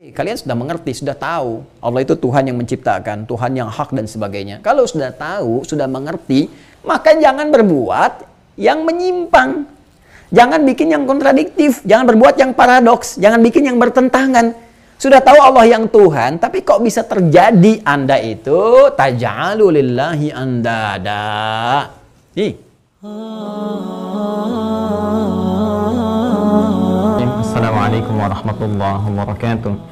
Kalian sudah mengerti, sudah tahu Allah itu Tuhan yang menciptakan, Tuhan yang hak dan sebagainya. Kalau sudah tahu, sudah mengerti, maka jangan berbuat yang menyimpang. Jangan bikin yang kontradiktif, jangan berbuat yang paradoks, jangan bikin yang bertentangan. Sudah tahu Allah yang Tuhan, tapi kok bisa terjadi Anda itu tajalu lillahi andada. Hi? Assalamualaikum warahmatullahi wabarakatuh.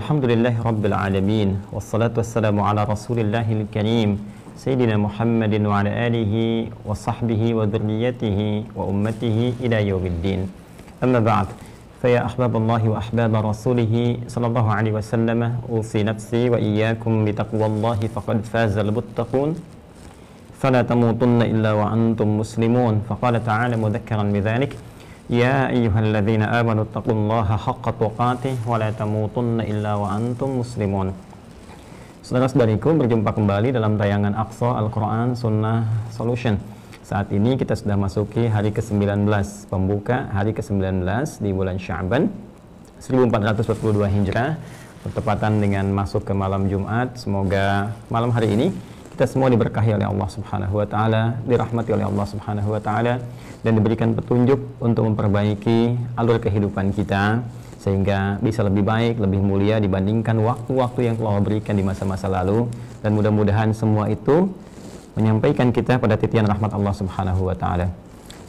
الحمد لله رب العالمين والصلاة والسلام على رسول الله الكريم سيدنا محمد وعلى آله وصحبه وذريته وأمته إلى يوم الدين أما بعد فيا أحباب الله وأحباب رسوله صلى الله عليه وسلم أوصي نفسي وإياكم بتقوى الله فقد فاز المتقون فلا تموتن إلا وأنتم مسلمون فقال تعالى مذكرا بذلك يا أيها الذين آمنوا اتقوا الله حق تقاته ولا تموتن إلا وأنتم مسلمون Saudara-saudariku, berjumpa kembali dalam tayangan Aqsa Al-Quran Sunnah Solution. Saat ini kita sudah masuki hari ke-19, pembuka hari ke-19 di bulan Syaban 1442 Hijrah, bertepatan dengan masuk ke malam Jumat. Semoga malam hari ini kita semua diberkahi oleh Allah Subhanahu wa taala, dirahmati oleh Allah Subhanahu wa taala dan diberikan petunjuk untuk memperbaiki alur kehidupan kita sehingga bisa lebih baik, lebih mulia dibandingkan waktu-waktu yang Allah berikan di masa-masa lalu dan mudah-mudahan semua itu menyampaikan kita pada titian rahmat Allah Subhanahu wa taala.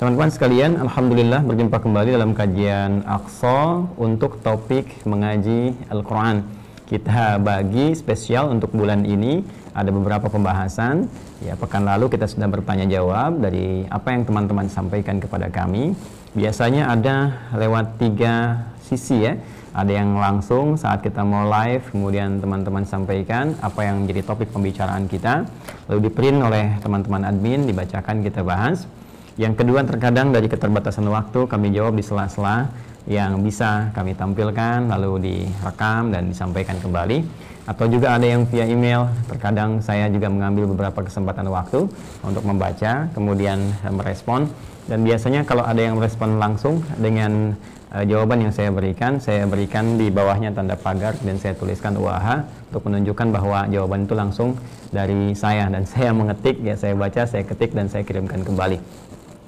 Teman-teman sekalian, alhamdulillah berjumpa kembali dalam kajian Aqsa untuk topik mengaji Al-Qur'an. Kita bagi spesial untuk bulan ini ada beberapa pembahasan. Ya, pekan lalu kita sudah bertanya jawab dari apa yang teman-teman sampaikan kepada kami. Biasanya ada lewat tiga sisi ya. Ada yang langsung saat kita mau live, kemudian teman-teman sampaikan apa yang menjadi topik pembicaraan kita, lalu di print oleh teman-teman admin, dibacakan kita bahas. Yang kedua terkadang dari keterbatasan waktu kami jawab di sela-sela yang bisa kami tampilkan lalu direkam dan disampaikan kembali atau juga ada yang via email. Terkadang saya juga mengambil beberapa kesempatan waktu untuk membaca, kemudian eh, merespon. Dan biasanya kalau ada yang merespon langsung dengan uh, jawaban yang saya berikan, saya berikan di bawahnya tanda pagar dan saya tuliskan UAH untuk menunjukkan bahwa jawaban itu langsung dari saya dan saya mengetik, ya saya baca, saya ketik dan saya kirimkan kembali.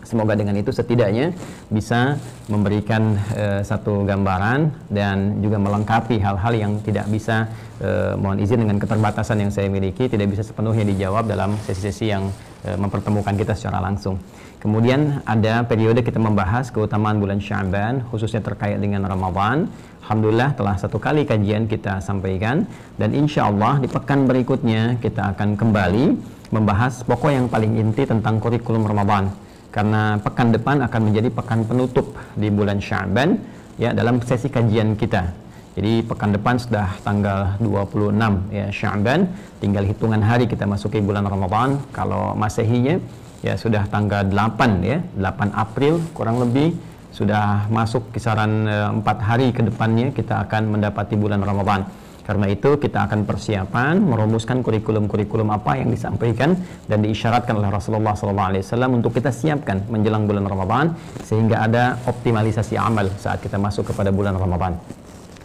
Semoga dengan itu setidaknya bisa memberikan e, satu gambaran dan juga melengkapi hal-hal yang tidak bisa e, mohon izin dengan keterbatasan yang saya miliki tidak bisa sepenuhnya dijawab dalam sesi-sesi yang e, mempertemukan kita secara langsung. Kemudian ada periode kita membahas keutamaan bulan Syaban khususnya terkait dengan Ramadan. Alhamdulillah telah satu kali kajian kita sampaikan dan insya Allah di pekan berikutnya kita akan kembali membahas pokok yang paling inti tentang kurikulum Ramadan karena pekan depan akan menjadi pekan penutup di bulan Syaban ya dalam sesi kajian kita. Jadi pekan depan sudah tanggal 26 ya Syaban, tinggal hitungan hari kita masuki bulan Ramadan. Kalau Masehinya ya sudah tanggal 8 ya, 8 April kurang lebih sudah masuk kisaran eh, empat hari ke depannya kita akan mendapati bulan Ramadan. Karena itu kita akan persiapan merumuskan kurikulum-kurikulum apa yang disampaikan dan diisyaratkan oleh Rasulullah SAW untuk kita siapkan menjelang bulan Ramadan sehingga ada optimalisasi amal saat kita masuk kepada bulan Ramadan.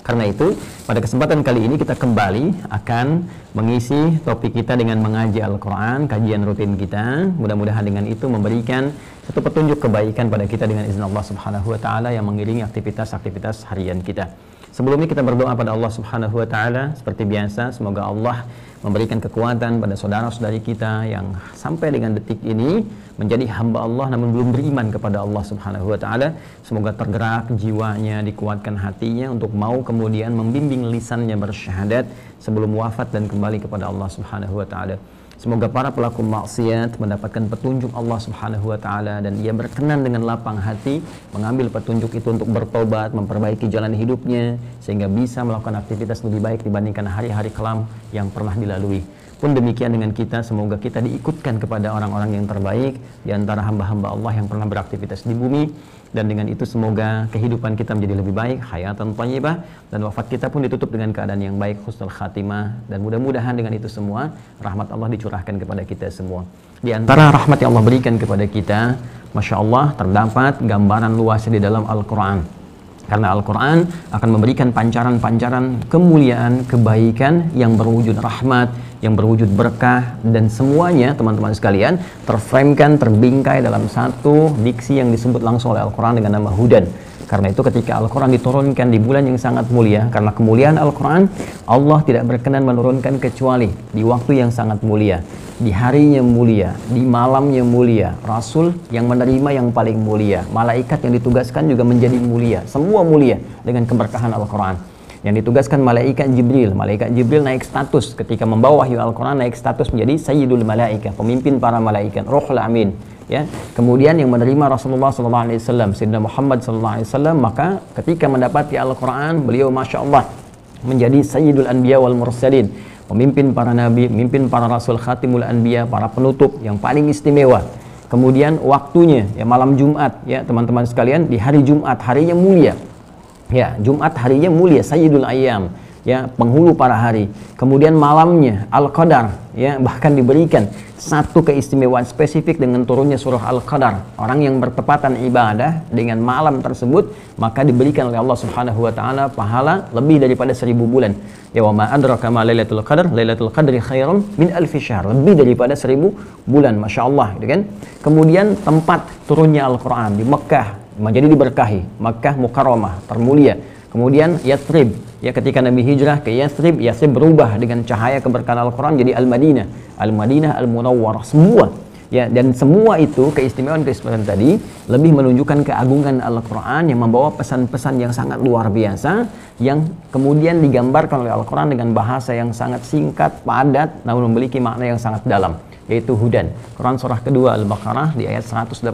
Karena itu, pada kesempatan kali ini kita kembali akan mengisi topik kita dengan mengaji Al-Quran, kajian rutin kita. Mudah-mudahan dengan itu memberikan satu petunjuk kebaikan pada kita dengan izin Allah Subhanahu wa Ta'ala yang mengiringi aktivitas-aktivitas harian kita. Sebelumnya kita berdoa pada Allah Subhanahu wa taala seperti biasa semoga Allah memberikan kekuatan pada saudara-saudari kita yang sampai dengan detik ini menjadi hamba Allah namun belum beriman kepada Allah Subhanahu wa taala. Semoga tergerak jiwanya, dikuatkan hatinya untuk mau kemudian membimbing lisannya bersyahadat sebelum wafat dan kembali kepada Allah Subhanahu wa taala. Semoga para pelaku maksiat mendapatkan petunjuk Allah Subhanahu wa taala dan ia berkenan dengan lapang hati mengambil petunjuk itu untuk bertobat, memperbaiki jalan hidupnya sehingga bisa melakukan aktivitas lebih baik dibandingkan hari-hari kelam yang pernah dilalui. Pun demikian dengan kita, semoga kita diikutkan kepada orang-orang yang terbaik di antara hamba-hamba Allah yang pernah beraktivitas di bumi dan dengan itu semoga kehidupan kita menjadi lebih baik hayatan tayyibah dan wafat kita pun ditutup dengan keadaan yang baik khusnul khatimah dan mudah-mudahan dengan itu semua rahmat Allah dicurahkan kepada kita semua di antara rahmat yang Allah berikan kepada kita Masya Allah terdapat gambaran luasnya di dalam Al-Quran karena Al-Quran akan memberikan pancaran-pancaran kemuliaan, kebaikan yang berwujud rahmat, yang berwujud berkah, dan semuanya teman-teman sekalian terframekan, terbingkai dalam satu diksi yang disebut langsung oleh Al-Quran dengan nama Hudan karena itu ketika Al-Quran diturunkan di bulan yang sangat mulia, karena kemuliaan Al-Quran, Allah tidak berkenan menurunkan kecuali di waktu yang sangat mulia, di harinya mulia, di malamnya mulia, Rasul yang menerima yang paling mulia, malaikat yang ditugaskan juga menjadi mulia, semua mulia dengan keberkahan Al-Quran yang ditugaskan malaikat Jibril. Malaikat Jibril naik status ketika membawa wahyu Al-Quran naik status menjadi Sayyidul Malaika, pemimpin para malaikat, Ruhul Amin ya kemudian yang menerima Rasulullah Sallallahu Alaihi Wasallam Sayyidina Muhammad Sallallahu Alaihi Wasallam maka ketika mendapati Al-Quran beliau masya Allah menjadi Sayyidul Anbiya wal Mursalin pemimpin para nabi, pemimpin para rasul khatimul anbiya, para penutup yang paling istimewa. Kemudian waktunya ya malam Jumat ya teman-teman sekalian di hari Jumat harinya mulia. Ya, Jumat harinya mulia Sayyidul Ayam ya penghulu para hari kemudian malamnya al-qadar ya bahkan diberikan satu keistimewaan spesifik dengan turunnya surah al-qadar orang yang bertepatan ibadah dengan malam tersebut maka diberikan oleh Allah Subhanahu wa taala pahala lebih daripada seribu bulan ya wa ma adraka ma lailatul qadar lailatul qadri khairum min alfi syahr lebih daripada seribu bulan Masya Allah gitu kan kemudian tempat turunnya Al-Quran di Mekah menjadi diberkahi Mekah Mukarramah termulia kemudian Yatrib ya ketika Nabi hijrah ke Yathrib, Yathrib berubah dengan cahaya keberkahan Al-Quran jadi Al-Madinah, Al-Madinah Al-Munawwarah semua ya dan semua itu keistimewaan-keistimewaan tadi lebih menunjukkan keagungan Al-Quran yang membawa pesan-pesan yang sangat luar biasa yang kemudian digambarkan oleh Al-Quran dengan bahasa yang sangat singkat, padat namun memiliki makna yang sangat dalam yaitu hudan Quran surah kedua Al-Baqarah di ayat 185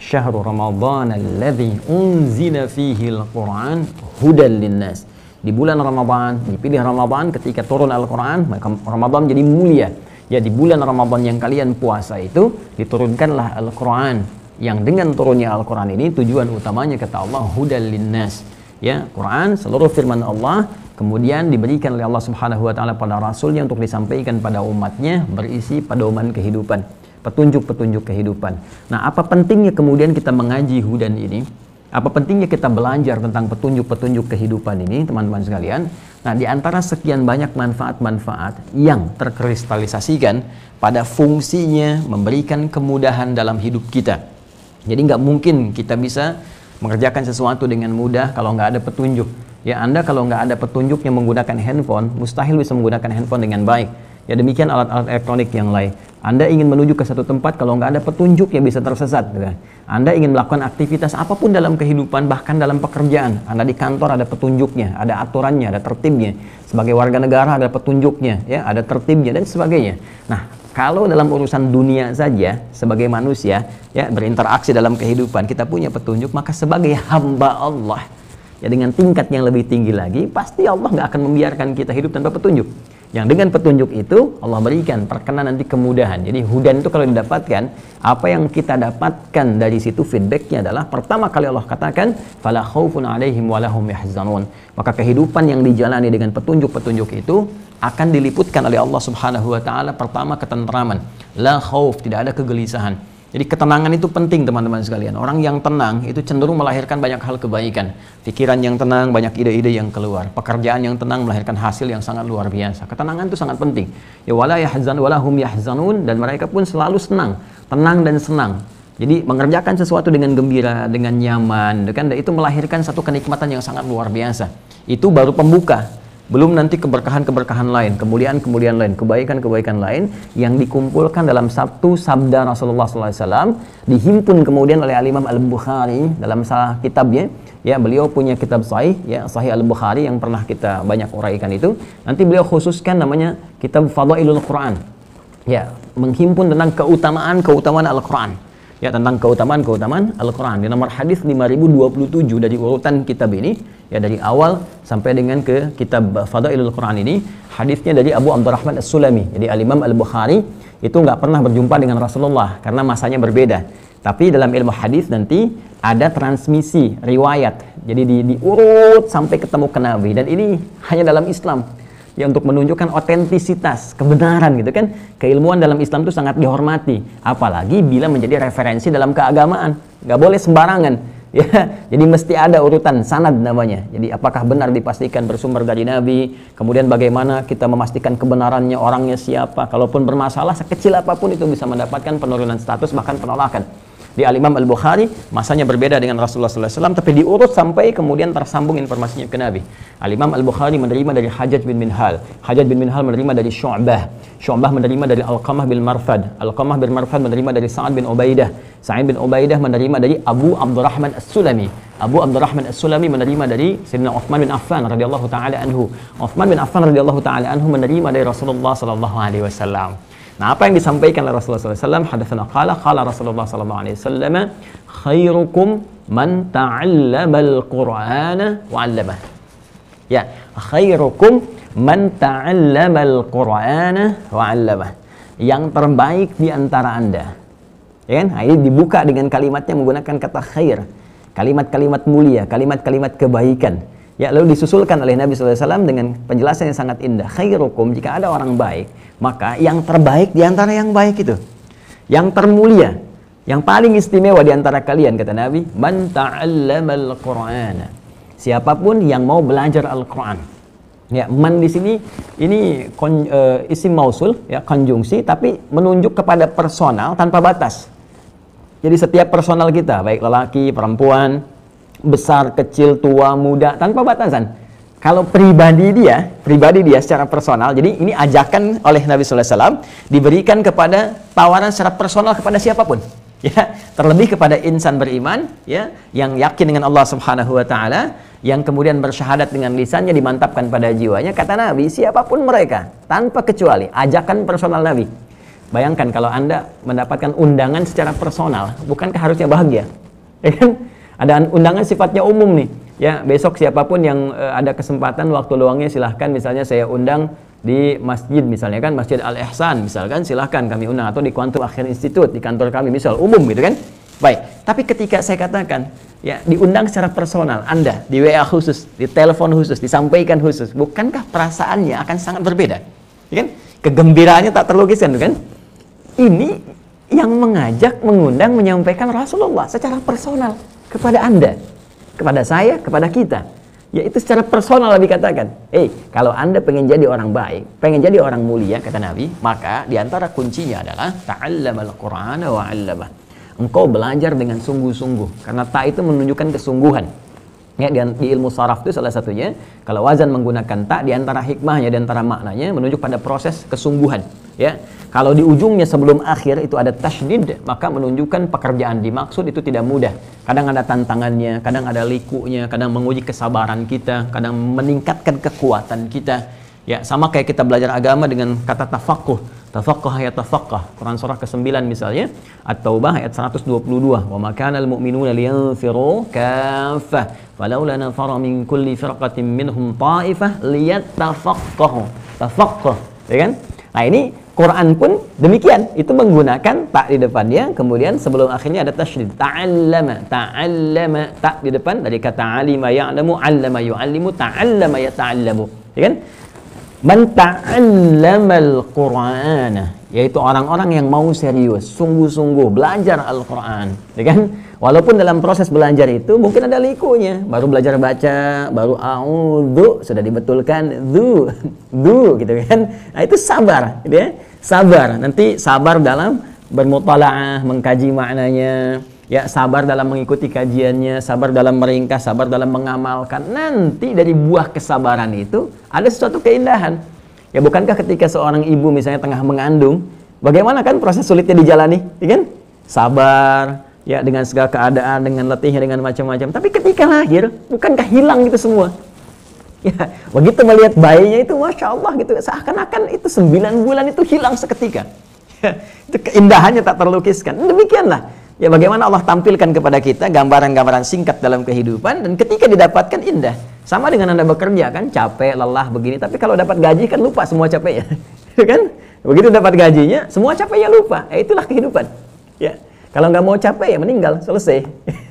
Syahrul Ramadhan alladhi unzila fihi al-Quran hudan linnas di bulan Ramadan, dipilih Ramadan ketika turun Al-Quran, maka Ramadan jadi mulia. Ya di bulan Ramadan yang kalian puasa itu diturunkanlah Al-Quran yang dengan turunnya Al-Quran ini tujuan utamanya kata Allah hudal linnas ya Quran seluruh firman Allah kemudian diberikan oleh Allah Subhanahu wa taala pada rasulnya untuk disampaikan pada umatnya berisi pedoman kehidupan petunjuk-petunjuk kehidupan nah apa pentingnya kemudian kita mengaji hudan ini apa pentingnya kita belajar tentang petunjuk-petunjuk kehidupan ini, teman-teman sekalian? Nah, di antara sekian banyak manfaat-manfaat yang terkristalisasikan pada fungsinya memberikan kemudahan dalam hidup kita. Jadi nggak mungkin kita bisa mengerjakan sesuatu dengan mudah kalau nggak ada petunjuk. Ya, Anda kalau nggak ada petunjuknya menggunakan handphone, mustahil bisa menggunakan handphone dengan baik Ya demikian alat-alat elektronik yang lain. Anda ingin menuju ke satu tempat kalau nggak ada petunjuk ya bisa tersesat. Gitu kan? Anda ingin melakukan aktivitas apapun dalam kehidupan bahkan dalam pekerjaan. Anda di kantor ada petunjuknya, ada aturannya, ada tertibnya. Sebagai warga negara ada petunjuknya, ya ada tertibnya dan sebagainya. Nah kalau dalam urusan dunia saja sebagai manusia ya berinteraksi dalam kehidupan kita punya petunjuk maka sebagai hamba Allah ya dengan tingkat yang lebih tinggi lagi pasti Allah nggak akan membiarkan kita hidup tanpa petunjuk yang dengan petunjuk itu Allah berikan perkenan nanti kemudahan. Jadi hudan itu kalau didapatkan, apa yang kita dapatkan dari situ feedbacknya adalah pertama kali Allah katakan fala Maka kehidupan yang dijalani dengan petunjuk-petunjuk itu akan diliputkan oleh Allah Subhanahu wa taala pertama ketentraman, la khawf tidak ada kegelisahan. Jadi ketenangan itu penting teman-teman sekalian. Orang yang tenang itu cenderung melahirkan banyak hal kebaikan. Pikiran yang tenang, banyak ide-ide yang keluar. Pekerjaan yang tenang melahirkan hasil yang sangat luar biasa. Ketenangan itu sangat penting. Ya wala yahzan wala hum yahzanun dan mereka pun selalu senang, tenang dan senang. Jadi mengerjakan sesuatu dengan gembira, dengan nyaman, kan itu melahirkan satu kenikmatan yang sangat luar biasa. Itu baru pembuka. Belum nanti keberkahan-keberkahan lain, kemuliaan-kemuliaan lain, kebaikan-kebaikan lain yang dikumpulkan dalam satu sabda Rasulullah SAW dihimpun kemudian oleh Al Imam Al Bukhari dalam salah kitabnya. Ya, beliau punya kitab Sahih, ya Sahih Al Bukhari yang pernah kita banyak uraikan itu. Nanti beliau khususkan namanya kitab Fadailul Quran. Ya, menghimpun tentang keutamaan keutamaan Al Quran ya tentang keutamaan-keutamaan Al-Qur'an di nomor hadis 5027 dari urutan kitab ini ya dari awal sampai dengan ke kitab Fadailul Qur'an ini hadisnya dari Abu Abdurrahman As-Sulami jadi Al-Imam Al-Bukhari itu nggak pernah berjumpa dengan Rasulullah karena masanya berbeda tapi dalam ilmu hadis nanti ada transmisi riwayat jadi di, diurut sampai ketemu ke Nabi dan ini hanya dalam Islam ya untuk menunjukkan otentisitas, kebenaran gitu kan. Keilmuan dalam Islam itu sangat dihormati, apalagi bila menjadi referensi dalam keagamaan. Nggak boleh sembarangan. Ya, jadi mesti ada urutan sanad namanya. Jadi apakah benar dipastikan bersumber dari Nabi, kemudian bagaimana kita memastikan kebenarannya, orangnya siapa. Kalaupun bermasalah sekecil apapun itu bisa mendapatkan penurunan status bahkan penolakan di Al-Imam Al-Bukhari masanya berbeda dengan Rasulullah SAW tapi diurut sampai kemudian tersambung informasinya ke Nabi Al-Imam Al-Bukhari menerima dari Hajjaj bin Minhal Hajjaj bin Minhal menerima dari Syu'bah Syu'bah menerima dari Al-Qamah bin Marfad Al-Qamah bin Marfad menerima dari Sa'ad bin Ubaidah saad bin Ubaidah menerima dari Abu Abdurrahman As-Sulami Abu Abdurrahman As-Sulami menerima dari Sayyidina Uthman bin Affan radhiyallahu taala anhu. Uthman bin Affan radhiyallahu taala anhu menerima dari Rasulullah sallallahu alaihi wasallam. Nah, apa yang disampaikan oleh Rasulullah SAW, hadatsana qala qala Rasulullah sallallahu alaihi wasallam, khairukum man ta'allamal Qur'ana wa 'allamah. Ya, khairukum man ta'allamal Qur'ana wa 'allamah. Yang terbaik di antara Anda. Ya kan? Nah, ini dibuka dengan kalimatnya menggunakan kata khair. Kalimat-kalimat mulia, kalimat-kalimat kebaikan Ya, lalu disusulkan oleh Nabi SAW dengan penjelasan yang sangat indah. Khairukum, jika ada orang baik, maka yang terbaik di antara yang baik itu. Yang termulia, yang paling istimewa di antara kalian, kata Nabi, Man ta'allamal Qur'ana. Siapapun yang mau belajar Al-Quran. Ya, man di sini ini kon, uh, isim mausul, ya, konjungsi, tapi menunjuk kepada personal tanpa batas. Jadi setiap personal kita, baik lelaki, perempuan, besar, kecil, tua, muda, tanpa batasan. Kalau pribadi dia, pribadi dia secara personal, jadi ini ajakan oleh Nabi SAW diberikan kepada tawaran secara personal kepada siapapun. Ya, terlebih kepada insan beriman ya yang yakin dengan Allah Subhanahu wa taala yang kemudian bersyahadat dengan lisannya dimantapkan pada jiwanya kata Nabi siapapun mereka tanpa kecuali ajakan personal Nabi bayangkan kalau Anda mendapatkan undangan secara personal bukankah harusnya bahagia ya kan ada undangan sifatnya umum nih ya besok siapapun yang eh, ada kesempatan waktu luangnya silahkan misalnya saya undang di masjid misalnya kan masjid al ihsan misalkan silahkan kami undang atau di kuantum akhir institut di kantor kami misal umum gitu kan baik tapi ketika saya katakan ya diundang secara personal anda di wa khusus di telepon khusus disampaikan khusus bukankah perasaannya akan sangat berbeda ya kan kegembiraannya tak terlukiskan kan ini yang mengajak mengundang menyampaikan Rasulullah secara personal kepada Anda, kepada saya, kepada kita. Yaitu secara personal lebih katakan, eh hey, kalau Anda pengen jadi orang baik, pengen jadi orang mulia, kata Nabi, maka diantara kuncinya adalah al Qur'ana wa Engkau belajar dengan sungguh-sungguh, karena ta itu menunjukkan kesungguhan. Ya, di, di ilmu saraf itu salah satunya kalau wazan menggunakan tak di antara hikmahnya di antara maknanya menunjuk pada proses kesungguhan ya kalau di ujungnya sebelum akhir itu ada tasdid maka menunjukkan pekerjaan dimaksud itu tidak mudah kadang ada tantangannya kadang ada likunya kadang menguji kesabaran kita kadang meningkatkan kekuatan kita Ya, sama kayak kita belajar agama dengan kata tafakuh. Tafakuh ayat tafakuh. Quran surah ke-9 misalnya. At-Taubah ayat 122. Wa makanal mu'minuna liyanfiru kafah. falawla nafara min kulli firqatin minhum ta'ifah liyattafaqahu. Tafakuh. Ya kan? Nah ini Quran pun demikian. Itu menggunakan tak di depannya. Kemudian sebelum akhirnya ada tasydid. Ta'allama. Ta'allama. Tak di depan dari kata alima ya'lamu. Allama yu'allimu. Ta'allama yata'allamu. Ya kan? Man ta'allamal quran yaitu orang-orang yang mau serius, sungguh-sungguh belajar Al-Qur'an, ya kan? Walaupun dalam proses belajar itu mungkin ada likunya, baru belajar baca, baru a'udhu sudah dibetulkan zu, zu gitu kan. Nah, itu sabar, gitu ya. Sabar. Nanti sabar dalam bermutalaah, mengkaji maknanya, ya sabar dalam mengikuti kajiannya, sabar dalam meringkas, sabar dalam mengamalkan. Nanti dari buah kesabaran itu ada sesuatu keindahan. Ya bukankah ketika seorang ibu misalnya tengah mengandung, bagaimana kan proses sulitnya dijalani, ya kan? Sabar, ya dengan segala keadaan, dengan letihnya, dengan macam-macam. Tapi ketika lahir, bukankah hilang itu semua? Ya, begitu melihat bayinya itu, masya Allah gitu, seakan-akan itu sembilan bulan itu hilang seketika. Ya, itu keindahannya tak terlukiskan. Demikianlah Ya bagaimana Allah tampilkan kepada kita gambaran-gambaran singkat dalam kehidupan dan ketika didapatkan indah. Sama dengan Anda bekerja kan capek, lelah begini, tapi kalau dapat gaji kan lupa semua capek ya. ya kan? Begitu dapat gajinya, semua capek ya lupa. Ya itulah kehidupan. Ya. Kalau nggak mau capek ya meninggal, selesai.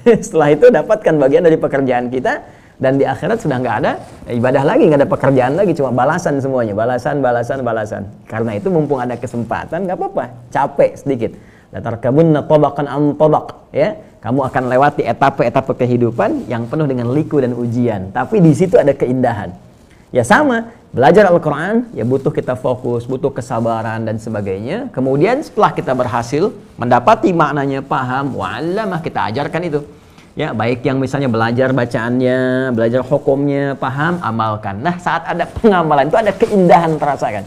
Setelah itu dapatkan bagian dari pekerjaan kita dan di akhirat sudah nggak ada ibadah lagi, nggak ada pekerjaan lagi, cuma balasan semuanya, balasan, balasan, balasan. Karena itu mumpung ada kesempatan, nggak apa-apa, capek sedikit. Latar tarkabunna tabaqan an tabaq ya kamu akan lewati etape-etape kehidupan yang penuh dengan liku dan ujian tapi di situ ada keindahan ya sama belajar Al-Qur'an ya butuh kita fokus butuh kesabaran dan sebagainya kemudian setelah kita berhasil mendapati maknanya paham wa'allamah kita ajarkan itu ya baik yang misalnya belajar bacaannya belajar hukumnya paham amalkan nah saat ada pengamalan itu ada keindahan terasa kan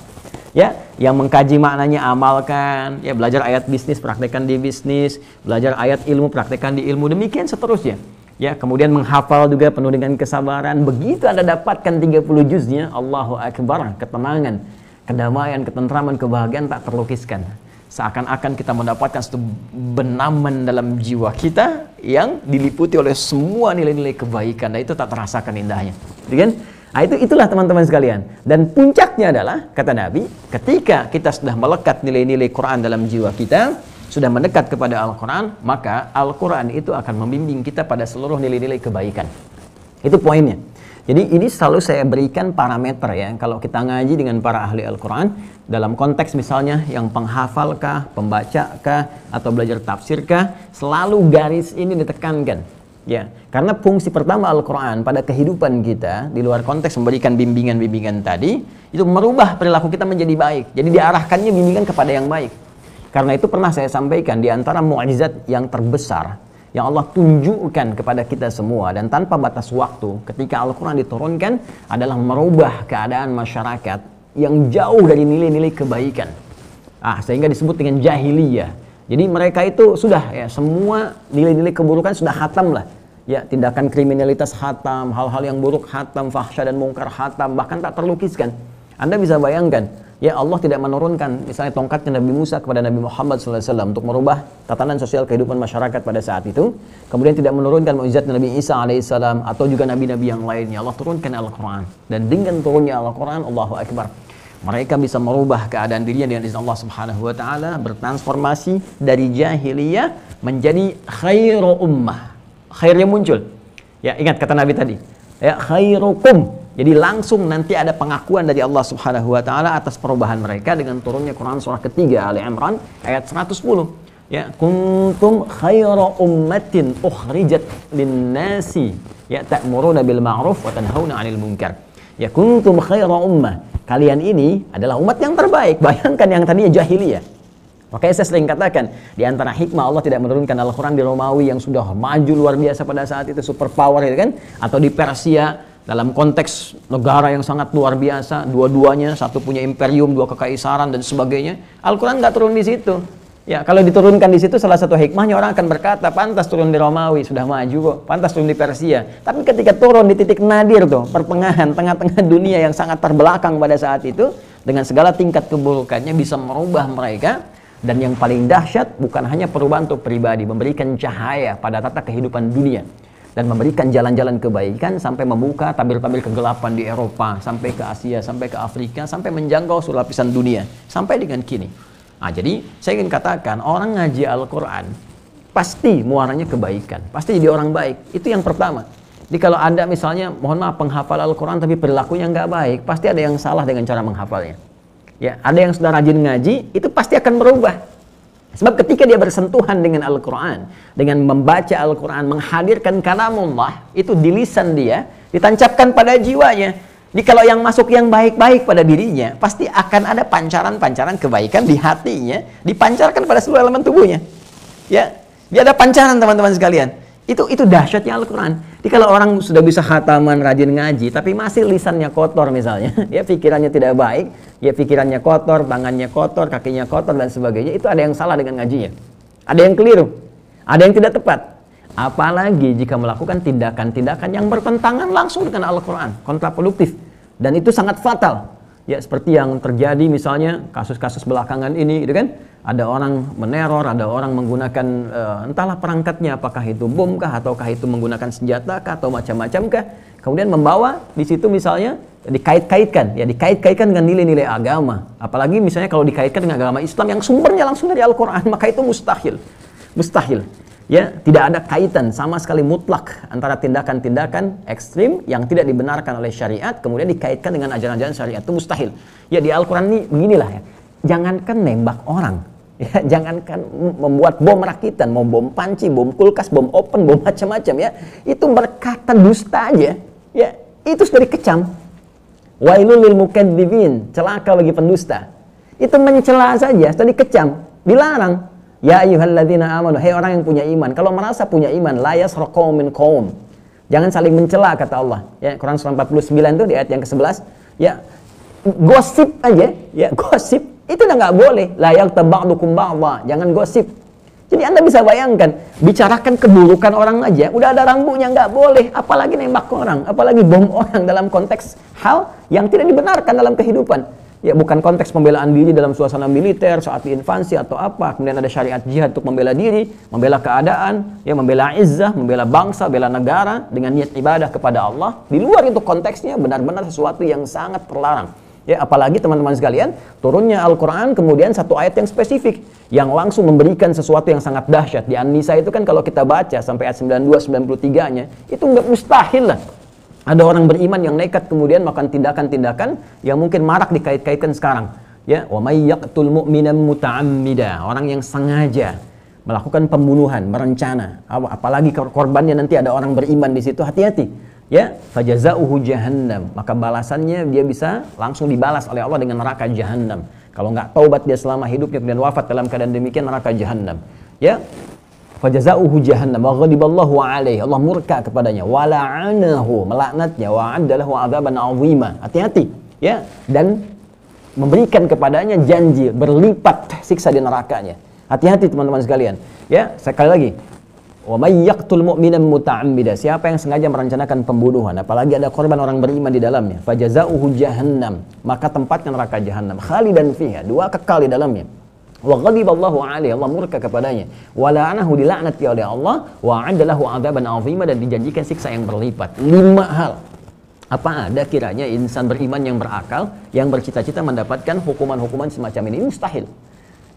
ya yang mengkaji maknanya amalkan ya belajar ayat bisnis praktekkan di bisnis belajar ayat ilmu praktekkan di ilmu demikian seterusnya ya kemudian menghafal juga penuh dengan kesabaran begitu anda dapatkan 30 juznya Allahu akbar ketenangan kedamaian ketentraman kebahagiaan tak terlukiskan seakan-akan kita mendapatkan satu benaman dalam jiwa kita yang diliputi oleh semua nilai-nilai kebaikan dan itu tak terasakan indahnya. Gitu kan? Nah, itu itulah teman-teman sekalian. Dan puncaknya adalah kata Nabi, ketika kita sudah melekat nilai-nilai Quran dalam jiwa kita, sudah mendekat kepada Al-Quran, maka Al-Quran itu akan membimbing kita pada seluruh nilai-nilai kebaikan. Itu poinnya. Jadi ini selalu saya berikan parameter ya, kalau kita ngaji dengan para ahli Al-Quran, dalam konteks misalnya yang penghafalkah, pembacakah, atau belajar tafsirkah, selalu garis ini ditekankan Ya, karena fungsi pertama Al-Quran pada kehidupan kita di luar konteks memberikan bimbingan-bimbingan tadi itu merubah perilaku kita menjadi baik. Jadi diarahkannya bimbingan kepada yang baik. Karena itu pernah saya sampaikan di antara mukjizat yang terbesar yang Allah tunjukkan kepada kita semua dan tanpa batas waktu ketika Al-Quran diturunkan adalah merubah keadaan masyarakat yang jauh dari nilai-nilai kebaikan. Ah, sehingga disebut dengan jahiliyah. Jadi mereka itu sudah ya semua nilai-nilai keburukan sudah hatam lah ya tindakan kriminalitas hatam, hal-hal yang buruk hatam, fahsyah dan mungkar hatam, bahkan tak terlukiskan. Anda bisa bayangkan, ya Allah tidak menurunkan misalnya tongkatnya Nabi Musa kepada Nabi Muhammad SAW untuk merubah tatanan sosial kehidupan masyarakat pada saat itu. Kemudian tidak menurunkan mukjizat Nabi Isa alaihissalam atau juga nabi-nabi yang lainnya. Allah turunkan Al-Quran dan dengan turunnya Al-Quran, Allahu Akbar. Mereka bisa merubah keadaan dirinya dengan izin Allah Subhanahu wa taala, bertransformasi dari jahiliyah menjadi khairu ummah, khairnya muncul. Ya, ingat kata Nabi tadi. Ya, khairukum. Jadi langsung nanti ada pengakuan dari Allah Subhanahu wa taala atas perubahan mereka dengan turunnya Quran surah ketiga Ali Imran ayat 110. Ya, kuntum khairu ummatin ukhrijat lin-nasi ya ta'muruna bil ma'ruf wa tanhauna 'anil munkar. Ya kuntum khairu ummah. Kalian ini adalah umat yang terbaik. Bayangkan yang tadinya jahiliyah Makanya saya sering katakan, di antara hikmah Allah tidak menurunkan Al-Quran di Romawi yang sudah maju luar biasa pada saat itu, super power itu kan, atau di Persia, dalam konteks negara yang sangat luar biasa, dua-duanya, satu punya imperium, dua kekaisaran, dan sebagainya. Al-Quran nggak turun di situ. Ya, kalau diturunkan di situ salah satu hikmahnya orang akan berkata, pantas turun di Romawi, sudah maju kok, pantas turun di Persia. Tapi ketika turun di titik nadir tuh, perpengahan tengah-tengah dunia yang sangat terbelakang pada saat itu, dengan segala tingkat keburukannya bisa merubah mereka dan yang paling dahsyat bukan hanya perubahan untuk pribadi, memberikan cahaya pada tata kehidupan dunia dan memberikan jalan-jalan kebaikan sampai membuka tabir-tabir kegelapan di Eropa, sampai ke Asia, sampai ke Afrika, sampai menjangkau seluruh lapisan dunia, sampai dengan kini. Nah, jadi saya ingin katakan orang ngaji Al-Qur'an pasti muaranya kebaikan, pasti jadi orang baik. Itu yang pertama. Jadi kalau Anda misalnya mohon maaf penghafal Al-Qur'an tapi perilakunya nggak baik, pasti ada yang salah dengan cara menghafalnya ya ada yang sudah rajin ngaji itu pasti akan berubah sebab ketika dia bersentuhan dengan Al-Quran dengan membaca Al-Quran menghadirkan kalamullah itu di lisan dia ditancapkan pada jiwanya jadi kalau yang masuk yang baik-baik pada dirinya pasti akan ada pancaran-pancaran kebaikan di hatinya dipancarkan pada seluruh elemen tubuhnya ya dia ada pancaran teman-teman sekalian itu itu dahsyatnya Al-Quran jadi kalau orang sudah bisa khataman rajin ngaji tapi masih lisannya kotor misalnya, ya pikirannya tidak baik, ya pikirannya kotor, tangannya kotor, kakinya kotor dan sebagainya, itu ada yang salah dengan ngajinya. Ada yang keliru. Ada yang tidak tepat. Apalagi jika melakukan tindakan-tindakan yang bertentangan langsung dengan Al-Qur'an, kontraproduktif dan itu sangat fatal ya seperti yang terjadi misalnya kasus-kasus belakangan ini gitu kan ada orang meneror ada orang menggunakan uh, entahlah perangkatnya apakah itu bom kah ataukah itu menggunakan senjata kah atau macam-macam kah kemudian membawa di situ misalnya dikait-kaitkan ya dikait-kaitkan dengan nilai-nilai agama apalagi misalnya kalau dikaitkan dengan agama Islam yang sumbernya langsung dari Al-Qur'an maka itu mustahil mustahil ya tidak ada kaitan sama sekali mutlak antara tindakan-tindakan ekstrim yang tidak dibenarkan oleh syariat kemudian dikaitkan dengan ajaran-ajaran syariat itu mustahil ya di Al-Quran ini beginilah ya jangankan nembak orang ya, jangankan membuat bom rakitan, mau bom panci, bom kulkas, bom open, bom macam-macam ya, itu berkata dusta aja, ya itu sudah dikecam. Wailul lil mukadzibin, celaka bagi pendusta. Itu mencela saja, sudah dikecam, dilarang. Ya ayyuhalladzina amanu, hei orang yang punya iman. Kalau merasa punya iman, la yasraqu min qaum. Jangan saling mencela kata Allah. Ya, Quran surah 49 itu di ayat yang ke-11, ya gosip aja, ya gosip itu udah nggak boleh. La yaqtaba'dukum ba'dha, jangan gosip. Jadi Anda bisa bayangkan, bicarakan keburukan orang aja, udah ada rambunya nggak boleh, apalagi nembak orang, apalagi bom orang dalam konteks hal yang tidak dibenarkan dalam kehidupan ya bukan konteks pembelaan diri dalam suasana militer saat invasi atau apa kemudian ada syariat jihad untuk membela diri membela keadaan ya membela izzah membela bangsa bela negara dengan niat ibadah kepada Allah di luar itu konteksnya benar-benar sesuatu yang sangat terlarang ya apalagi teman-teman sekalian turunnya Al-Qur'an kemudian satu ayat yang spesifik yang langsung memberikan sesuatu yang sangat dahsyat di An-Nisa itu kan kalau kita baca sampai ayat 92 93-nya itu nggak mustahil lah ada orang beriman yang nekat kemudian makan tindakan-tindakan yang mungkin marak dikait-kaitkan sekarang. Ya, wa may yaqtul mu'mina muta'ammida, orang yang sengaja melakukan pembunuhan merencana Apalagi korbannya nanti ada orang beriman di situ, hati-hati. Ya, fajazauhu jahannam, maka balasannya dia bisa langsung dibalas oleh Allah dengan neraka jahannam. Kalau nggak taubat dia selama hidupnya kemudian wafat dalam keadaan demikian neraka jahannam. Ya, fajazauhu jahannam wa ghadiballahu alaihi Allah murka kepadanya wa la'anahu melaknatnya wa adalahu azaban azima hati-hati ya dan memberikan kepadanya janji berlipat siksa di nerakanya hati-hati teman-teman sekalian ya sekali lagi wa may yaqtul mu'minan muta'ammida siapa yang sengaja merencanakan pembunuhan apalagi ada korban orang beriman di dalamnya fajazauhu jahannam maka tempatnya neraka jahannam khalidan fiha dua kekal di dalamnya wa alaihi Allah murka kepadanya wa la'anahu dilaknati oleh Allah wa adalahu adzaban azima dan dijanjikan siksa yang berlipat lima hal apa ada kiranya insan beriman yang berakal yang bercita-cita mendapatkan hukuman-hukuman semacam ini mustahil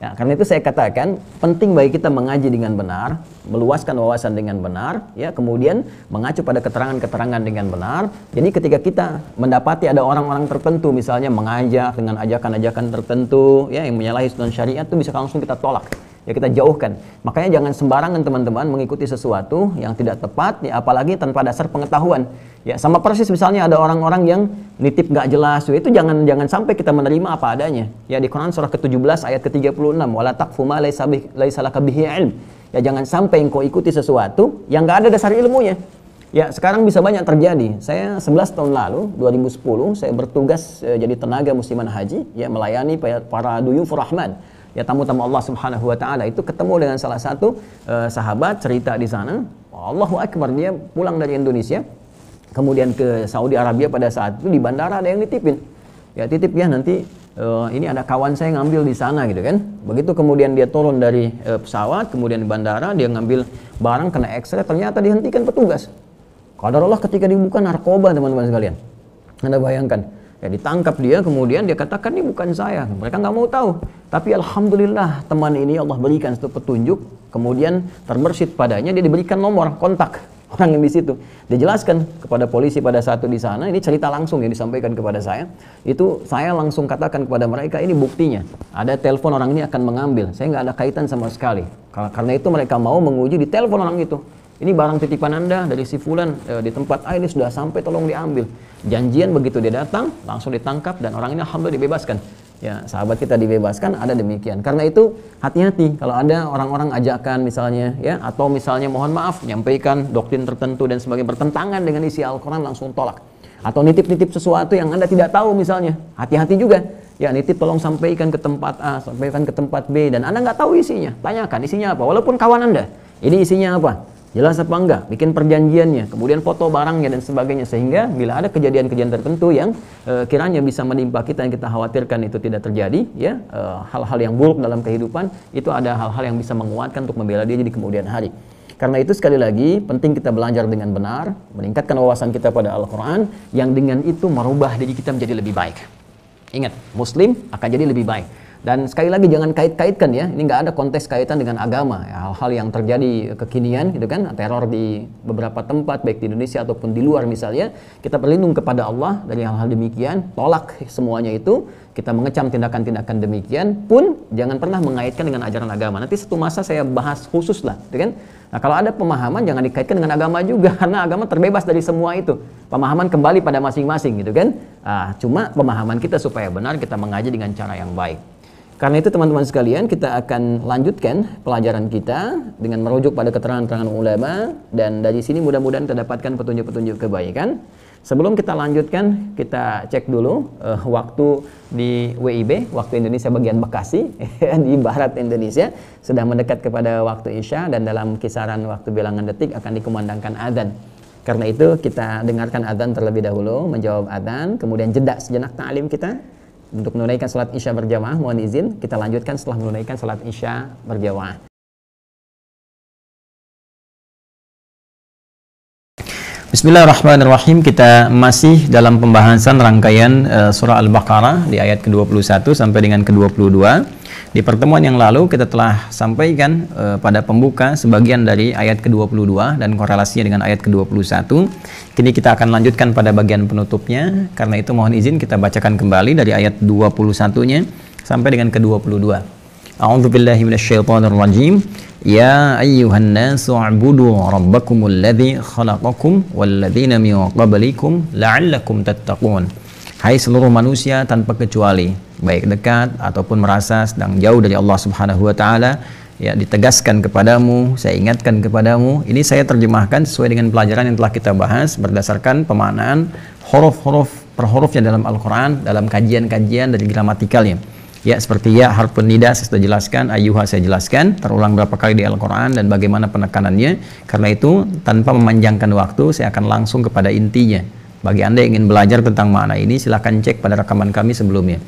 Ya, karena itu saya katakan penting bagi kita mengaji dengan benar, meluaskan wawasan dengan benar, ya, kemudian mengacu pada keterangan-keterangan dengan benar. Jadi ketika kita mendapati ada orang-orang tertentu misalnya mengajak dengan ajakan-ajakan tertentu ya yang menyalahi sunnah syariat itu bisa langsung kita tolak. Ya kita jauhkan. Makanya jangan sembarangan teman-teman mengikuti sesuatu yang tidak tepat ya apalagi tanpa dasar pengetahuan. Ya, sama persis misalnya ada orang-orang yang nitip nggak jelas, itu jangan jangan sampai kita menerima apa adanya. Ya di Quran surah ke-17 ayat ke-36, wala taqfu ma laisa bihi ilm. Ya jangan sampai engkau ikuti sesuatu yang nggak ada dasar ilmunya. Ya, sekarang bisa banyak terjadi. Saya 11 tahun lalu, 2010, saya bertugas eh, jadi tenaga musliman haji, ya melayani para duyun rahman, ya tamu-tamu Allah Subhanahu wa taala. Itu ketemu dengan salah satu eh, sahabat cerita di sana, Allahu akbar, dia pulang dari Indonesia, kemudian ke Saudi Arabia pada saat itu di bandara ada yang nitipin ya titip ya nanti uh, ini ada kawan saya ngambil di sana gitu kan begitu kemudian dia turun dari uh, pesawat kemudian di bandara dia ngambil barang kena X-ray ternyata dihentikan petugas kalau Allah ketika dibuka narkoba teman-teman sekalian anda bayangkan ya ditangkap dia kemudian dia katakan ini bukan saya mereka nggak mau tahu tapi alhamdulillah teman ini Allah berikan satu petunjuk kemudian terbersit padanya dia diberikan nomor kontak orang yang di situ. Dia jelaskan kepada polisi pada satu di sana, ini cerita langsung yang disampaikan kepada saya. Itu saya langsung katakan kepada mereka, ini buktinya. Ada telepon orang ini akan mengambil. Saya nggak ada kaitan sama sekali. Karena itu mereka mau menguji di telepon orang itu. Ini barang titipan Anda dari si Fulan e, di tempat A ini sudah sampai tolong diambil. Janjian begitu dia datang, langsung ditangkap dan orang ini alhamdulillah dibebaskan ya sahabat kita dibebaskan ada demikian. Karena itu hati-hati kalau ada orang-orang ajakan misalnya ya atau misalnya mohon maaf nyampaikan doktrin tertentu dan sebagai bertentangan dengan isi Al-Qur'an langsung tolak. Atau nitip-nitip sesuatu yang Anda tidak tahu misalnya. Hati-hati juga. Ya nitip tolong sampaikan ke tempat A, sampaikan ke tempat B dan Anda nggak tahu isinya. Tanyakan isinya apa walaupun kawan Anda. Ini isinya apa? Jelas apa enggak? Bikin perjanjiannya, kemudian foto barangnya dan sebagainya sehingga bila ada kejadian-kejadian tertentu yang e, kiranya bisa menimpa kita yang kita khawatirkan itu tidak terjadi, ya hal eh, hal-hal yang buruk dalam kehidupan itu ada hal-hal yang bisa menguatkan untuk membela dia di kemudian hari. Karena itu sekali lagi penting kita belajar dengan benar, meningkatkan wawasan kita pada Al-Qur'an yang dengan itu merubah diri kita menjadi lebih baik. Ingat, muslim akan jadi lebih baik dan sekali lagi jangan kait-kaitkan ya, ini nggak ada konteks kaitan dengan agama. Ya, hal-hal ya, yang terjadi kekinian gitu kan, teror di beberapa tempat baik di Indonesia ataupun di luar misalnya, kita berlindung kepada Allah dari hal-hal demikian, tolak semuanya itu, kita mengecam tindakan-tindakan demikian pun jangan pernah mengaitkan dengan ajaran agama. Nanti satu masa saya bahas khusus lah, gitu kan. Nah, kalau ada pemahaman jangan dikaitkan dengan agama juga karena agama terbebas dari semua itu. Pemahaman kembali pada masing-masing gitu kan. Ah, cuma pemahaman kita supaya benar kita mengaji dengan cara yang baik. Karena itu teman-teman sekalian kita akan lanjutkan pelajaran kita dengan merujuk pada keterangan-keterangan ulama dan dari sini mudah-mudahan terdapatkan petunjuk-petunjuk kebaikan. Sebelum kita lanjutkan, kita cek dulu uh, waktu di WIB, waktu Indonesia bagian Bekasi, di barat Indonesia, sedang mendekat kepada waktu Isya dan dalam kisaran waktu bilangan detik akan dikumandangkan adzan. Karena itu kita dengarkan adzan terlebih dahulu, menjawab adzan, kemudian jeda sejenak ta'lim kita, untuk menunaikan sholat isya berjamaah mohon izin kita lanjutkan setelah menunaikan sholat isya berjamaah Bismillahirrahmanirrahim. Kita masih dalam pembahasan rangkaian uh, surah Al-Baqarah di ayat ke-21 sampai dengan ke-22. Di pertemuan yang lalu kita telah sampaikan e, pada pembuka sebagian dari ayat ke-22 dan korelasinya dengan ayat ke-21. Kini kita akan lanjutkan pada bagian penutupnya. Karena itu mohon izin kita bacakan kembali dari ayat 21-nya sampai dengan ke-22. A'udzu billahi minasyaitonir rajim. Ya ayyuhan nasu a'budu rabbakumul ladzi khalaqakum wal min qablikum la'allakum tattaqun. Hai seluruh manusia tanpa kecuali, baik dekat ataupun merasa sedang jauh dari Allah Subhanahu wa taala ya ditegaskan kepadamu, saya ingatkan kepadamu. Ini saya terjemahkan sesuai dengan pelajaran yang telah kita bahas berdasarkan pemaknaan huruf-huruf per hurufnya dalam Al-Qur'an dalam kajian-kajian dari gramatikalnya. Ya, seperti ya harfun nida saya sudah jelaskan, ayuha saya jelaskan, terulang berapa kali di Al-Qur'an dan bagaimana penekanannya. Karena itu, tanpa memanjangkan waktu, saya akan langsung kepada intinya. Bagi Anda yang ingin belajar tentang makna ini, silahkan cek pada rekaman kami sebelumnya.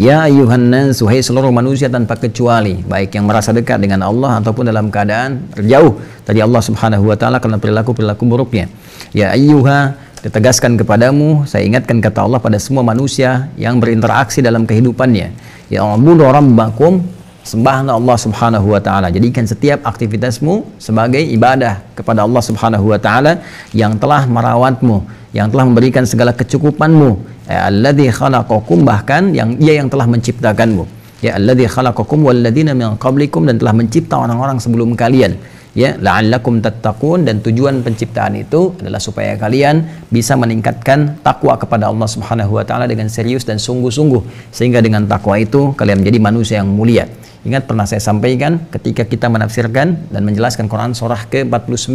Ya ayuhan nas, wahai seluruh manusia tanpa kecuali, baik yang merasa dekat dengan Allah ataupun dalam keadaan terjauh dari Allah Subhanahu wa taala karena perilaku-perilaku buruknya. Ya ayuha, ditegaskan kepadamu, saya ingatkan kata Allah pada semua manusia yang berinteraksi dalam kehidupannya. Ya ubudu rabbakum, sembahlah Allah Subhanahu wa taala. Jadikan setiap aktivitasmu sebagai ibadah kepada Allah Subhanahu wa taala yang telah merawatmu, yang telah memberikan segala kecukupanmu ya alladzi khalaqakum bahkan yang dia yang telah menciptakanmu ya alladzi khalaqakum walladzina min qablikum dan telah mencipta orang-orang sebelum kalian ya la'allakum tattaqun dan tujuan penciptaan itu adalah supaya kalian bisa meningkatkan takwa kepada Allah Subhanahu wa taala dengan serius dan sungguh-sungguh sehingga dengan takwa itu kalian menjadi manusia yang mulia. Ingat pernah saya sampaikan ketika kita menafsirkan dan menjelaskan Quran surah ke-49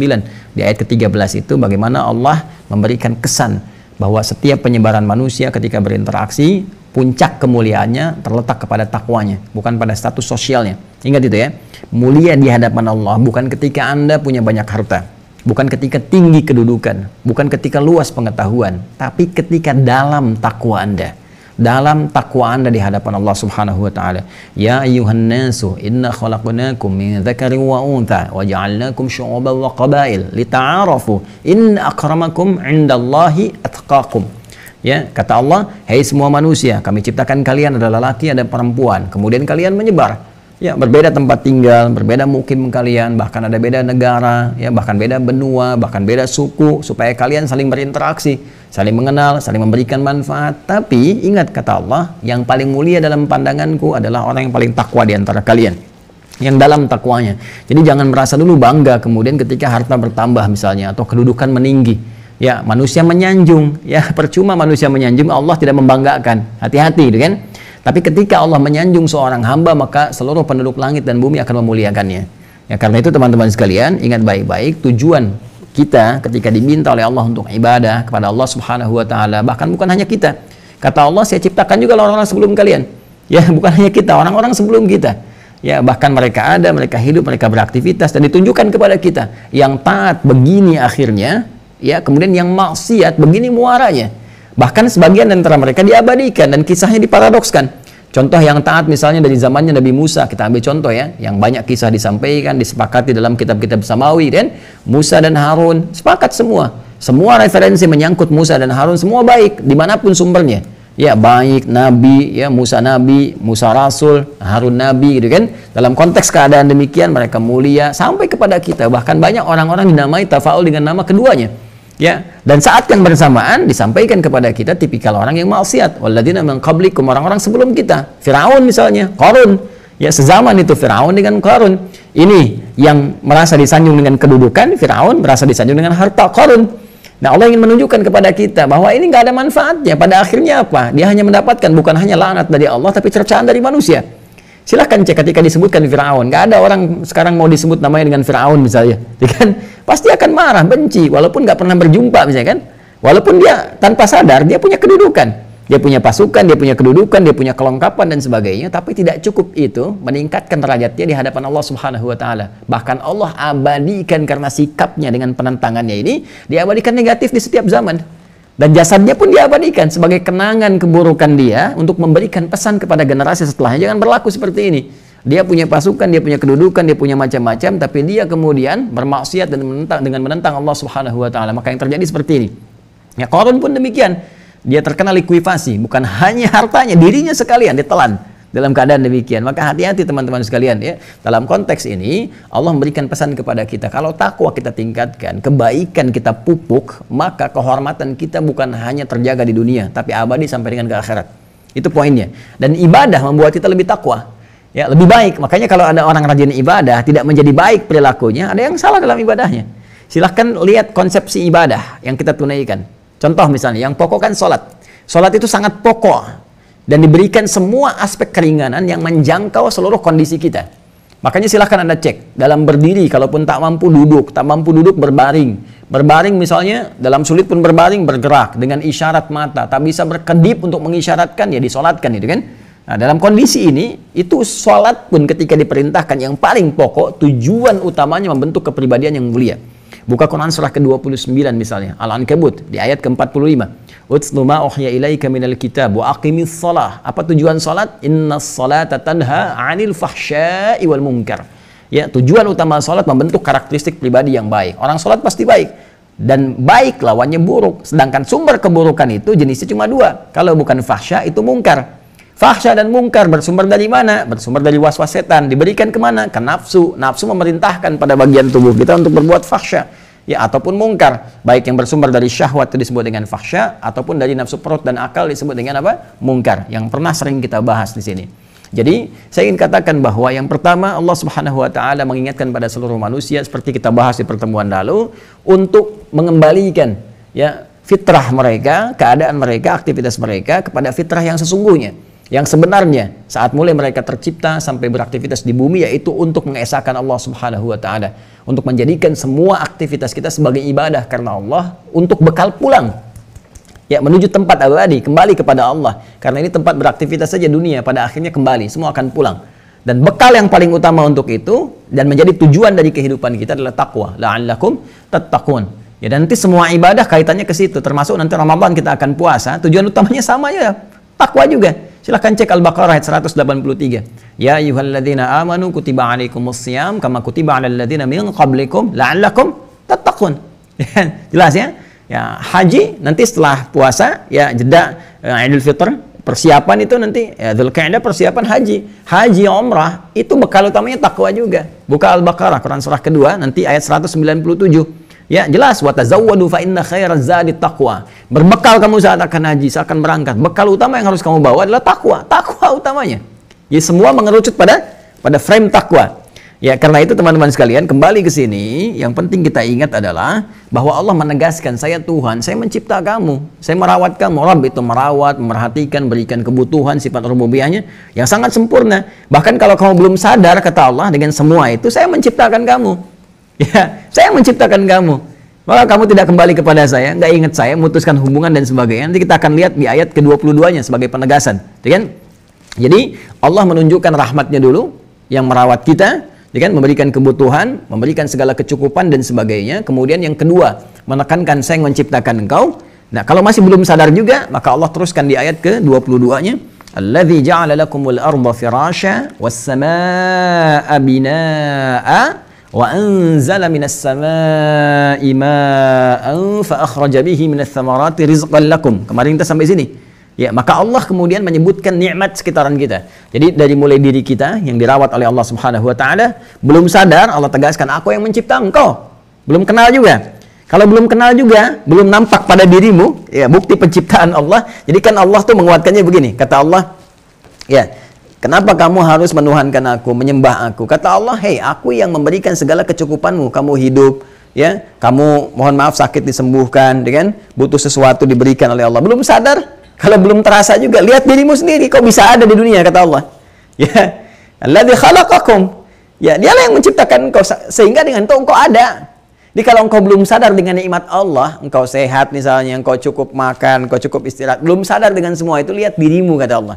di ayat ke-13 itu bagaimana Allah memberikan kesan bahwa setiap penyebaran manusia ketika berinteraksi puncak kemuliaannya terletak kepada takwanya bukan pada status sosialnya ingat itu ya mulia di hadapan Allah bukan ketika anda punya banyak harta bukan ketika tinggi kedudukan bukan ketika luas pengetahuan tapi ketika dalam takwa anda dalam takwa Anda di hadapan Allah Subhanahu wa taala. Ya ayyuhan nasu inna khalaqnakum min dzakarin wa untha wa ja'alnakum syu'uban wa qabail lita'arafu inna akramakum 'indallahi atqakum. Ya, kata Allah, "Hai hey semua manusia, kami ciptakan kalian adalah laki ada perempuan, kemudian kalian menyebar ya berbeda tempat tinggal, berbeda mukim kalian, bahkan ada beda negara, ya bahkan beda benua, bahkan beda suku supaya kalian saling berinteraksi, saling mengenal, saling memberikan manfaat. Tapi ingat kata Allah, yang paling mulia dalam pandanganku adalah orang yang paling takwa di antara kalian yang dalam takwanya. Jadi jangan merasa dulu bangga kemudian ketika harta bertambah misalnya atau kedudukan meninggi. Ya, manusia menyanjung, ya percuma manusia menyanjung, Allah tidak membanggakan. Hati-hati gitu kan. Tapi ketika Allah menyanjung seorang hamba, maka seluruh penduduk langit dan bumi akan memuliakannya. Ya, karena itu teman-teman sekalian, ingat baik-baik tujuan kita ketika diminta oleh Allah untuk ibadah kepada Allah Subhanahu wa taala, bahkan bukan hanya kita. Kata Allah, saya ciptakan juga orang-orang sebelum kalian. Ya, bukan hanya kita, orang-orang sebelum kita. Ya, bahkan mereka ada, mereka hidup, mereka beraktivitas dan ditunjukkan kepada kita yang taat begini akhirnya, ya, kemudian yang maksiat begini muaranya. Bahkan sebagian antara mereka diabadikan dan kisahnya diparadokskan. Contoh yang taat misalnya dari zamannya Nabi Musa, kita ambil contoh ya, yang banyak kisah disampaikan, disepakati dalam kitab-kitab samawi dan Musa dan Harun, sepakat semua. Semua referensi menyangkut Musa dan Harun semua baik dimanapun sumbernya. Ya baik Nabi, ya Musa Nabi, Musa Rasul, Harun Nabi gitu kan. Dalam konteks keadaan demikian mereka mulia sampai kepada kita. Bahkan banyak orang-orang dinamai tafaul dengan nama keduanya Ya, dan saat yang bersamaan disampaikan kepada kita tipikal orang yang maksiat. Walladzina min qablikum orang-orang sebelum kita. Firaun misalnya, Qarun. Ya, sezaman itu Firaun dengan Qarun. Ini yang merasa disanjung dengan kedudukan, Firaun merasa disanjung dengan harta Qarun. Nah, Allah ingin menunjukkan kepada kita bahwa ini nggak ada manfaatnya. Pada akhirnya apa? Dia hanya mendapatkan bukan hanya laknat dari Allah, tapi cercaan dari manusia. Silahkan cek ketika disebutkan Firaun. Nggak ada orang sekarang mau disebut namanya dengan Firaun misalnya. Ya kan? pasti akan marah, benci, walaupun nggak pernah berjumpa misalnya kan. Walaupun dia tanpa sadar, dia punya kedudukan. Dia punya pasukan, dia punya kedudukan, dia punya kelengkapan dan sebagainya, tapi tidak cukup itu meningkatkan derajatnya di hadapan Allah Subhanahu wa taala. Bahkan Allah abadikan karena sikapnya dengan penentangannya ini, diabadikan negatif di setiap zaman. Dan jasadnya pun diabadikan sebagai kenangan keburukan dia untuk memberikan pesan kepada generasi setelahnya jangan berlaku seperti ini. Dia punya pasukan, dia punya kedudukan, dia punya macam-macam, tapi dia kemudian bermaksiat dan menentang dengan menentang Allah Subhanahu wa taala. Maka yang terjadi seperti ini. Ya Qarun pun demikian. Dia terkena likuifasi, bukan hanya hartanya, dirinya sekalian ditelan dalam keadaan demikian. Maka hati-hati teman-teman sekalian ya. Dalam konteks ini Allah memberikan pesan kepada kita kalau takwa kita tingkatkan, kebaikan kita pupuk, maka kehormatan kita bukan hanya terjaga di dunia tapi abadi sampai dengan ke akhirat. Itu poinnya. Dan ibadah membuat kita lebih takwa ya lebih baik makanya kalau ada orang rajin ibadah tidak menjadi baik perilakunya ada yang salah dalam ibadahnya silahkan lihat konsepsi ibadah yang kita tunaikan contoh misalnya yang pokok kan sholat sholat itu sangat pokok dan diberikan semua aspek keringanan yang menjangkau seluruh kondisi kita makanya silahkan anda cek dalam berdiri kalaupun tak mampu duduk tak mampu duduk berbaring berbaring misalnya dalam sulit pun berbaring bergerak dengan isyarat mata tak bisa berkedip untuk mengisyaratkan ya disolatkan itu kan Nah, dalam kondisi ini, itu sholat pun ketika diperintahkan yang paling pokok, tujuan utamanya membentuk kepribadian yang mulia. Buka Quran surah ke-29 misalnya, Al-Ankabut, di ayat ke-45. Utslu ma uhya ilaika minal kitab wa aqimis salah. Apa tujuan salat? Inna salata tanha 'anil fahsya'i wal munkar. Ya, tujuan utama salat membentuk karakteristik pribadi yang baik. Orang salat pasti baik dan baik lawannya buruk. Sedangkan sumber keburukan itu jenisnya cuma dua. Kalau bukan fahsya itu mungkar. Fahsyah dan mungkar bersumber dari mana? Bersumber dari was-was setan. Diberikan kemana? Ke nafsu. Nafsu memerintahkan pada bagian tubuh kita untuk berbuat fahsyah. Ya, ataupun mungkar. Baik yang bersumber dari syahwat disebut dengan fahsyah, ataupun dari nafsu perut dan akal disebut dengan apa? Mungkar. Yang pernah sering kita bahas di sini. Jadi saya ingin katakan bahwa yang pertama Allah Subhanahu wa taala mengingatkan pada seluruh manusia seperti kita bahas di pertemuan lalu untuk mengembalikan ya fitrah mereka, keadaan mereka, aktivitas mereka kepada fitrah yang sesungguhnya. Yang sebenarnya saat mulai mereka tercipta sampai beraktivitas di bumi yaitu untuk mengesahkan Allah Subhanahu wa taala, untuk menjadikan semua aktivitas kita sebagai ibadah karena Allah untuk bekal pulang. Ya, menuju tempat abadi, kembali kepada Allah. Karena ini tempat beraktivitas saja dunia, pada akhirnya kembali, semua akan pulang. Dan bekal yang paling utama untuk itu dan menjadi tujuan dari kehidupan kita adalah takwa. La'allakum tattaqun. Ya dan nanti semua ibadah kaitannya ke situ, termasuk nanti Ramadan kita akan puasa. Tujuan utamanya sama ya, takwa juga. Silahkan cek Al-Baqarah ayat 183. Ya ayyuhalladzina amanu kutiba alaikumus siyam kama kutiba alal ladzina min qablikum la'allakum tattaqun. Ya, jelas ya? Ya, haji nanti setelah puasa ya jeda uh, Idul Fitr persiapan itu nanti ya Dzulqa'dah persiapan haji. Haji umrah itu bekal utamanya takwa juga. Buka Al-Baqarah Quran surah kedua nanti ayat 197. Ya jelas tazawwadu fa inna khairaz zadi taqwa. Berbekal kamu saat akan haji, saat akan berangkat. Bekal utama yang harus kamu bawa adalah takwa, takwa utamanya. Ya semua mengerucut pada pada frame takwa. Ya, karena itu teman-teman sekalian kembali ke sini, yang penting kita ingat adalah bahwa Allah menegaskan, saya Tuhan, saya mencipta kamu, saya merawat kamu. Rabb itu merawat, memerhatikan, berikan kebutuhan, sifat rububiyahnya yang sangat sempurna. Bahkan kalau kamu belum sadar, kata Allah, dengan semua itu saya menciptakan kamu. Ya, saya menciptakan kamu. Maka kamu tidak kembali kepada saya, nggak ingat saya, memutuskan hubungan dan sebagainya. Nanti kita akan lihat di ayat ke-22-nya sebagai penegasan. Ya kan? Jadi Allah menunjukkan rahmatnya dulu yang merawat kita, ya kan? memberikan kebutuhan, memberikan segala kecukupan dan sebagainya. Kemudian yang kedua, menekankan saya yang menciptakan engkau. Nah, kalau masih belum sadar juga, maka Allah teruskan di ayat ke-22-nya. Alladzi ja'ala lakumul arda firasha was samaa'a binaa'a وأنزل من السماء ماء فأخرج به من bihi رزقا لكم Kemarin kita sampai sini. Ya, maka Allah kemudian menyebutkan nikmat sekitaran kita. Jadi dari mulai diri kita yang dirawat oleh Allah Subhanahu wa taala, belum sadar Allah tegaskan aku yang mencipta engkau. Belum kenal juga. Kalau belum kenal juga, belum nampak pada dirimu, ya bukti penciptaan Allah. Jadi kan Allah tuh menguatkannya begini. Kata Allah, ya, Kenapa kamu harus menuhankan aku, menyembah aku? Kata Allah, hei, aku yang memberikan segala kecukupanmu. Kamu hidup, ya, kamu mohon maaf sakit disembuhkan, dengan ya butuh sesuatu diberikan oleh Allah. Belum sadar? Kalau belum terasa juga, lihat dirimu sendiri. Kok bisa ada di dunia? Kata Allah. Ya, Allah khalaqakum. Ya, dialah yang menciptakan engkau sehingga dengan itu engkau ada. Jadi kalau engkau belum sadar dengan nikmat Allah, engkau sehat misalnya, engkau cukup makan, engkau cukup istirahat, belum sadar dengan semua itu, lihat dirimu kata Allah.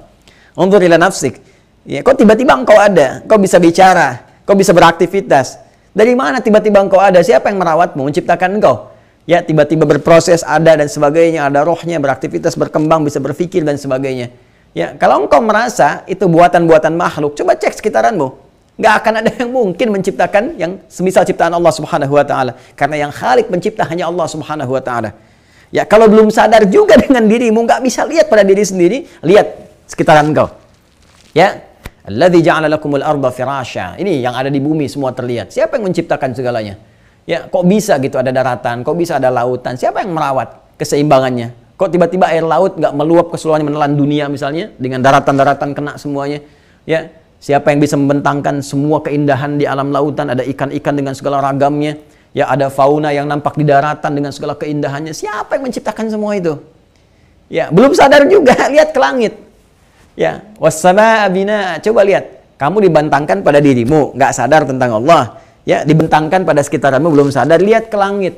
Untuk nafsik. Ya, kok tiba-tiba engkau ada, kau bisa bicara, kau bisa beraktivitas. Dari mana tiba-tiba engkau ada? Siapa yang merawatmu, menciptakan engkau? Ya, tiba-tiba berproses ada dan sebagainya, ada rohnya, beraktivitas, berkembang, bisa berpikir dan sebagainya. Ya, kalau engkau merasa itu buatan-buatan makhluk, coba cek sekitaranmu. Nggak akan ada yang mungkin menciptakan yang semisal ciptaan Allah Subhanahu wa taala. Karena yang khalik pencipta hanya Allah Subhanahu wa taala. Ya, kalau belum sadar juga dengan dirimu, nggak bisa lihat pada diri sendiri, lihat sekitaran engkau. Ya, Alladzi ja'ala lakumul arda firasya. Ini yang ada di bumi semua terlihat. Siapa yang menciptakan segalanya? Ya, kok bisa gitu ada daratan, kok bisa ada lautan? Siapa yang merawat keseimbangannya? Kok tiba-tiba air laut nggak meluap ke seluruhnya menelan dunia misalnya dengan daratan-daratan kena semuanya? Ya, siapa yang bisa membentangkan semua keindahan di alam lautan? Ada ikan-ikan dengan segala ragamnya. Ya, ada fauna yang nampak di daratan dengan segala keindahannya. Siapa yang menciptakan semua itu? Ya, belum sadar juga lihat ke langit. Ya, wassama abina. Coba lihat, kamu dibentangkan pada dirimu, nggak sadar tentang Allah. Ya, dibentangkan pada sekitarmu belum sadar. Lihat ke langit.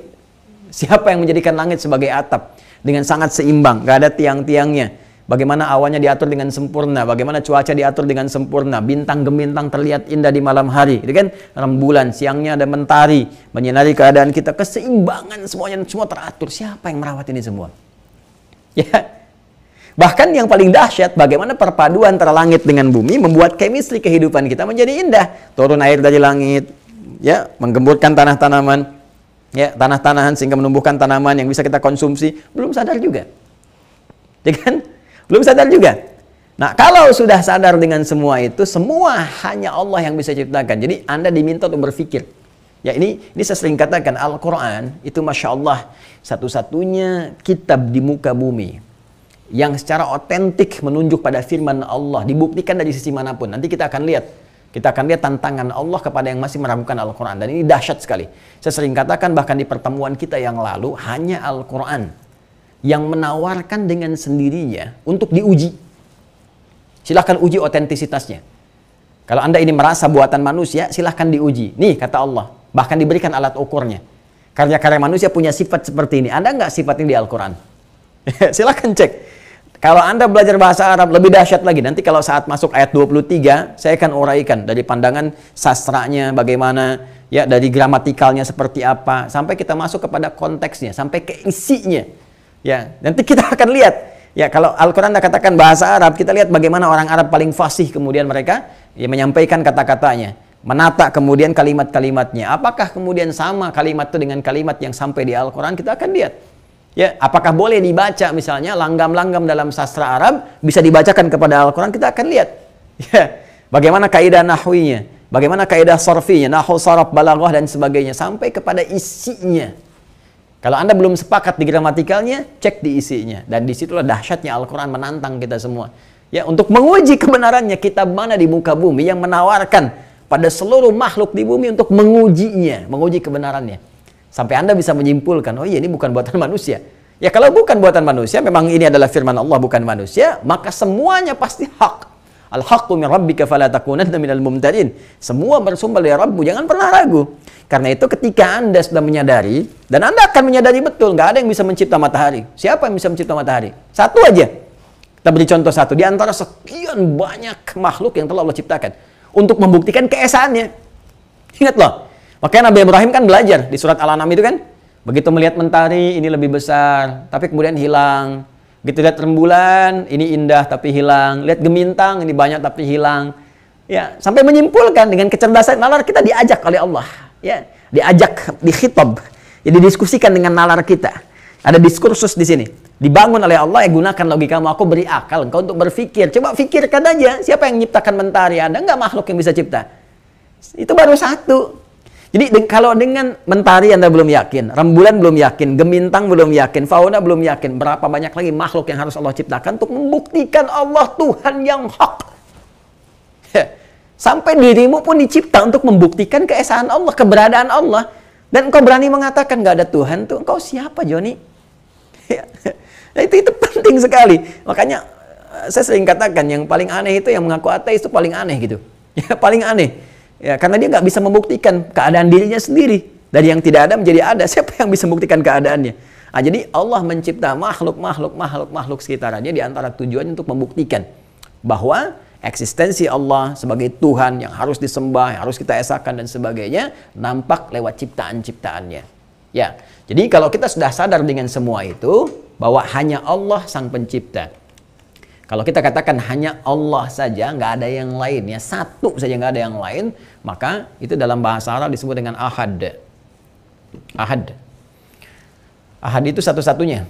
Siapa yang menjadikan langit sebagai atap dengan sangat seimbang, nggak ada tiang-tiangnya. Bagaimana awannya diatur dengan sempurna, bagaimana cuaca diatur dengan sempurna, bintang gemintang terlihat indah di malam hari, gitu kan? Rembulan, siangnya ada mentari, menyinari keadaan kita, keseimbangan semuanya, semua teratur. Siapa yang merawat ini semua? Ya, Bahkan yang paling dahsyat, bagaimana perpaduan antara langit dengan bumi membuat chemistry kehidupan kita menjadi indah. Turun air dari langit, ya, menggemburkan tanah-tanaman, ya, tanah-tanahan sehingga menumbuhkan tanaman yang bisa kita konsumsi. Belum sadar juga. Ya kan? Belum sadar juga. Nah, kalau sudah sadar dengan semua itu, semua hanya Allah yang bisa ciptakan. Jadi, Anda diminta untuk berpikir. Ya ini ini saya sering katakan Al-Quran itu masya Allah satu-satunya kitab di muka bumi yang secara otentik menunjuk pada firman Allah dibuktikan dari sisi manapun. Nanti kita akan lihat. Kita akan lihat tantangan Allah kepada yang masih meragukan Al-Quran. Dan ini dahsyat sekali. Saya sering katakan bahkan di pertemuan kita yang lalu hanya Al-Quran yang menawarkan dengan sendirinya untuk diuji. Silahkan uji otentisitasnya. Kalau Anda ini merasa buatan manusia, silahkan diuji. Nih kata Allah, bahkan diberikan alat ukurnya. Karya-karya manusia punya sifat seperti ini. anda nggak sifatnya di Al-Quran? Silahkan cek. Kalau Anda belajar bahasa Arab lebih dahsyat lagi, nanti kalau saat masuk ayat 23, saya akan uraikan dari pandangan sastranya bagaimana, ya dari gramatikalnya seperti apa, sampai kita masuk kepada konteksnya, sampai ke isinya. Ya, nanti kita akan lihat. Ya, kalau Al-Quran katakan bahasa Arab, kita lihat bagaimana orang Arab paling fasih kemudian mereka ya, menyampaikan kata-katanya. Menata kemudian kalimat-kalimatnya. Apakah kemudian sama kalimat itu dengan kalimat yang sampai di Al-Quran? Kita akan lihat. Ya, apakah boleh dibaca misalnya langgam-langgam dalam sastra Arab bisa dibacakan kepada Al-Qur'an? Kita akan lihat. Ya, bagaimana kaidah nahwinya, bagaimana kaidah sorfinya, Nahu, saraf, balaghah dan sebagainya sampai kepada isinya. Kalau Anda belum sepakat di gramatikalnya, cek di isinya. Dan di situlah dahsyatnya Al-Quran menantang kita semua. Ya, untuk menguji kebenarannya, kitab mana di muka bumi yang menawarkan pada seluruh makhluk di bumi untuk mengujinya, menguji kebenarannya. Sampai Anda bisa menyimpulkan, oh iya ini bukan buatan manusia. Ya kalau bukan buatan manusia, memang ini adalah firman Allah bukan manusia, maka semuanya pasti hak. Al-haqqu min rabbika fala takunanna minal mumtarin. Semua bersumber dari Rabbu, jangan pernah ragu. Karena itu ketika Anda sudah menyadari, dan Anda akan menyadari betul, nggak ada yang bisa mencipta matahari. Siapa yang bisa mencipta matahari? Satu aja. Kita beri contoh satu, di antara sekian banyak makhluk yang telah Allah ciptakan. Untuk membuktikan keesaannya. Ingatlah. Makanya Nabi Ibrahim kan belajar di surat Al-An'am itu kan. Begitu melihat mentari, ini lebih besar, tapi kemudian hilang. Gitu lihat rembulan, ini indah tapi hilang. Lihat gemintang, ini banyak tapi hilang. Ya, sampai menyimpulkan dengan kecerdasan nalar kita diajak oleh Allah. Ya, diajak, dikhitab. Jadi ya, diskusikan dengan nalar kita. Ada diskursus di sini. Dibangun oleh Allah, ya gunakan logika mu, Aku beri akal engkau untuk berpikir. Coba pikirkan aja, siapa yang menciptakan mentari? Ada nggak makhluk yang bisa cipta? Itu baru satu. Jadi de kalau dengan mentari Anda belum yakin, rembulan belum yakin, gemintang belum yakin, fauna belum yakin, berapa banyak lagi makhluk yang harus Allah ciptakan untuk membuktikan Allah Tuhan yang hak. Sampai dirimu pun dicipta untuk membuktikan keesaan Allah, keberadaan Allah. Dan engkau berani mengatakan gak ada Tuhan tuh, engkau siapa Joni? nah, itu itu penting sekali. Makanya eh, saya sering katakan yang paling aneh itu yang mengaku ateis itu paling aneh gitu. Ya, paling aneh. Ya, karena dia nggak bisa membuktikan keadaan dirinya sendiri. Dari yang tidak ada menjadi ada. Siapa yang bisa membuktikan keadaannya? Nah, jadi Allah mencipta makhluk, makhluk, makhluk, makhluk sekitarnya di antara tujuannya untuk membuktikan bahwa eksistensi Allah sebagai Tuhan yang harus disembah, yang harus kita esakan dan sebagainya nampak lewat ciptaan-ciptaannya. Ya, jadi kalau kita sudah sadar dengan semua itu bahwa hanya Allah sang pencipta. Kalau kita katakan hanya Allah saja, nggak ada yang lain ya satu saja nggak ada yang lain, maka itu dalam bahasa Arab disebut dengan ahad. Ahad. Ahad itu satu-satunya.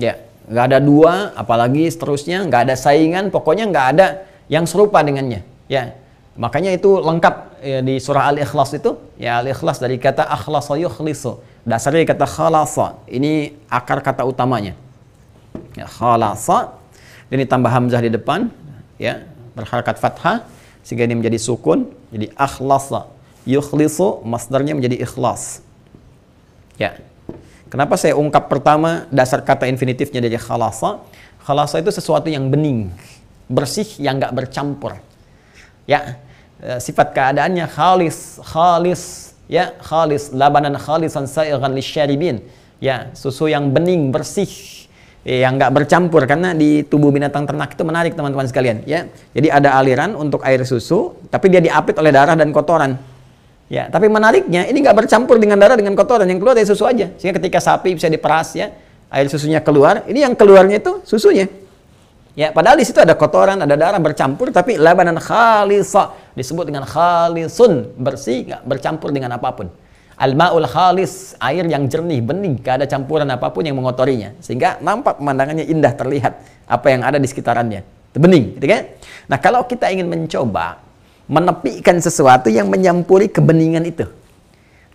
Ya, nggak ada dua, apalagi seterusnya, nggak ada saingan, pokoknya nggak ada yang serupa dengannya. Ya, makanya itu lengkap ya, di surah Al-Ikhlas itu. Ya, Al-Ikhlas dari kata akhlasa yukhlisu. Dasarnya kata khalasa. Ini akar kata utamanya. Ya, khalasa. Ini tambah hamzah di depan. Ya, berharakat fathah sehingga ini menjadi sukun jadi akhlasa yukhlisu masdarnya menjadi ikhlas ya kenapa saya ungkap pertama dasar kata infinitifnya dari khalasa khalasa itu sesuatu yang bening bersih yang nggak bercampur ya eh, sifat keadaannya khalis khalis ya khalis labanan khalisan sa'iran lisyaribin ya susu yang bening bersih Eh, yang nggak bercampur karena di tubuh binatang ternak itu menarik teman-teman sekalian ya jadi ada aliran untuk air susu tapi dia diapit oleh darah dan kotoran ya tapi menariknya ini nggak bercampur dengan darah dengan kotoran yang keluar dari susu aja sehingga ketika sapi bisa diperas ya air susunya keluar ini yang keluarnya itu susunya ya padahal di situ ada kotoran ada darah bercampur tapi labanan khalisah disebut dengan khalisun bersih nggak bercampur dengan apapun Al-ma'ul khalis, air yang jernih, bening, tidak ada campuran apapun yang mengotorinya. Sehingga nampak pemandangannya indah terlihat apa yang ada di sekitarannya. Bening, gitu kan? Nah, kalau kita ingin mencoba menepikan sesuatu yang menyampuri kebeningan itu.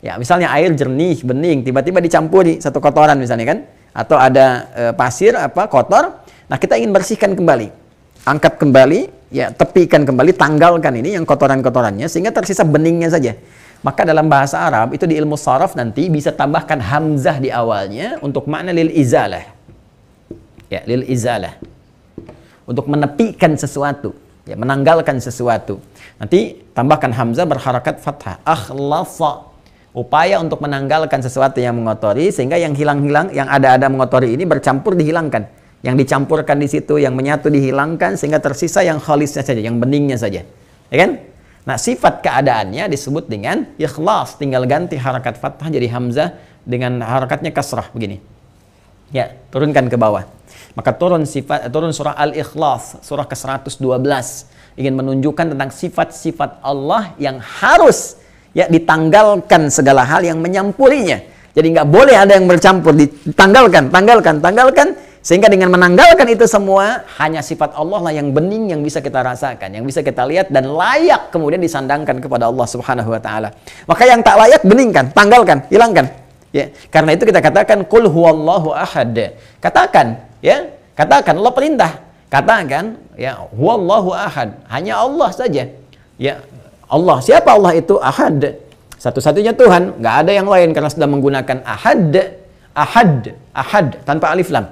Ya, misalnya air jernih, bening, tiba-tiba dicampuri satu kotoran misalnya kan? Atau ada e, pasir apa kotor. Nah, kita ingin bersihkan kembali. Angkat kembali, ya tepikan kembali, tanggalkan ini yang kotoran-kotorannya sehingga tersisa beningnya saja. Maka dalam bahasa Arab itu di ilmu saraf nanti bisa tambahkan hamzah di awalnya untuk makna lil izalah. Ya, lil izalah. Untuk menepikan sesuatu, ya menanggalkan sesuatu. Nanti tambahkan hamzah berharakat fathah. Akhlasa. Upaya untuk menanggalkan sesuatu yang mengotori sehingga yang hilang-hilang, yang ada-ada mengotori ini bercampur dihilangkan. Yang dicampurkan di situ, yang menyatu dihilangkan sehingga tersisa yang khalisnya saja, yang beningnya saja. Ya kan? Nah, sifat keadaannya disebut dengan ikhlas. Tinggal ganti harakat fathah jadi hamzah dengan harakatnya kasrah begini. Ya, turunkan ke bawah. Maka turun sifat turun surah Al-Ikhlas, surah ke-112 ingin menunjukkan tentang sifat-sifat Allah yang harus ya ditanggalkan segala hal yang menyampurinya. Jadi nggak boleh ada yang bercampur, ditanggalkan, tanggalkan, tanggalkan sehingga dengan menanggalkan itu semua, hanya sifat Allah lah yang bening yang bisa kita rasakan, yang bisa kita lihat dan layak kemudian disandangkan kepada Allah Subhanahu wa taala. Maka yang tak layak beningkan, tanggalkan, hilangkan. Ya, karena itu kita katakan qul huwallahu ahad. Katakan, ya. Katakan Allah perintah. Katakan ya huwallahu ahad. Hanya Allah saja. Ya, Allah. Siapa Allah itu? Ahad. Satu-satunya Tuhan, nggak ada yang lain karena sudah menggunakan ahad, ahad, ahad tanpa alif lam.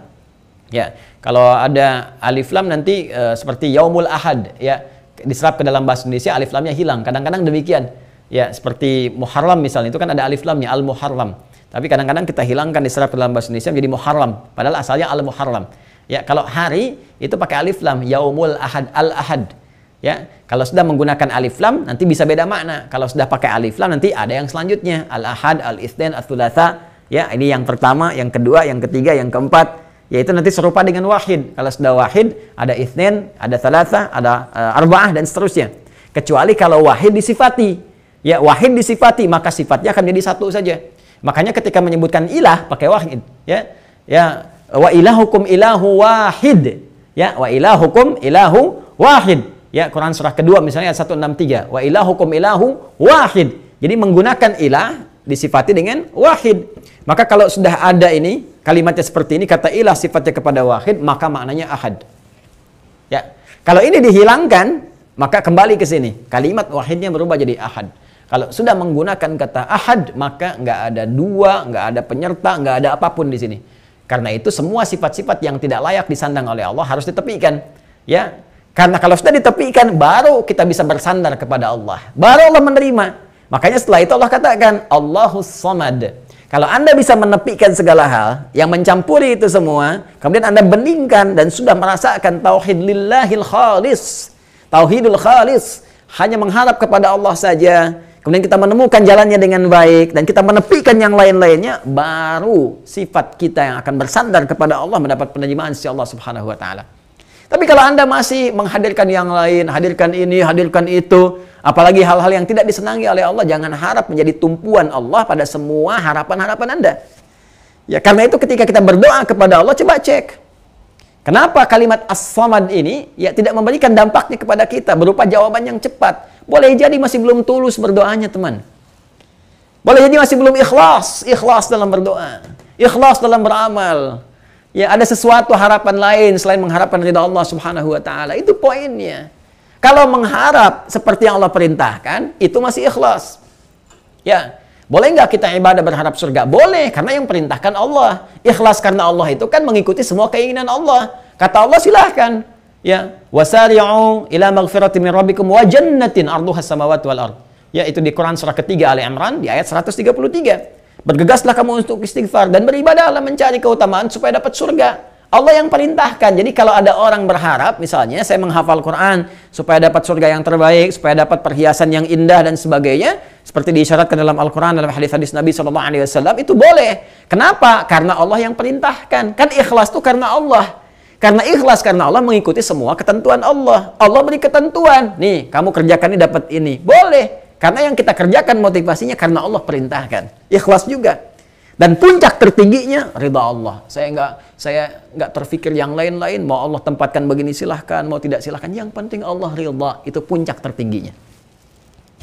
Ya, kalau ada alif lam nanti e, seperti yaumul ahad ya diserap ke dalam bahasa Indonesia alif lamnya hilang. Kadang-kadang demikian. Ya, seperti Muharram misalnya itu kan ada alif lamnya al-Muharram. Tapi kadang-kadang kita hilangkan diserap ke dalam bahasa Indonesia menjadi Muharram padahal asalnya al-Muharram. Ya, kalau hari itu pakai alif lam yaumul ahad al-ahad. Ya, kalau sudah menggunakan alif lam nanti bisa beda makna. Kalau sudah pakai alif lam nanti ada yang selanjutnya al-ahad, al isnin ats-tsulatsa. Ya, ini yang pertama, yang kedua, yang ketiga, yang keempat yaitu nanti serupa dengan wahid. Kalau sudah wahid, ada ithnin, ada thalatha, ada uh, arba'ah, dan seterusnya. Kecuali kalau wahid disifati. Ya, wahid disifati, maka sifatnya akan jadi satu saja. Makanya ketika menyebutkan ilah, pakai wahid. Ya, ya wa ilahukum ilahu wahid. Ya, wa hukum ilahu wahid. Ya, Quran surah kedua misalnya ayat 163. Wa hukum ilahu wahid. Jadi menggunakan ilah disifati dengan wahid. Maka kalau sudah ada ini kalimatnya seperti ini kata ilah sifatnya kepada wahid maka maknanya ahad. Ya. Kalau ini dihilangkan maka kembali ke sini kalimat wahidnya berubah jadi ahad. Kalau sudah menggunakan kata ahad maka nggak ada dua, nggak ada penyerta, nggak ada apapun di sini. Karena itu semua sifat-sifat yang tidak layak disandang oleh Allah harus ditepikan. Ya, karena kalau sudah ditepikan baru kita bisa bersandar kepada Allah. Baru Allah menerima. Makanya setelah itu Allah katakan Allahus Samad. Kalau Anda bisa menepikan segala hal yang mencampuri itu semua, kemudian Anda beningkan dan sudah merasakan tauhid lillahil khalis. Tauhidul khalis hanya mengharap kepada Allah saja. Kemudian kita menemukan jalannya dengan baik dan kita menepikan yang lain-lainnya, baru sifat kita yang akan bersandar kepada Allah mendapat penerimaan si Allah Subhanahu wa taala. Tapi kalau Anda masih menghadirkan yang lain, hadirkan ini, hadirkan itu, apalagi hal-hal yang tidak disenangi oleh Allah, jangan harap menjadi tumpuan Allah pada semua harapan-harapan Anda. Ya, karena itu ketika kita berdoa kepada Allah, coba cek. Kenapa kalimat as-samad ini ya tidak memberikan dampaknya kepada kita berupa jawaban yang cepat? Boleh jadi masih belum tulus berdoanya, teman. Boleh jadi masih belum ikhlas, ikhlas dalam berdoa, ikhlas dalam beramal, Ya ada sesuatu harapan lain selain mengharapkan ridha Allah Subhanahu wa taala. Itu poinnya. Kalau mengharap seperti yang Allah perintahkan, itu masih ikhlas. Ya, boleh nggak kita ibadah berharap surga? Boleh, karena yang perintahkan Allah. Ikhlas karena Allah itu kan mengikuti semua keinginan Allah. Kata Allah silahkan. Ya, wasari'u ila magfirati min rabbikum wa jannatin arduha samawati wal ard. Ya, itu di Quran surah ketiga Al Imran di ayat 133. Bergegaslah kamu untuk istighfar dan beribadahlah mencari keutamaan supaya dapat surga. Allah yang perintahkan. Jadi kalau ada orang berharap, misalnya saya menghafal Quran supaya dapat surga yang terbaik, supaya dapat perhiasan yang indah dan sebagainya, seperti diisyaratkan dalam Al-Quran dalam hadis-hadis Nabi saw itu boleh. Kenapa? Karena Allah yang perintahkan. Kan ikhlas itu karena Allah. Karena ikhlas karena Allah mengikuti semua ketentuan Allah. Allah beri ketentuan. Nih, kamu kerjakan ini dapat ini. Boleh. Karena yang kita kerjakan motivasinya karena Allah perintahkan. Ikhlas juga. Dan puncak tertingginya ridha Allah. Saya nggak saya nggak terfikir yang lain-lain. Mau Allah tempatkan begini silahkan, mau tidak silahkan. Yang penting Allah ridha itu puncak tertingginya.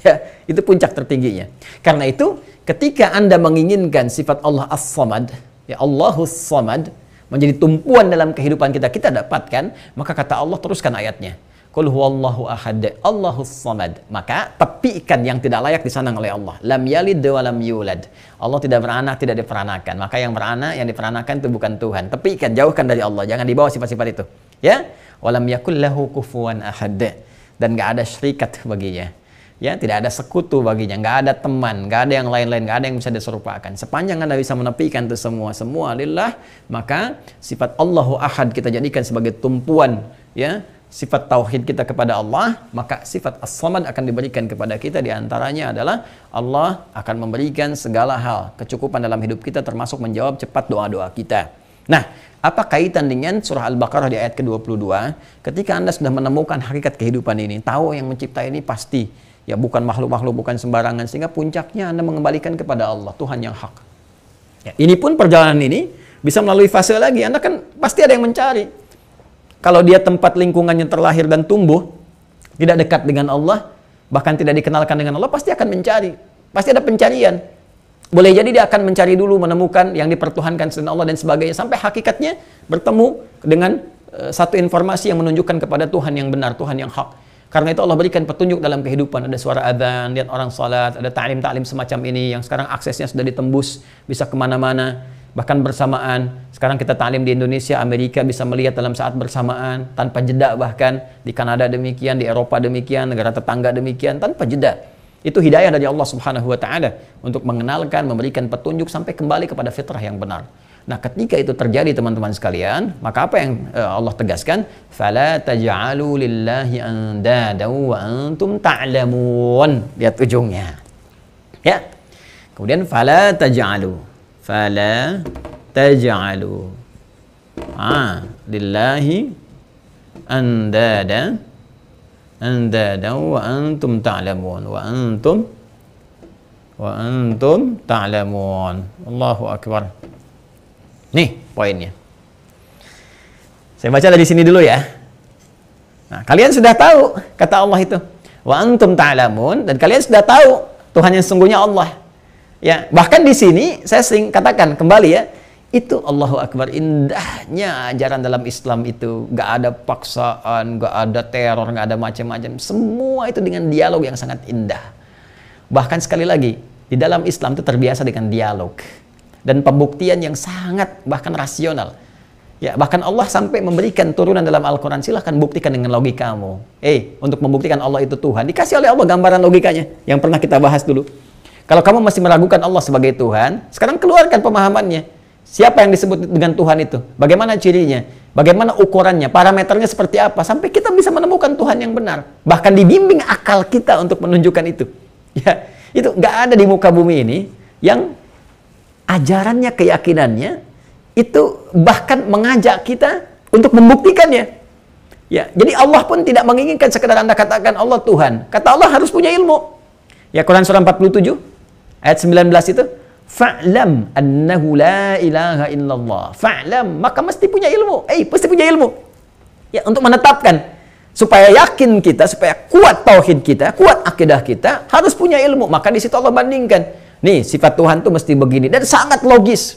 Ya, itu puncak tertingginya. Karena itu ketika anda menginginkan sifat Allah as-samad, ya Allahus samad menjadi tumpuan dalam kehidupan kita kita dapatkan, maka kata Allah teruskan ayatnya. Qul huwallahu ahad, Allahus samad. Maka tepikan yang tidak layak disandang oleh Allah. Lam yalid wa lam yulad. Allah tidak beranak, tidak diperanakan. Maka yang beranak, yang diperanakan itu bukan Tuhan. Tepikan, jauhkan dari Allah. Jangan dibawa sifat-sifat itu. Ya? lam yakul lahu kufuwan ahad. Dan gak ada syarikat baginya. Ya, tidak ada sekutu baginya, nggak ada teman, nggak ada yang lain-lain, nggak ada yang bisa diserupakan. Sepanjang Anda bisa menepikan itu semua, semua lillah, maka sifat Allahu Ahad kita jadikan sebagai tumpuan ya sifat tauhid kita kepada Allah, maka sifat as-samad akan diberikan kepada kita diantaranya adalah Allah akan memberikan segala hal, kecukupan dalam hidup kita termasuk menjawab cepat doa-doa kita. Nah, apa kaitan dengan surah Al-Baqarah di ayat ke-22? Ketika Anda sudah menemukan hakikat kehidupan ini, tahu yang mencipta ini pasti ya bukan makhluk-makhluk, bukan sembarangan sehingga puncaknya Anda mengembalikan kepada Allah, Tuhan yang hak. Ya. Ini pun perjalanan ini bisa melalui fase lagi. Anda kan pasti ada yang mencari kalau dia tempat lingkungannya terlahir dan tumbuh, tidak dekat dengan Allah, bahkan tidak dikenalkan dengan Allah, pasti akan mencari. Pasti ada pencarian. Boleh jadi dia akan mencari dulu, menemukan yang dipertuhankan selain Allah dan sebagainya. Sampai hakikatnya bertemu dengan eh, satu informasi yang menunjukkan kepada Tuhan yang benar, Tuhan yang hak. Karena itu Allah berikan petunjuk dalam kehidupan. Ada suara adzan, lihat orang salat, ada ta'lim-ta'lim semacam ini yang sekarang aksesnya sudah ditembus, bisa kemana-mana bahkan bersamaan. Sekarang kita talim di Indonesia, Amerika bisa melihat dalam saat bersamaan, tanpa jeda bahkan. Di Kanada demikian, di Eropa demikian, negara tetangga demikian, tanpa jeda. Itu hidayah dari Allah Subhanahu wa taala untuk mengenalkan, memberikan petunjuk sampai kembali kepada fitrah yang benar. Nah, ketika itu terjadi teman-teman sekalian, maka apa yang eh, Allah tegaskan? Fala taj'alu lillahi wa antum ta'lamun. Lihat ujungnya. Ya. Kemudian fala taj'alu fala taj'alu ah lillahi andada andada wa antum ta'lamun wa antum wa antum ta'lamun Allahu akbar nih poinnya saya baca dari sini dulu ya nah kalian sudah tahu kata Allah itu wa antum ta'lamun dan kalian sudah tahu Tuhan yang sesungguhnya Allah Ya, bahkan di sini saya sering katakan kembali ya, itu Allahu Akbar indahnya ajaran dalam Islam itu gak ada paksaan, gak ada teror, gak ada macam-macam semua itu dengan dialog yang sangat indah bahkan sekali lagi di dalam Islam itu terbiasa dengan dialog dan pembuktian yang sangat bahkan rasional ya bahkan Allah sampai memberikan turunan dalam Al-Quran silahkan buktikan dengan logikamu eh untuk membuktikan Allah itu Tuhan dikasih oleh Allah gambaran logikanya yang pernah kita bahas dulu kalau kamu masih meragukan Allah sebagai Tuhan, sekarang keluarkan pemahamannya. Siapa yang disebut dengan Tuhan itu? Bagaimana cirinya? Bagaimana ukurannya? Parameternya seperti apa? Sampai kita bisa menemukan Tuhan yang benar. Bahkan dibimbing akal kita untuk menunjukkan itu. Ya, itu nggak ada di muka bumi ini yang ajarannya, keyakinannya itu bahkan mengajak kita untuk membuktikannya. Ya, jadi Allah pun tidak menginginkan sekedar Anda katakan Allah Tuhan. Kata Allah harus punya ilmu. Ya Quran surah 47 Ayat 19 itu fa'lam annahu la ilaha illallah. Fa'lam, maka mesti punya ilmu. Eh, mesti punya ilmu. Ya, untuk menetapkan supaya yakin kita, supaya kuat tauhid kita, kuat akidah kita, harus punya ilmu. Maka di Allah bandingkan. Nih, sifat Tuhan itu mesti begini dan sangat logis.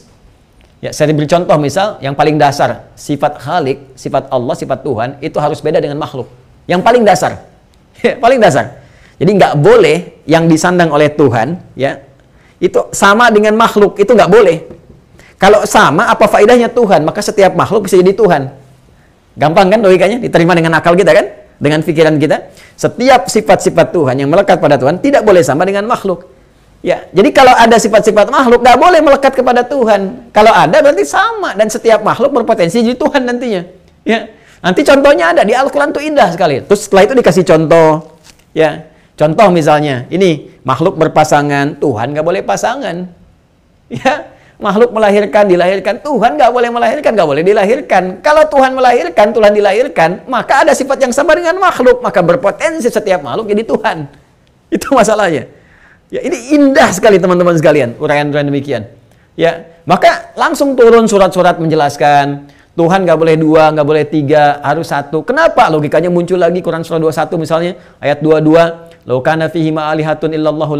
Ya, saya beri contoh misal yang paling dasar, sifat Khalik, sifat Allah, sifat Tuhan itu harus beda dengan makhluk. Yang paling dasar. paling dasar. Jadi nggak boleh yang disandang oleh Tuhan, ya, itu sama dengan makhluk, itu nggak boleh. Kalau sama, apa faidahnya Tuhan? Maka setiap makhluk bisa jadi Tuhan. Gampang kan logikanya? Diterima dengan akal kita kan? Dengan pikiran kita. Setiap sifat-sifat Tuhan yang melekat pada Tuhan tidak boleh sama dengan makhluk. Ya, jadi kalau ada sifat-sifat makhluk nggak boleh melekat kepada Tuhan. Kalau ada berarti sama dan setiap makhluk berpotensi jadi Tuhan nantinya. Ya, nanti contohnya ada di Al-Quran itu indah sekali. Terus setelah itu dikasih contoh. Ya, Contoh misalnya, ini makhluk berpasangan, Tuhan nggak boleh pasangan. Ya, makhluk melahirkan, dilahirkan, Tuhan nggak boleh melahirkan, nggak boleh dilahirkan. Kalau Tuhan melahirkan, Tuhan dilahirkan, maka ada sifat yang sama dengan makhluk, maka berpotensi setiap makhluk jadi Tuhan. Itu masalahnya. Ya, ini indah sekali teman-teman sekalian, uraian-uraian demikian. Ya, maka langsung turun surat-surat menjelaskan Tuhan nggak boleh dua, nggak boleh tiga, harus satu. Kenapa? Logikanya muncul lagi Quran surah 21 misalnya, ayat 22. Lau kana fihi ma'alihatun illallahu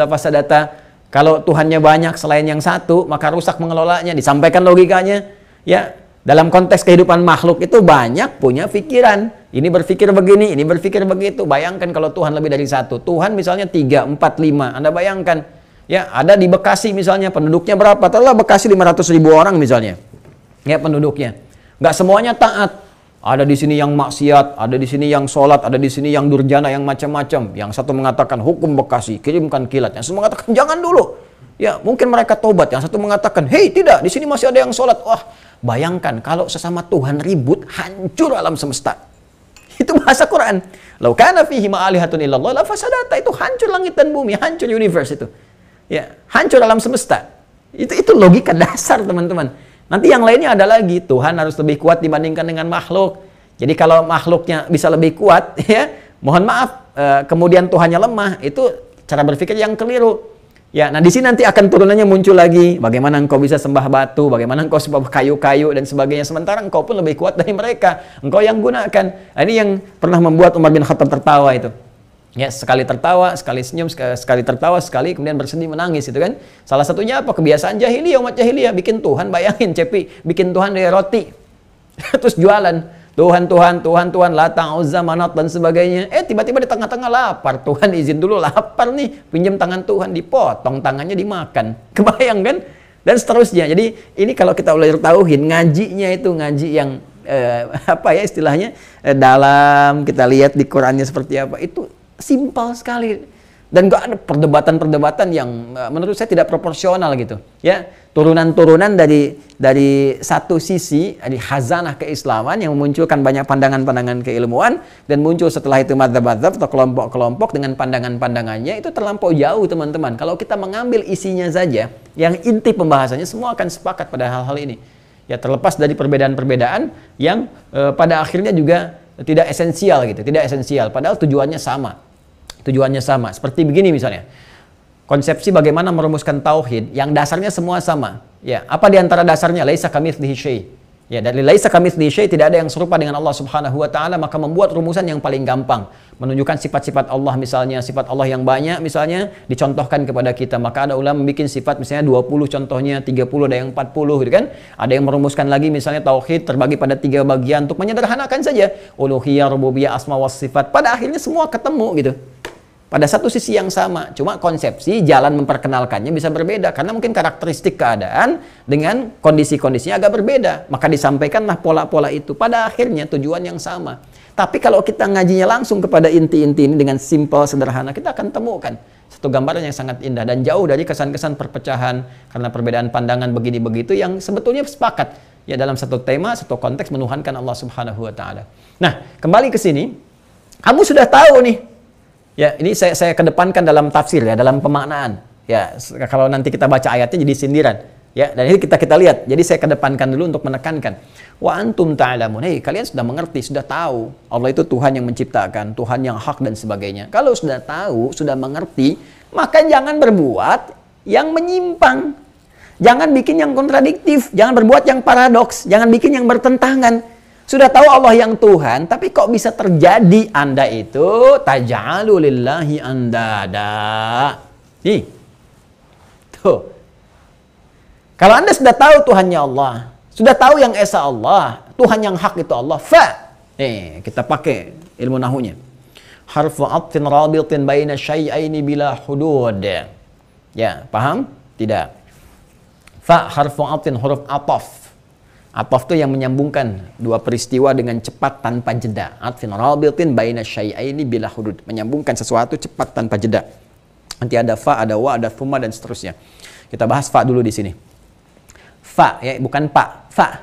Kalau Tuhannya banyak selain yang satu, maka rusak mengelolanya. Disampaikan logikanya. Ya, dalam konteks kehidupan makhluk itu banyak punya pikiran. Ini berpikir begini, ini berpikir begitu. Bayangkan kalau Tuhan lebih dari satu. Tuhan misalnya tiga, empat, lima. Anda bayangkan. Ya, ada di Bekasi misalnya, penduduknya berapa? Tahu Bekasi lima ratus ribu orang misalnya. Ya, penduduknya. Nggak semuanya taat. Ada di sini yang maksiat, ada di sini yang sholat, ada di sini yang durjana, yang macam-macam. Yang satu mengatakan hukum Bekasi, kirimkan kilat. Yang satu mengatakan jangan dulu. Ya, mungkin mereka tobat. Yang satu mengatakan, hei tidak, di sini masih ada yang sholat. Wah, bayangkan kalau sesama Tuhan ribut, hancur alam semesta. Itu bahasa Quran. Lau kana fihi ma'alihatun illallah, la fasadata. Itu hancur langit dan bumi, hancur universe itu. Ya, hancur alam semesta. Itu itu logika dasar, teman-teman. Nanti yang lainnya ada lagi, Tuhan harus lebih kuat dibandingkan dengan makhluk. Jadi kalau makhluknya bisa lebih kuat, ya mohon maaf, eh, kemudian Tuhannya lemah, itu cara berpikir yang keliru. Ya, nah di sini nanti akan turunannya muncul lagi. Bagaimana engkau bisa sembah batu, bagaimana engkau sembah kayu-kayu dan sebagainya. Sementara engkau pun lebih kuat dari mereka. Engkau yang gunakan. Nah, ini yang pernah membuat Umar bin Khattab tertawa itu. Ya, sekali tertawa, sekali senyum, sekali tertawa, sekali kemudian bersedih menangis itu kan. Salah satunya apa? Kebiasaan jahiliyah umat jahiliyah bikin Tuhan bayangin cepi, bikin Tuhan dari roti. Terus jualan. Tuhan, Tuhan, Tuhan, Tuhan, latang, uzza, manat, dan sebagainya. Eh, tiba-tiba di tengah-tengah lapar. Tuhan izin dulu lapar nih. Pinjam tangan Tuhan, dipotong tangannya dimakan. Kebayang kan? Dan seterusnya. Jadi ini kalau kita belajar tauhin, ngajinya itu ngaji yang eh, apa ya istilahnya eh, dalam kita lihat di Qurannya seperti apa itu Simpel sekali dan gak ada perdebatan-perdebatan yang eh, menurut saya tidak proporsional gitu ya turunan-turunan dari dari satu sisi dari hazanah keislaman yang memunculkan banyak pandangan-pandangan keilmuan dan muncul setelah itu madzhab-madzhab atau kelompok-kelompok dengan pandangan-pandangannya itu terlampau jauh teman-teman kalau kita mengambil isinya saja yang inti pembahasannya semua akan sepakat pada hal-hal ini ya terlepas dari perbedaan-perbedaan yang eh, pada akhirnya juga tidak esensial gitu tidak esensial padahal tujuannya sama tujuannya sama. Seperti begini misalnya. Konsepsi bagaimana merumuskan tauhid yang dasarnya semua sama. Ya, apa di antara dasarnya? Laisa kamitslihi syai. Ya, dari laisa kamitslihi syai tidak ada yang serupa dengan Allah Subhanahu wa taala, maka membuat rumusan yang paling gampang, menunjukkan sifat-sifat Allah misalnya, sifat Allah yang banyak misalnya dicontohkan kepada kita. Maka ada ulama membuat sifat misalnya 20 contohnya, 30 ada yang 40 gitu kan. Ada yang merumuskan lagi misalnya tauhid terbagi pada tiga bagian untuk menyederhanakan saja. Uluhiyah, rububiyah, asma was sifat. Pada akhirnya semua ketemu gitu pada satu sisi yang sama, cuma konsepsi jalan memperkenalkannya bisa berbeda karena mungkin karakteristik keadaan dengan kondisi-kondisinya agak berbeda. Maka disampaikanlah pola-pola itu pada akhirnya tujuan yang sama. Tapi kalau kita ngajinya langsung kepada inti-inti ini dengan simpel sederhana, kita akan temukan satu gambaran yang sangat indah dan jauh dari kesan-kesan perpecahan karena perbedaan pandangan begini begitu yang sebetulnya sepakat ya dalam satu tema, satu konteks menuhankan Allah Subhanahu wa taala. Nah, kembali ke sini, kamu sudah tahu nih Ya, ini saya saya kedepankan dalam tafsir ya, dalam pemaknaan. Ya, kalau nanti kita baca ayatnya jadi sindiran. Ya, dan ini kita kita lihat. Jadi saya kedepankan dulu untuk menekankan. Wa antum ta'lamun. Hei, kalian sudah mengerti, sudah tahu Allah itu Tuhan yang menciptakan, Tuhan yang hak dan sebagainya. Kalau sudah tahu, sudah mengerti, maka jangan berbuat yang menyimpang. Jangan bikin yang kontradiktif, jangan berbuat yang paradoks, jangan bikin yang bertentangan. Sudah tahu Allah yang Tuhan, tapi kok bisa terjadi Anda itu taj'alu lillahi ada. Nih. Tuh. Kalau Anda sudah tahu Tuhannya Allah, sudah tahu yang esa Allah, Tuhan yang hak itu Allah, fa. Nih, kita pakai ilmu nahunya. Harfu atfin rabitin baina syai'aini bila hudud. Ya, paham? Tidak. Fa harfu atfin huruf ataf. Atof itu yang menyambungkan dua peristiwa dengan cepat tanpa jeda. Atfin biltin baina syai'aini bila hudud. Menyambungkan sesuatu cepat tanpa jeda. Nanti ada fa, ada wa, ada thuma, dan seterusnya. Kita bahas fa dulu di sini. Fa ya bukan pa, fa.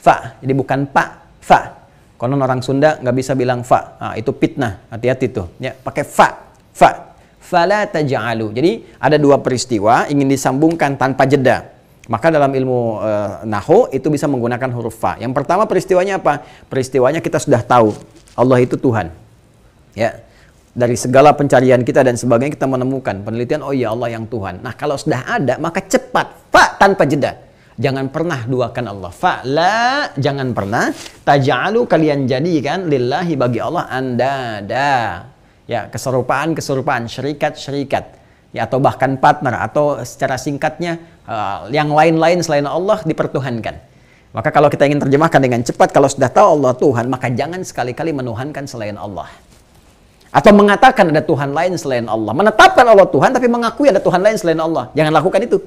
Fa. Jadi bukan pa, fa. Konon orang Sunda nggak bisa bilang fa. Nah, itu fitnah. Hati-hati tuh. Ya, pakai fa. Fa. Fala taj'alu. Jadi ada dua peristiwa ingin disambungkan tanpa jeda maka dalam ilmu eh, nahu itu bisa menggunakan huruf fa. Yang pertama peristiwanya apa? Peristiwanya kita sudah tahu Allah itu Tuhan. Ya. Dari segala pencarian kita dan sebagainya kita menemukan penelitian oh ya Allah yang Tuhan. Nah, kalau sudah ada maka cepat fa tanpa jeda. Jangan pernah duakan Allah. Fa la jangan pernah tajalu kalian jadikan lillahi bagi Allah Anda da. Ya, keserupaan-keserupaan, syarikat-syarikat ya atau bahkan partner atau secara singkatnya uh, yang lain-lain selain Allah dipertuhankan. Maka kalau kita ingin terjemahkan dengan cepat kalau sudah tahu Allah Tuhan, maka jangan sekali-kali menuhankan selain Allah. Atau mengatakan ada Tuhan lain selain Allah. Menetapkan Allah Tuhan tapi mengakui ada Tuhan lain selain Allah. Jangan lakukan itu.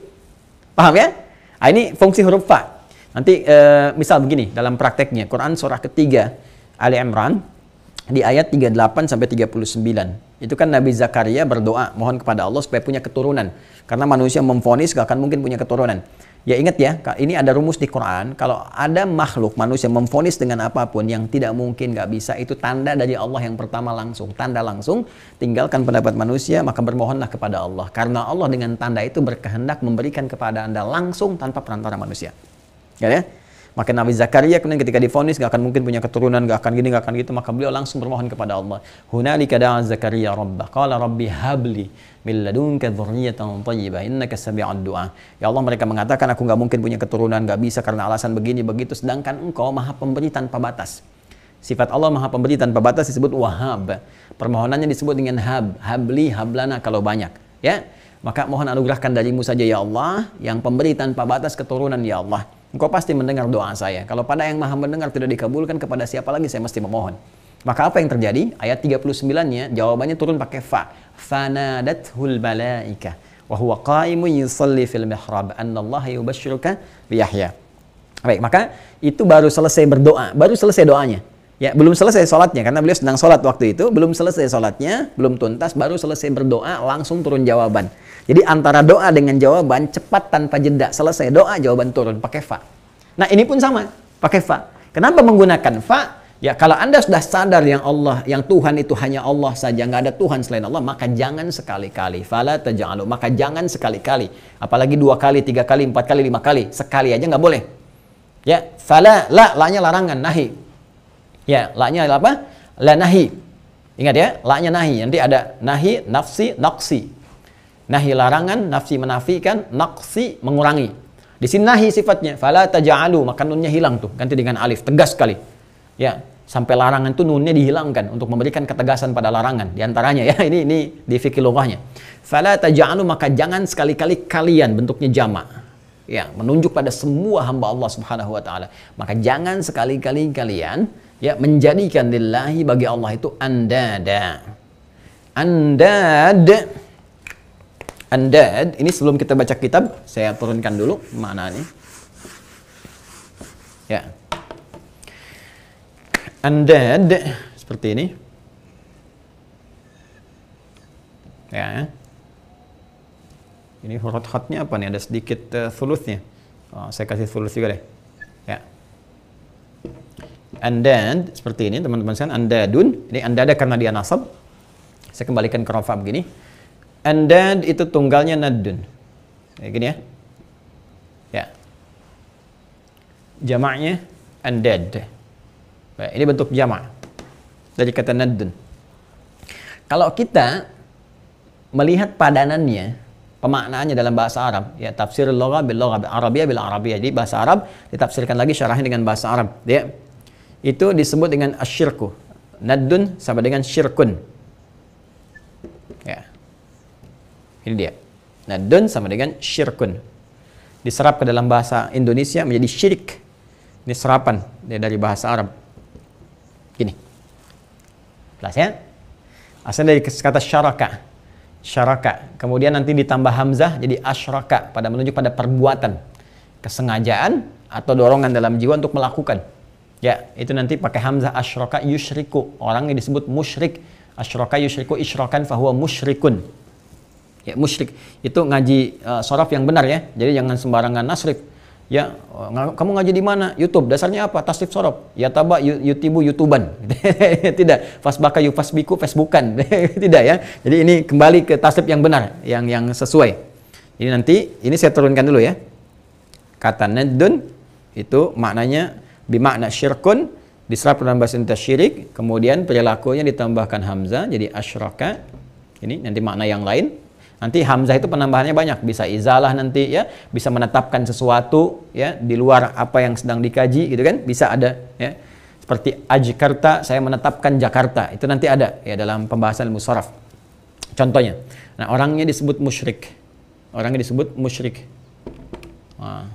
Paham ya? Nah, ini fungsi huruf fa. Nanti e, misal begini dalam prakteknya Quran surah ketiga Ali Imran di ayat 38 sampai 39. Itu kan Nabi Zakaria berdoa mohon kepada Allah supaya punya keturunan. Karena manusia memfonis gak akan mungkin punya keturunan. Ya ingat ya, ini ada rumus di Quran. Kalau ada makhluk manusia memfonis dengan apapun yang tidak mungkin gak bisa, itu tanda dari Allah yang pertama langsung. Tanda langsung, tinggalkan pendapat manusia, maka bermohonlah kepada Allah. Karena Allah dengan tanda itu berkehendak memberikan kepada Anda langsung tanpa perantara manusia. Ya, ya? Maka Nabi Zakaria kemudian ketika difonis gak akan mungkin punya keturunan, gak akan gini, gak akan gitu, maka beliau langsung bermohon kepada Allah. Hunalika da'a Zakaria rabbah. Qala rabbi habli min ladunka dzurriyyatan thayyibah innaka sami'ud du'a. Ya Allah mereka mengatakan aku gak mungkin punya keturunan, gak bisa karena alasan begini begitu sedangkan engkau Maha Pemberi tanpa batas. Sifat Allah Maha Pemberi tanpa batas disebut Wahhab. Permohonannya disebut dengan Hab, Habli, Hablana kalau banyak, ya. Maka mohon anugerahkan darimu saja ya Allah, yang pemberi tanpa batas keturunan ya Allah. Engkau pasti mendengar doa saya. Kalau pada yang maha mendengar tidak dikabulkan, kepada siapa lagi saya mesti memohon. Maka apa yang terjadi? Ayat 39-nya, jawabannya turun pakai fa. Fanadathul malaika. Wahuwa qaimu yusalli fil mihrab. Annallaha yubashiruka biyahya. Baik, maka itu baru selesai berdoa, baru selesai doanya. Ya, belum selesai sholatnya karena beliau sedang sholat waktu itu, belum selesai sholatnya, belum tuntas, baru selesai berdoa langsung turun jawaban. Jadi antara doa dengan jawaban cepat tanpa jeda selesai doa jawaban turun pakai fa. Nah ini pun sama pakai fa. Kenapa menggunakan fa? Ya kalau anda sudah sadar yang Allah, yang Tuhan itu hanya Allah saja, nggak ada Tuhan selain Allah, maka jangan sekali-kali. Fala tajalu, maka jangan sekali-kali. Apalagi dua kali, tiga kali, empat kali, lima kali, sekali aja nggak boleh. Ya, fala, la, la larangan, nahi. Ya, laknya apa? La nahi. Ingat ya, laknya nahi. Nanti ada nahi, nafsi, naksi. Nahi larangan, nafsi menafikan, naksi mengurangi. Di sini nahi sifatnya. Fala taja'alu, maka nunnya hilang tuh. Ganti dengan alif, tegas sekali. Ya, sampai larangan itu nunnya dihilangkan untuk memberikan ketegasan pada larangan. Di antaranya ya, ini ini di fikir lughahnya. Fala taja'alu, maka jangan sekali-kali kalian bentuknya jama ya menunjuk pada semua hamba Allah Subhanahu wa taala. Maka jangan sekali-kali kalian ya menjadikan lillahi bagi Allah itu andada andad andad ini sebelum kita baca kitab saya turunkan dulu mana nih ya andad seperti ini ya ini huruf hatnya apa nih ada sedikit uh, eh, sulusnya oh, saya kasih sulus juga deh andad seperti ini teman-teman sekalian andadun ini andada karena dia nasab saya kembalikan ke rofa begini andad itu tunggalnya nadun kayak gini ya ya jamaknya andad Baik, ini bentuk jamak dari kata nadun kalau kita melihat padanannya pemaknaannya dalam bahasa Arab ya tafsir loga bil logah Arabia bil Arabia jadi bahasa Arab ditafsirkan lagi syarahnya dengan bahasa Arab ya itu disebut dengan asyirku. Naddun sama dengan syirkun. Ya. Ini dia. Naddun sama dengan syirkun. Diserap ke dalam bahasa Indonesia menjadi syirik. Ini serapan dari bahasa Arab. Gini. Jelas ya? Asal dari kata syaraka. Syaraka. Kemudian nanti ditambah hamzah jadi asyraka pada menunjuk pada perbuatan, kesengajaan atau dorongan dalam jiwa untuk melakukan. Ya, itu nanti pakai hamzah asyraka yusyriku. Orang yang disebut musyrik. Asyraka yusyriku isyrakan fahuwa musyrikun. Ya, musyrik. Itu ngaji uh, sorof yang benar ya. Jadi jangan sembarangan nasrif. Ya, eh, kamu ngaji di mana? YouTube. Dasarnya apa? Tasrif sorof. Ya taba yutibu YouTuban. Tidak. Fasbaka yufasbiku facebookan. Tidak ya. Jadi ini kembali ke tasrif yang benar, yang yang sesuai. ini nanti ini saya turunkan dulu ya. Kata nadun itu maknanya bimakna syirkun diserap dalam bahasa Indonesia syirik kemudian perilakunya ditambahkan hamzah jadi asyraka ini nanti makna yang lain nanti hamzah itu penambahannya banyak bisa izalah nanti ya bisa menetapkan sesuatu ya di luar apa yang sedang dikaji gitu kan bisa ada ya seperti ajkarta saya menetapkan Jakarta itu nanti ada ya dalam pembahasan ilmu contohnya nah orangnya disebut musyrik orangnya disebut musyrik nah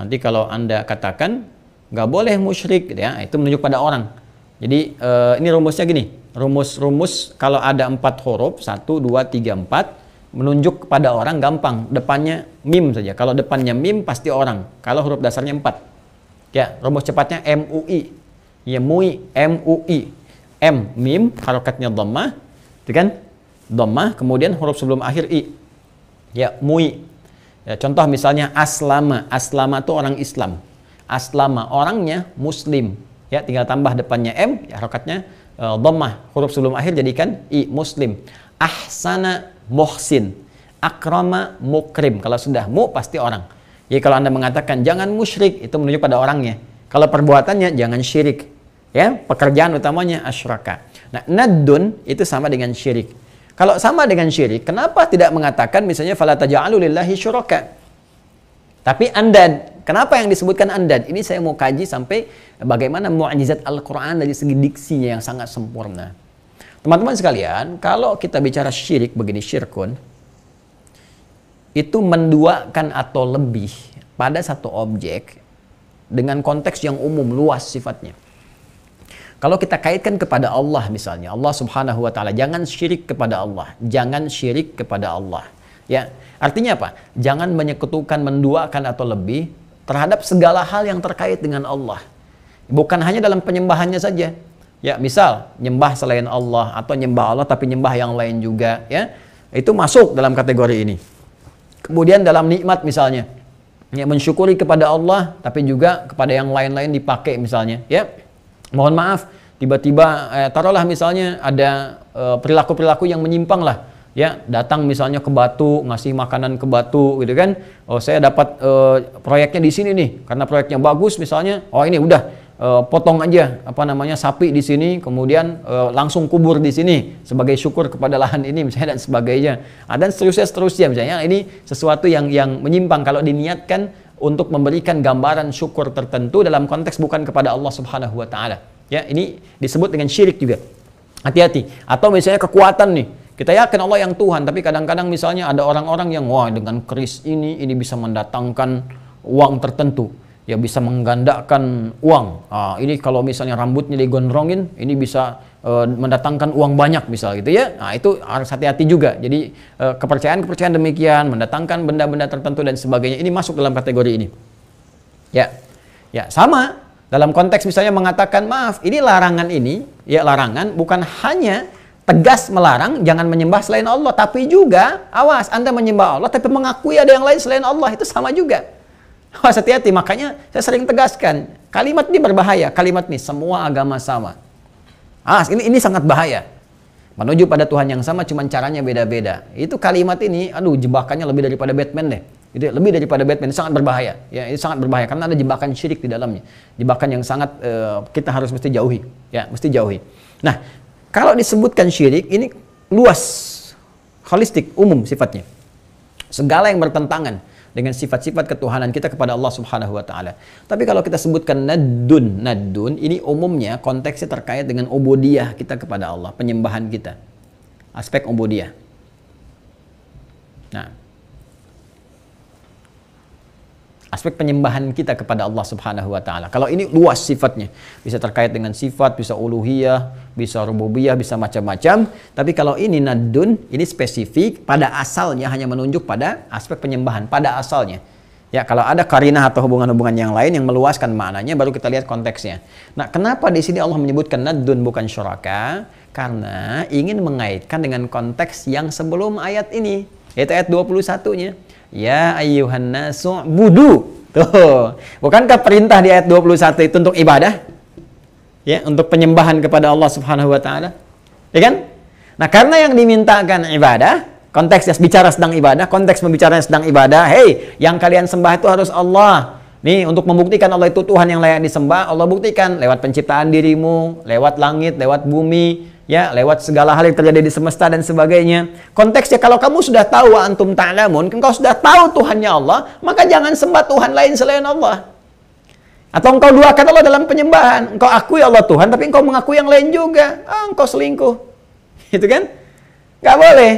Nanti kalau Anda katakan nggak boleh musyrik gitu ya, itu menunjuk pada orang. Jadi uh, ini rumusnya gini, rumus-rumus kalau ada empat huruf, satu, dua, tiga, empat, menunjuk kepada orang gampang, depannya mim saja. Kalau depannya mim pasti orang, kalau huruf dasarnya empat. Ya, rumus cepatnya MUI. Ya, MUI, MUI. M, mim, harokatnya domah, itu kan? domah kemudian huruf sebelum akhir I. Ya, MUI. Ya, contoh misalnya aslama. Aslama itu orang Islam. Aslama orangnya muslim. Ya, tinggal tambah depannya m, ya, harokatnya e, dhammah, huruf sebelum akhir jadikan i, muslim. Ahsana muhsin. Akrama mukrim. Kalau sudah mu pasti orang. Ya kalau Anda mengatakan jangan musyrik itu menunjuk pada orangnya. Kalau perbuatannya jangan syirik. Ya, pekerjaan utamanya asyraka. Nah, nadun itu sama dengan syirik. Kalau sama dengan syirik, kenapa tidak mengatakan misalnya fala taj'alu lillahi syuraka? Tapi andad, kenapa yang disebutkan andad? Ini saya mau kaji sampai bagaimana mukjizat Al-Qur'an dari segi diksinya yang sangat sempurna. Teman-teman sekalian, kalau kita bicara syirik begini syirkun itu menduakan atau lebih pada satu objek dengan konteks yang umum luas sifatnya. Kalau kita kaitkan kepada Allah misalnya, Allah Subhanahu wa taala, jangan syirik kepada Allah, jangan syirik kepada Allah. Ya, artinya apa? Jangan menyekutukan, menduakan atau lebih terhadap segala hal yang terkait dengan Allah. Bukan hanya dalam penyembahannya saja. Ya, misal nyembah selain Allah atau nyembah Allah tapi nyembah yang lain juga, ya. Itu masuk dalam kategori ini. Kemudian dalam nikmat misalnya, ya mensyukuri kepada Allah tapi juga kepada yang lain-lain dipakai misalnya, ya mohon maaf tiba-tiba eh, taruhlah misalnya ada eh, perilaku-perilaku yang menyimpang lah ya datang misalnya ke Batu ngasih makanan ke Batu gitu kan oh saya dapat eh, proyeknya di sini nih karena proyeknya bagus misalnya oh ini udah eh, potong aja apa namanya sapi di sini kemudian eh, langsung kubur di sini sebagai syukur kepada lahan ini misalnya dan sebagainya nah, dan seterusnya seterusnya misalnya ini sesuatu yang yang menyimpang kalau diniatkan untuk memberikan gambaran syukur tertentu dalam konteks bukan kepada Allah Subhanahu wa taala. Ya, ini disebut dengan syirik juga. Hati-hati. Atau misalnya kekuatan nih. Kita yakin Allah yang Tuhan, tapi kadang-kadang misalnya ada orang-orang yang wah dengan keris ini ini bisa mendatangkan uang tertentu ya bisa menggandakan uang. Nah, ini kalau misalnya rambutnya digondrongin, ini bisa Eh, mendatangkan uang banyak misal gitu ya. Nah, itu harus hati-hati juga. Jadi eh, kepercayaan-kepercayaan demikian mendatangkan benda-benda tertentu dan sebagainya ini masuk dalam kategori ini. Ya. Ya, sama dalam konteks misalnya mengatakan maaf, ini larangan ini, ya larangan bukan hanya tegas melarang jangan menyembah selain Allah, tapi juga awas Anda menyembah Allah tapi mengakui ada yang lain selain Allah itu sama juga. Awas hati-hati, makanya saya sering tegaskan, kalimat ini berbahaya, kalimat ini semua agama sama. Ah, ini ini sangat bahaya. Menuju pada Tuhan yang sama cuman caranya beda-beda. Itu kalimat ini aduh jebakannya lebih daripada Batman deh. Itu lebih daripada Batman sangat berbahaya. Ya, ini sangat berbahaya karena ada jebakan syirik di dalamnya. Jebakan yang sangat uh, kita harus mesti jauhi. Ya, mesti jauhi. Nah, kalau disebutkan syirik ini luas holistik umum sifatnya. Segala yang bertentangan dengan sifat-sifat ketuhanan kita kepada Allah Subhanahu wa taala. Tapi kalau kita sebutkan nadun, nadun ini umumnya konteksnya terkait dengan ubudiyah kita kepada Allah, penyembahan kita. Aspek ubudiyah. Nah, aspek penyembahan kita kepada Allah Subhanahu wa taala. Kalau ini luas sifatnya, bisa terkait dengan sifat, bisa uluhiyah, bisa rububiyah, bisa macam-macam. Tapi kalau ini nadun, ini spesifik pada asalnya hanya menunjuk pada aspek penyembahan pada asalnya. Ya, kalau ada karinah atau hubungan-hubungan yang lain yang meluaskan maknanya baru kita lihat konteksnya. Nah, kenapa di sini Allah menyebutkan nadun bukan syuraka? Karena ingin mengaitkan dengan konteks yang sebelum ayat ini, yaitu ayat 21-nya. Ya ayyuhan nasu budu. Tuh. Bukankah perintah di ayat 21 itu untuk ibadah? Ya, untuk penyembahan kepada Allah Subhanahu wa taala. Ya kan? Nah, karena yang dimintakan ibadah, konteksnya bicara sedang ibadah, konteks membicaranya sedang ibadah. Hei, yang kalian sembah itu harus Allah. Nih, untuk membuktikan Allah itu Tuhan yang layak disembah, Allah buktikan lewat penciptaan dirimu, lewat langit, lewat bumi, ya lewat segala hal yang terjadi di semesta dan sebagainya. Konteksnya kalau kamu sudah tahu wa antum ta'lamun, engkau sudah tahu Tuhannya Allah, maka jangan sembah Tuhan lain selain Allah. Atau engkau duakan Allah dalam penyembahan, engkau akui Allah Tuhan tapi engkau mengakui yang lain juga. Ah, engkau selingkuh. itu kan? Gak boleh.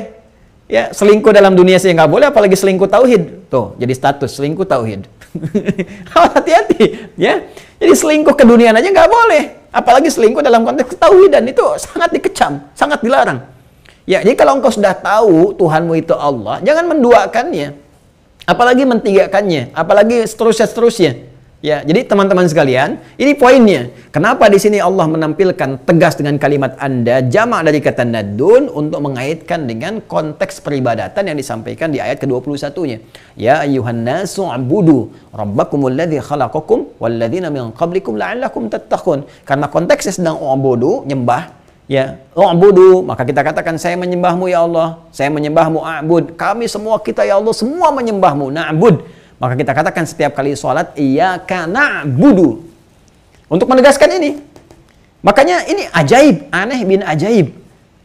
Ya, selingkuh dalam dunia sih nggak boleh apalagi selingkuh tauhid. Tuh, jadi status selingkuh tauhid. Harus hati-hati, ya. Jadi selingkuh ke dunia aja nggak boleh. Apalagi selingkuh dalam konteks ketahui dan itu sangat dikecam, sangat dilarang. Ya, jadi kalau engkau sudah tahu Tuhanmu itu Allah, jangan menduakannya. Apalagi mentigakannya, apalagi seterusnya-seterusnya. Ya, jadi teman-teman sekalian, ini poinnya. Kenapa di sini Allah menampilkan tegas dengan kalimat Anda jamak dari kata nadun untuk mengaitkan dengan konteks peribadatan yang disampaikan di ayat ke-21-nya. Ya ayyuhan nasu abudu rabbakumul ladzi khalaqakum walladzina min qablikum la'allakum tattaqun. Karena konteksnya sedang ubudu, nyembah, ya u'budu maka kita katakan saya menyembahmu ya Allah saya menyembahmu a'bud kami semua kita ya Allah semua menyembahmu na'bud maka kita katakan setiap kali sholat, iya karena budu. Untuk menegaskan ini. Makanya ini ajaib, aneh bin ajaib.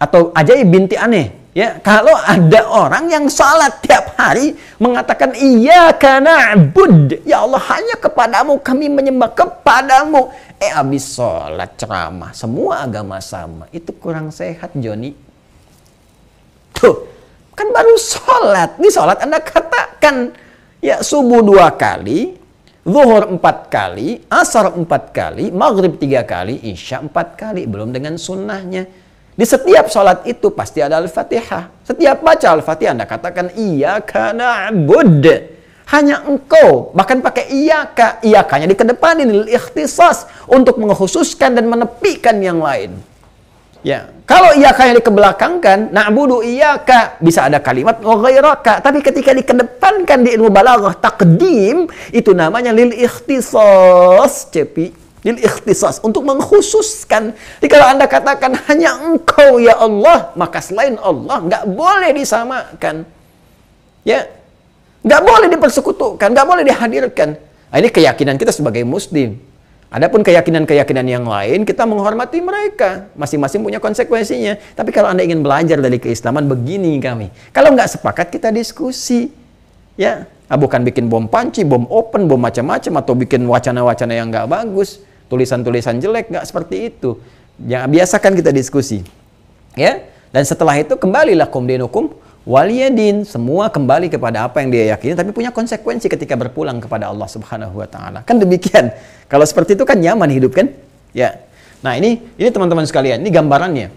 Atau ajaib binti aneh. Ya, kalau ada orang yang salat tiap hari mengatakan iya karena bud, ya Allah hanya kepadamu kami menyembah kepadamu. Eh habis salat ceramah semua agama sama. Itu kurang sehat Joni. Tuh, kan baru salat. Di salat Anda katakan Ya subuh dua kali, zuhur empat kali, asar empat kali, maghrib tiga kali, isya empat kali. Belum dengan sunnahnya. Di setiap sholat itu pasti ada Al-Fatihah. Setiap baca Al-Fatihah Anda katakan iya karena abud. Hanya engkau. Bahkan pakai iyaka. Iyakanya dikedepanin. Ikhtisas. Untuk mengkhususkan dan menepikan yang lain. Ya, kalau iyaka yang dikebelakangkan, iya kak bisa ada kalimat tapi ketika dikedepankan di ilmu balaghah takdim itu namanya lil ikhtisas, cepi lil ikhtisas untuk mengkhususkan. Jadi kalau Anda katakan hanya engkau ya Allah, maka selain Allah nggak boleh disamakan. Ya. Nggak boleh dipersekutukan, nggak boleh dihadirkan. Nah, ini keyakinan kita sebagai muslim. Adapun keyakinan-keyakinan yang lain, kita menghormati mereka. Masing-masing punya konsekuensinya. Tapi kalau Anda ingin belajar dari keislaman, begini kami. Kalau nggak sepakat, kita diskusi. Ya, nah, bukan bikin bom panci, bom open, bom macam-macam, atau bikin wacana-wacana yang nggak bagus. Tulisan-tulisan jelek, nggak seperti itu. Ya, biasakan kita diskusi. Ya, dan setelah itu kembalilah kumdenukum, waliyadin semua kembali kepada apa yang dia yakini tapi punya konsekuensi ketika berpulang kepada Allah Subhanahu wa taala. Kan demikian. Kalau seperti itu kan nyaman hidup kan? Ya. Nah, ini ini teman-teman sekalian, ini gambarannya.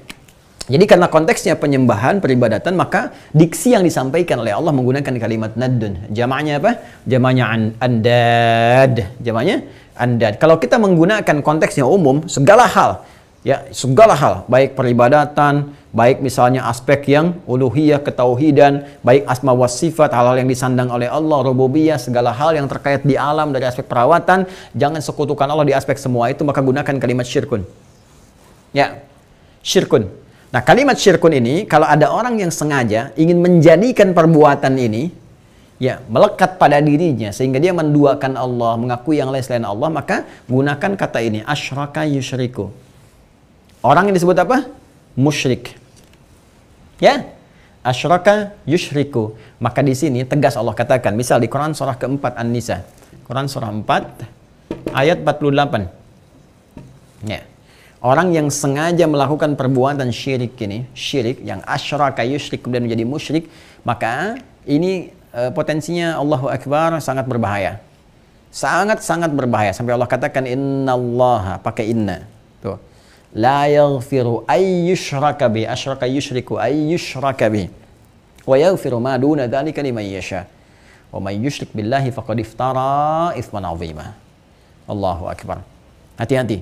Jadi karena konteksnya penyembahan, peribadatan, maka diksi yang disampaikan oleh Allah menggunakan kalimat nadun. Jamaknya apa? Jamaknya an andad. Jamaknya andad. Kalau kita menggunakan konteksnya umum, segala hal, ya segala hal, baik peribadatan, baik misalnya aspek yang uluhiyah, ketauhidan, baik asma wa sifat, hal-hal yang disandang oleh Allah, rububiyah, segala hal yang terkait di alam dari aspek perawatan, jangan sekutukan Allah di aspek semua itu, maka gunakan kalimat syirkun. Ya, syirkun. Nah, kalimat syirkun ini, kalau ada orang yang sengaja ingin menjadikan perbuatan ini, ya, melekat pada dirinya, sehingga dia menduakan Allah, mengakui yang lain selain Allah, maka gunakan kata ini, asyraka yusyriku. Orang yang disebut apa? Musyrik. Ya, asyraka yushriku. Maka di sini tegas Allah katakan, misal di Quran surah keempat An-Nisa. Quran surah 4 ayat 48. Ya. Orang yang sengaja melakukan perbuatan syirik ini, syirik yang asyraka yushrik kemudian menjadi musyrik, maka ini e, potensinya Allahu Akbar sangat berbahaya. Sangat-sangat berbahaya sampai Allah katakan innallaha pakai inna. Tuh. لا يغفر أن يشرك به أشرك يشرك أن يشرك به ويغفر ما دون ذلك لمن يشاء ومن يشرك بالله فقد افترى إثما عظيما الله اكبر هاتي هاتي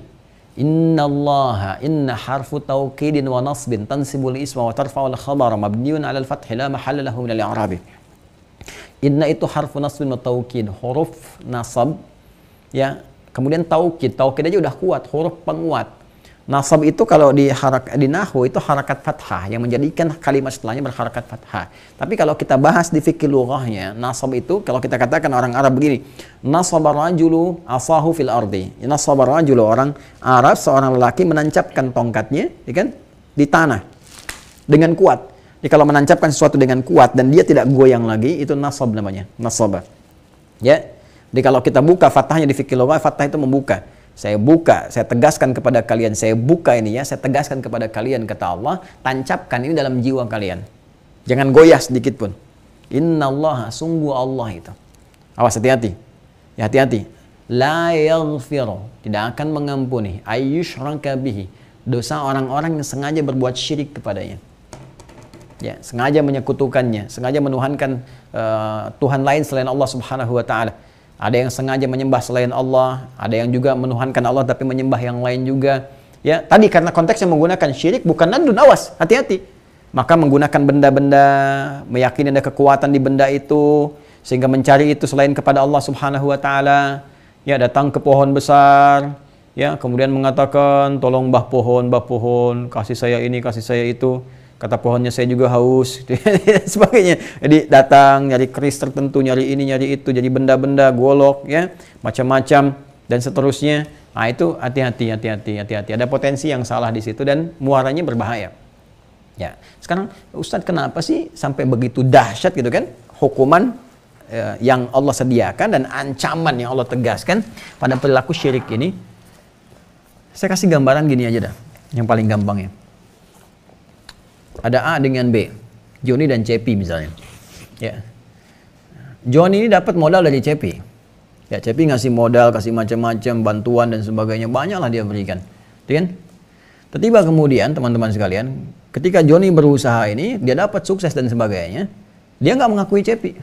إن الله إن حرف توكيد ونصب تنسب الاسم وترفع الخبر مبني على الفتح لا محل له من الإعراب إن إتو حرف نصب وتوكيد حروف نصب يا kemudian توكيد توكيد aja udah kuat huruf penguat Nasab itu kalau di harak di nahwu itu harakat fathah yang menjadikan kalimat setelahnya berharakat fathah. Tapi kalau kita bahas di fikih lughahnya, nasab itu kalau kita katakan orang Arab begini, nasaba rajulu asahu fil ardi. Ya, nasaba rajulu orang Arab seorang lelaki menancapkan tongkatnya, ya kan? di tanah dengan kuat. Jadi kalau menancapkan sesuatu dengan kuat dan dia tidak goyang lagi, itu nasab namanya, nasaba. Ya. Jadi kalau kita buka fathahnya di fikih lughah, fathah itu membuka. Saya buka, saya tegaskan kepada kalian, saya buka ini ya, saya tegaskan kepada kalian kata Allah, tancapkan ini dalam jiwa kalian. Jangan goyah sedikit pun. Inna Allah, sungguh Allah itu. Awas hati-hati. Ya hati-hati. La yaghfiru, tidak akan mengampuni. Ayyushraka bihi. Dosa orang-orang yang sengaja berbuat syirik kepadanya ya sengaja menyekutukannya sengaja menuhankan uh, Tuhan lain selain Allah Subhanahu wa taala ada yang sengaja menyembah selain Allah, ada yang juga menuhankan Allah tapi menyembah yang lain juga. Ya, tadi karena konteksnya menggunakan syirik bukan nandun awas, hati-hati. Maka menggunakan benda-benda, meyakini ada kekuatan di benda itu sehingga mencari itu selain kepada Allah Subhanahu wa taala. Ya, datang ke pohon besar, ya, kemudian mengatakan tolong bah pohon, bah pohon, kasih saya ini, kasih saya itu kata pohonnya saya juga haus sebagainya jadi datang nyari keris tertentu nyari ini nyari itu jadi benda-benda golok ya macam-macam dan seterusnya nah itu hati-hati hati-hati hati-hati ada potensi yang salah di situ dan muaranya berbahaya ya sekarang Ustadz kenapa sih sampai begitu dahsyat gitu kan hukuman eh, yang Allah sediakan dan ancaman yang Allah tegaskan pada perilaku syirik ini saya kasih gambaran gini aja dah yang paling gampang ya ada A dengan B. Joni dan Cepi misalnya. Ya. Joni ini dapat modal dari Cepi. Ya, Cepi ngasih modal, kasih macam-macam bantuan dan sebagainya. Banyaklah dia berikan. Gitu kan? Tiba kemudian teman-teman sekalian, ketika Joni berusaha ini, dia dapat sukses dan sebagainya. Dia nggak mengakui Cepi.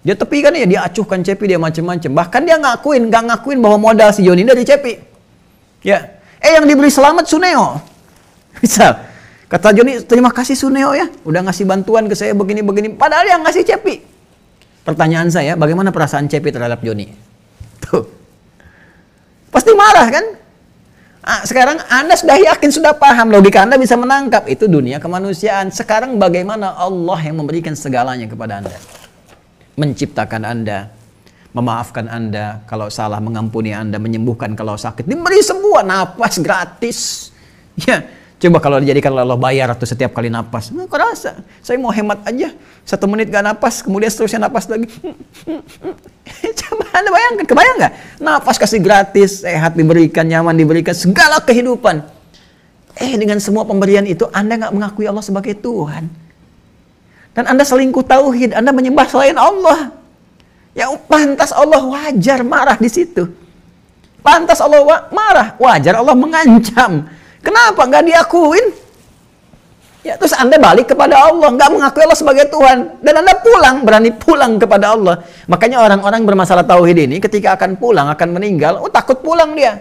Dia tepi kan ya, dia acuhkan Cepi, dia macam-macam. Bahkan dia ngakuin, nggak ngakuin bahwa modal si Joni dari Cepi. Ya, eh yang diberi selamat Suneo. Misal, Kata Joni, terima kasih Suneo ya, udah ngasih bantuan ke saya begini-begini. Padahal yang ngasih Cepi. Pertanyaan saya, bagaimana perasaan Cepi terhadap Joni? Tuh. Pasti marah kan? Nah, sekarang Anda sudah yakin, sudah paham, logika Anda bisa menangkap. Itu dunia kemanusiaan. Sekarang bagaimana Allah yang memberikan segalanya kepada Anda? Menciptakan Anda, memaafkan Anda kalau salah, mengampuni Anda, menyembuhkan kalau sakit. Diberi semua, nafas gratis. Ya, Coba kalau dijadikan Allah bayar atau setiap kali napas. Hmm, kok rasa Saya mau hemat aja. Satu menit gak napas, kemudian seterusnya napas lagi. Coba Anda bayangkan, kebayang gak? Napas kasih gratis, sehat diberikan, nyaman diberikan, segala kehidupan. Eh, dengan semua pemberian itu, Anda gak mengakui Allah sebagai Tuhan. Dan Anda selingkuh tauhid, Anda menyembah selain Allah. Ya pantas Allah wajar marah di situ. Pantas Allah wa marah, wajar Allah mengancam Kenapa nggak diakuin? Ya, terus Anda balik kepada Allah, nggak mengakui Allah sebagai Tuhan. Dan Anda pulang, berani pulang kepada Allah. Makanya orang-orang bermasalah tauhid ini ketika akan pulang, akan meninggal, oh takut pulang dia.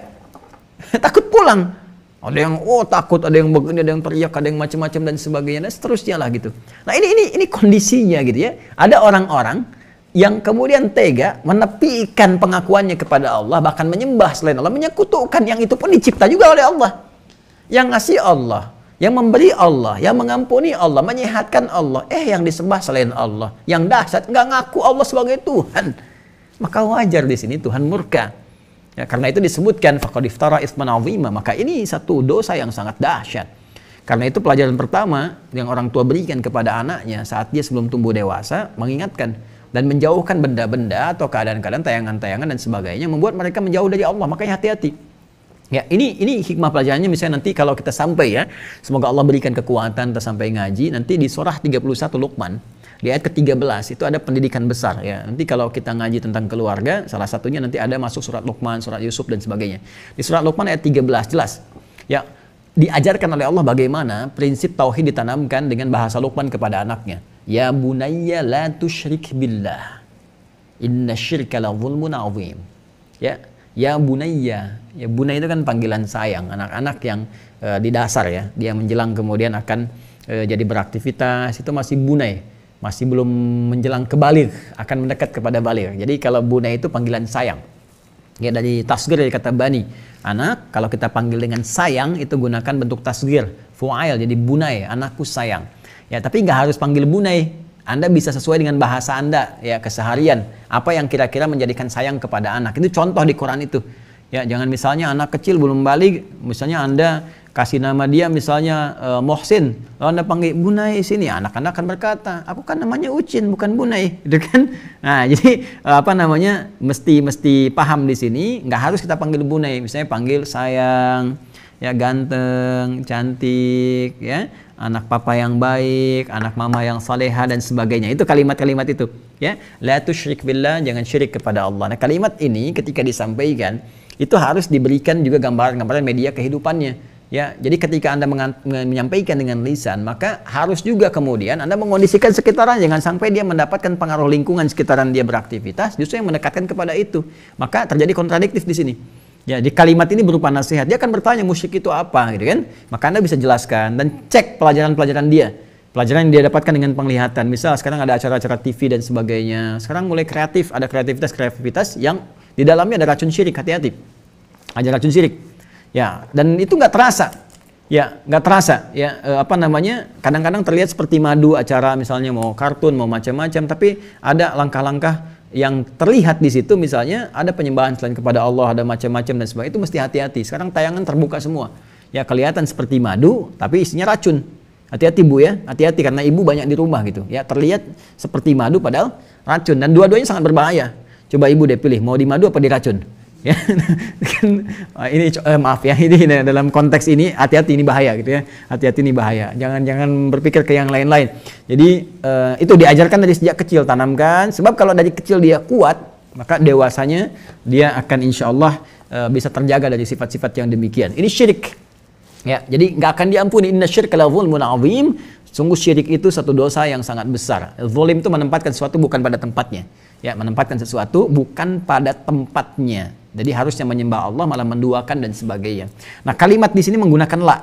takut pulang. Ada yang oh takut, ada yang begini, ada yang teriak, ada yang macam-macam dan sebagainya dan seterusnya lah gitu. Nah ini ini ini kondisinya gitu ya. Ada orang-orang yang kemudian tega menepikan pengakuannya kepada Allah bahkan menyembah selain Allah menyekutukan yang itu pun dicipta juga oleh Allah. Yang ngasih Allah, yang memberi Allah, yang mengampuni Allah, menyehatkan Allah. Eh yang disembah selain Allah, yang dahsyat nggak ngaku Allah sebagai Tuhan. Maka wajar di sini Tuhan murka. Ya, karena itu disebutkan fakodiftara isman Maka ini satu dosa yang sangat dahsyat. Karena itu pelajaran pertama yang orang tua berikan kepada anaknya saat dia sebelum tumbuh dewasa mengingatkan dan menjauhkan benda-benda atau keadaan-keadaan tayangan-tayangan dan sebagainya membuat mereka menjauh dari Allah. Makanya hati-hati. Ya, ini ini hikmah pelajarannya misalnya nanti kalau kita sampai ya, semoga Allah berikan kekuatan kita sampai ngaji, nanti di surah 31 Luqman di ayat ke-13 itu ada pendidikan besar ya. Nanti kalau kita ngaji tentang keluarga, salah satunya nanti ada masuk surat Luqman, surat Yusuf dan sebagainya. Di surat Luqman ayat 13 jelas. Ya, diajarkan oleh Allah bagaimana prinsip tauhid ditanamkan dengan bahasa Luqman kepada anaknya. Ya bunayya la tusyrik billah. Inna syirka la zulmun Ya, ya bunaya Ya bunaya itu kan panggilan sayang, anak-anak yang e, di dasar ya, dia menjelang kemudian akan e, jadi beraktivitas itu masih bunai, masih belum menjelang ke balik, akan mendekat kepada balik. Jadi kalau bunai itu panggilan sayang. Ya dari tasgir dari kata bani. Anak kalau kita panggil dengan sayang itu gunakan bentuk tasgir, fu'ail jadi bunai, anakku sayang. Ya tapi nggak harus panggil bunai, anda bisa sesuai dengan bahasa Anda ya keseharian. Apa yang kira-kira menjadikan sayang kepada anak. Itu contoh di Quran itu. Ya, jangan misalnya anak kecil belum balik, misalnya Anda kasih nama dia misalnya uh, Mohsin, lalu Anda panggil Bunai sini, anak-anak akan berkata, aku kan namanya Ucin bukan Bunai, gitu kan? Nah, jadi eh, apa namanya mesti mesti paham di sini, nggak harus kita panggil Bunai, misalnya panggil sayang, ya ganteng, cantik, ya anak papa yang baik, anak mama yang saleha dan sebagainya. Itu kalimat-kalimat itu, ya. La tusyrik billah, jangan syirik kepada Allah. Nah, kalimat ini ketika disampaikan itu harus diberikan juga gambaran-gambaran media kehidupannya. Ya, jadi ketika Anda menyampaikan dengan lisan, maka harus juga kemudian Anda mengondisikan sekitaran jangan sampai dia mendapatkan pengaruh lingkungan sekitaran dia beraktivitas justru yang mendekatkan kepada itu. Maka terjadi kontradiktif di sini. Ya, di kalimat ini berupa nasihat. Dia akan bertanya musyrik itu apa gitu kan? Maka Anda bisa jelaskan dan cek pelajaran-pelajaran dia. Pelajaran yang dia dapatkan dengan penglihatan. Misal sekarang ada acara-acara TV dan sebagainya. Sekarang mulai kreatif, ada kreativitas-kreativitas yang di dalamnya ada racun syirik, hati-hati. Ada racun syirik. Ya, dan itu nggak terasa ya nggak terasa ya e, apa namanya kadang-kadang terlihat seperti madu acara misalnya mau kartun mau macam-macam tapi ada langkah-langkah yang terlihat di situ misalnya ada penyembahan selain kepada Allah ada macam-macam dan sebagainya itu mesti hati-hati sekarang tayangan terbuka semua ya kelihatan seperti madu tapi isinya racun hati-hati bu ya hati-hati karena ibu banyak di rumah gitu ya terlihat seperti madu padahal racun dan dua-duanya sangat berbahaya coba ibu deh pilih mau di madu apa di racun ya kan, oh, ini eh, maaf ya ini dalam konteks ini hati-hati ini bahaya gitu ya hati-hati ini bahaya jangan jangan berpikir ke yang lain-lain jadi eh, itu diajarkan dari sejak kecil tanamkan sebab kalau dari kecil dia kuat maka dewasanya dia akan insya Allah eh, bisa terjaga dari sifat-sifat yang demikian ini syirik ya jadi nggak akan diampuni inna syirik la munawim sungguh syirik itu satu dosa yang sangat besar Zulim itu menempatkan sesuatu bukan pada tempatnya ya menempatkan sesuatu bukan pada tempatnya jadi harusnya menyembah Allah malah menduakan dan sebagainya. Nah kalimat di sini menggunakan la.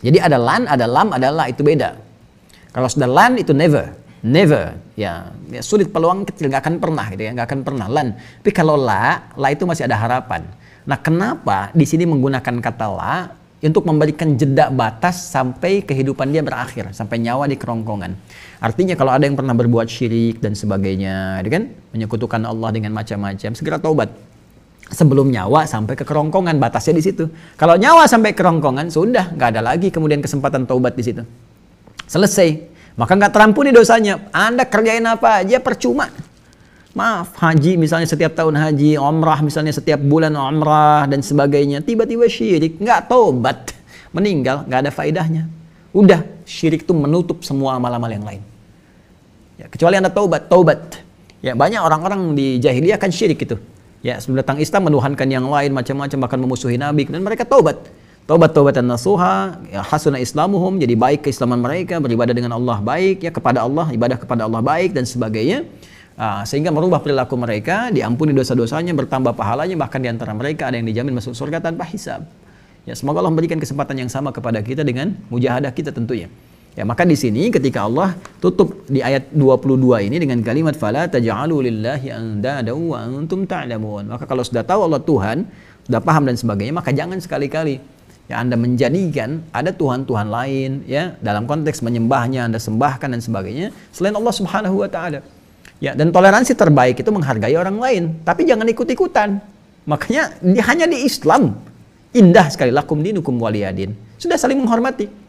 Jadi ada lan, ada lam, ada la itu beda. Kalau sudah lan itu never, never ya, ya sulit peluang kecil nggak akan pernah gitu ya nggak akan pernah lan. Tapi kalau la, la itu masih ada harapan. Nah kenapa di sini menggunakan kata la untuk memberikan jeda batas sampai kehidupan dia berakhir, sampai nyawa di kerongkongan. Artinya kalau ada yang pernah berbuat syirik dan sebagainya, gitu kan menyekutukan Allah dengan macam-macam, segera taubat sebelum nyawa sampai ke kerongkongan batasnya di situ. Kalau nyawa sampai kerongkongan sudah nggak ada lagi kemudian kesempatan taubat di situ. Selesai. Maka nggak terampuni dosanya. Anda kerjain apa aja percuma. Maaf, haji misalnya setiap tahun haji, omrah misalnya setiap bulan omrah dan sebagainya. Tiba-tiba syirik, nggak taubat. Meninggal, nggak ada faidahnya. Udah, syirik itu menutup semua amal-amal yang lain. Ya, kecuali Anda taubat, taubat. Ya, banyak orang-orang di jahiliyah kan syirik itu. Ya, sebelum datang Islam menuhankan yang lain macam-macam bahkan memusuhi Nabi dan mereka taubat. Taubat taubat dan nasuha, ya, hasuna islamuhum, jadi baik keislaman mereka, beribadah dengan Allah baik, ya kepada Allah, ibadah kepada Allah baik dan sebagainya. Uh, sehingga merubah perilaku mereka, diampuni dosa-dosanya, bertambah pahalanya, bahkan diantara mereka ada yang dijamin masuk surga tanpa hisab. Ya, semoga Allah memberikan kesempatan yang sama kepada kita dengan mujahadah kita tentunya. Ya, maka di sini ketika Allah tutup di ayat 22 ini dengan kalimat fala taj'alu lillahi andada wa antum ta'lamun. Maka kalau sudah tahu Allah Tuhan, sudah paham dan sebagainya, maka jangan sekali-kali ya Anda menjadikan ada tuhan-tuhan lain ya dalam konteks menyembahnya Anda sembahkan dan sebagainya selain Allah Subhanahu wa taala. Ya, dan toleransi terbaik itu menghargai orang lain, tapi jangan ikut-ikutan. Makanya di, hanya di Islam indah sekali lakum dinukum waliyadin. Sudah saling menghormati.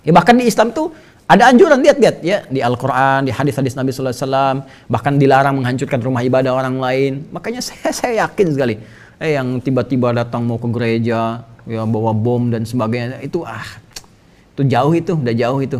Ya, bahkan di Islam tuh ada anjuran lihat-lihat ya di Al-Qur'an, di hadis-hadis Nabi sallallahu alaihi wasallam, bahkan dilarang menghancurkan rumah ibadah orang lain. Makanya saya saya yakin sekali eh yang tiba-tiba datang mau ke gereja ya bawa bom dan sebagainya itu ah itu jauh itu udah jauh itu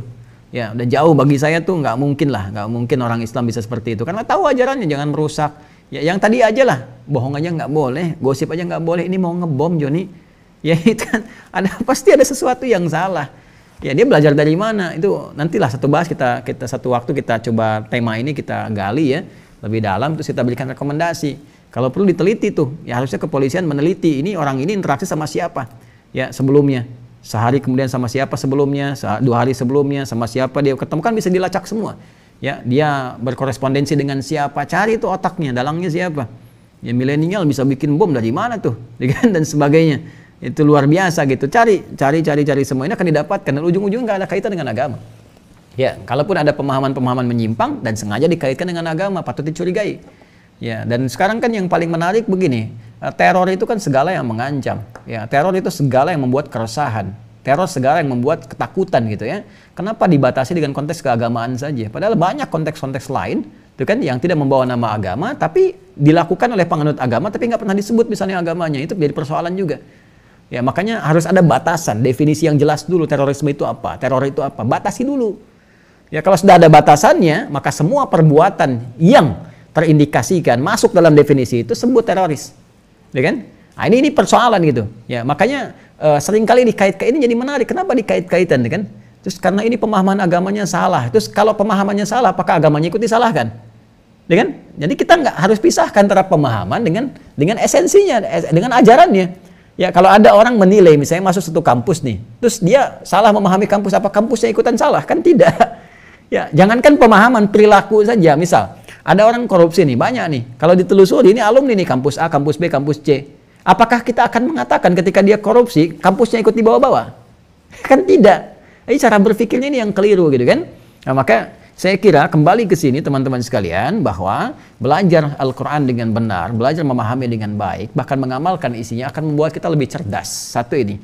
ya udah jauh bagi saya tuh nggak mungkin lah nggak mungkin orang Islam bisa seperti itu karena tahu ajarannya jangan merusak ya yang tadi aja lah bohong aja nggak boleh gosip aja nggak boleh ini mau ngebom Joni ya itu kan ada pasti ada sesuatu yang salah ya dia belajar dari mana itu nantilah satu bahas kita kita satu waktu kita coba tema ini kita gali ya lebih dalam terus kita berikan rekomendasi kalau perlu diteliti tuh ya harusnya kepolisian meneliti ini orang ini interaksi sama siapa ya sebelumnya sehari kemudian sama siapa sebelumnya dua hari sebelumnya sama siapa dia ketemu kan bisa dilacak semua ya dia berkorespondensi dengan siapa cari itu otaknya dalangnya siapa ya milenial bisa bikin bom dari mana tuh ya kan? dan sebagainya itu luar biasa gitu cari cari cari cari semua ini akan didapatkan dan ujung-ujungnya nggak ada kaitan dengan agama ya kalaupun ada pemahaman-pemahaman menyimpang dan sengaja dikaitkan dengan agama patut dicurigai ya dan sekarang kan yang paling menarik begini eh, teror itu kan segala yang mengancam ya teror itu segala yang membuat keresahan teror segala yang membuat ketakutan gitu ya kenapa dibatasi dengan konteks keagamaan saja padahal banyak konteks-konteks lain itu kan yang tidak membawa nama agama tapi dilakukan oleh penganut agama tapi nggak pernah disebut misalnya agamanya itu jadi persoalan juga Ya, makanya harus ada batasan, definisi yang jelas dulu terorisme itu apa, teror itu apa, batasi dulu. Ya, kalau sudah ada batasannya, maka semua perbuatan yang terindikasikan masuk dalam definisi itu sebut teroris. Ya kan? Nah, ini ini persoalan gitu. Ya, makanya uh, seringkali dikait-kait ini jadi menarik. Kenapa dikait-kaitan ya kan? Terus karena ini pemahaman agamanya salah. Terus kalau pemahamannya salah, apakah agamanya ikut disalahkan? Ya kan? Jadi kita nggak harus pisahkan antara pemahaman dengan dengan esensinya, dengan ajarannya. Ya kalau ada orang menilai misalnya masuk satu kampus nih, terus dia salah memahami kampus apa kampusnya ikutan salah kan tidak. Ya jangankan pemahaman perilaku saja misal ada orang korupsi nih banyak nih. Kalau ditelusuri ini alumni nih kampus A, kampus B, kampus C. Apakah kita akan mengatakan ketika dia korupsi kampusnya ikut dibawa-bawa? Kan tidak. Ini cara berpikirnya ini yang keliru gitu kan. Nah, maka saya kira kembali ke sini teman-teman sekalian bahwa belajar Al-Quran dengan benar, belajar memahami dengan baik, bahkan mengamalkan isinya akan membuat kita lebih cerdas. Satu ini.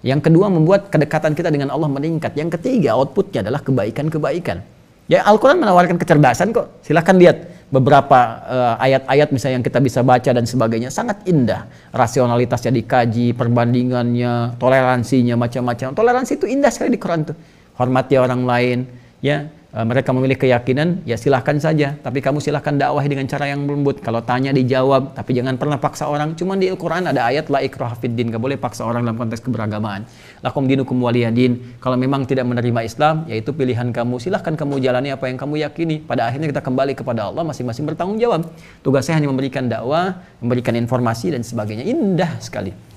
Yang kedua membuat kedekatan kita dengan Allah meningkat. Yang ketiga outputnya adalah kebaikan-kebaikan. Ya Al-Quran menawarkan kecerdasan kok. Silahkan lihat beberapa eh, ayat-ayat uh, misalnya yang kita bisa baca dan sebagainya. Sangat indah. Rasionalitasnya dikaji, perbandingannya, toleransinya, macam-macam. Toleransi itu indah sekali di Quran tuh. Hormati orang lain. Ya, Eh, mereka memilih keyakinan, ya silahkan saja. Tapi kamu silahkan dakwahi dengan cara yang lembut. Kalau tanya dijawab, tapi jangan pernah paksa orang. Cuman di Al-Quran ada ayat la ikrah din. Gak boleh paksa orang dalam konteks keberagamaan. Lakum dinukum waliyadin. Kalau memang tidak menerima Islam, yaitu pilihan kamu. Silahkan kamu jalani apa yang kamu yakini. Pada akhirnya kita kembali kepada Allah, masing-masing bertanggung jawab. Tugas saya hanya memberikan dakwah, memberikan informasi dan sebagainya. Indah sekali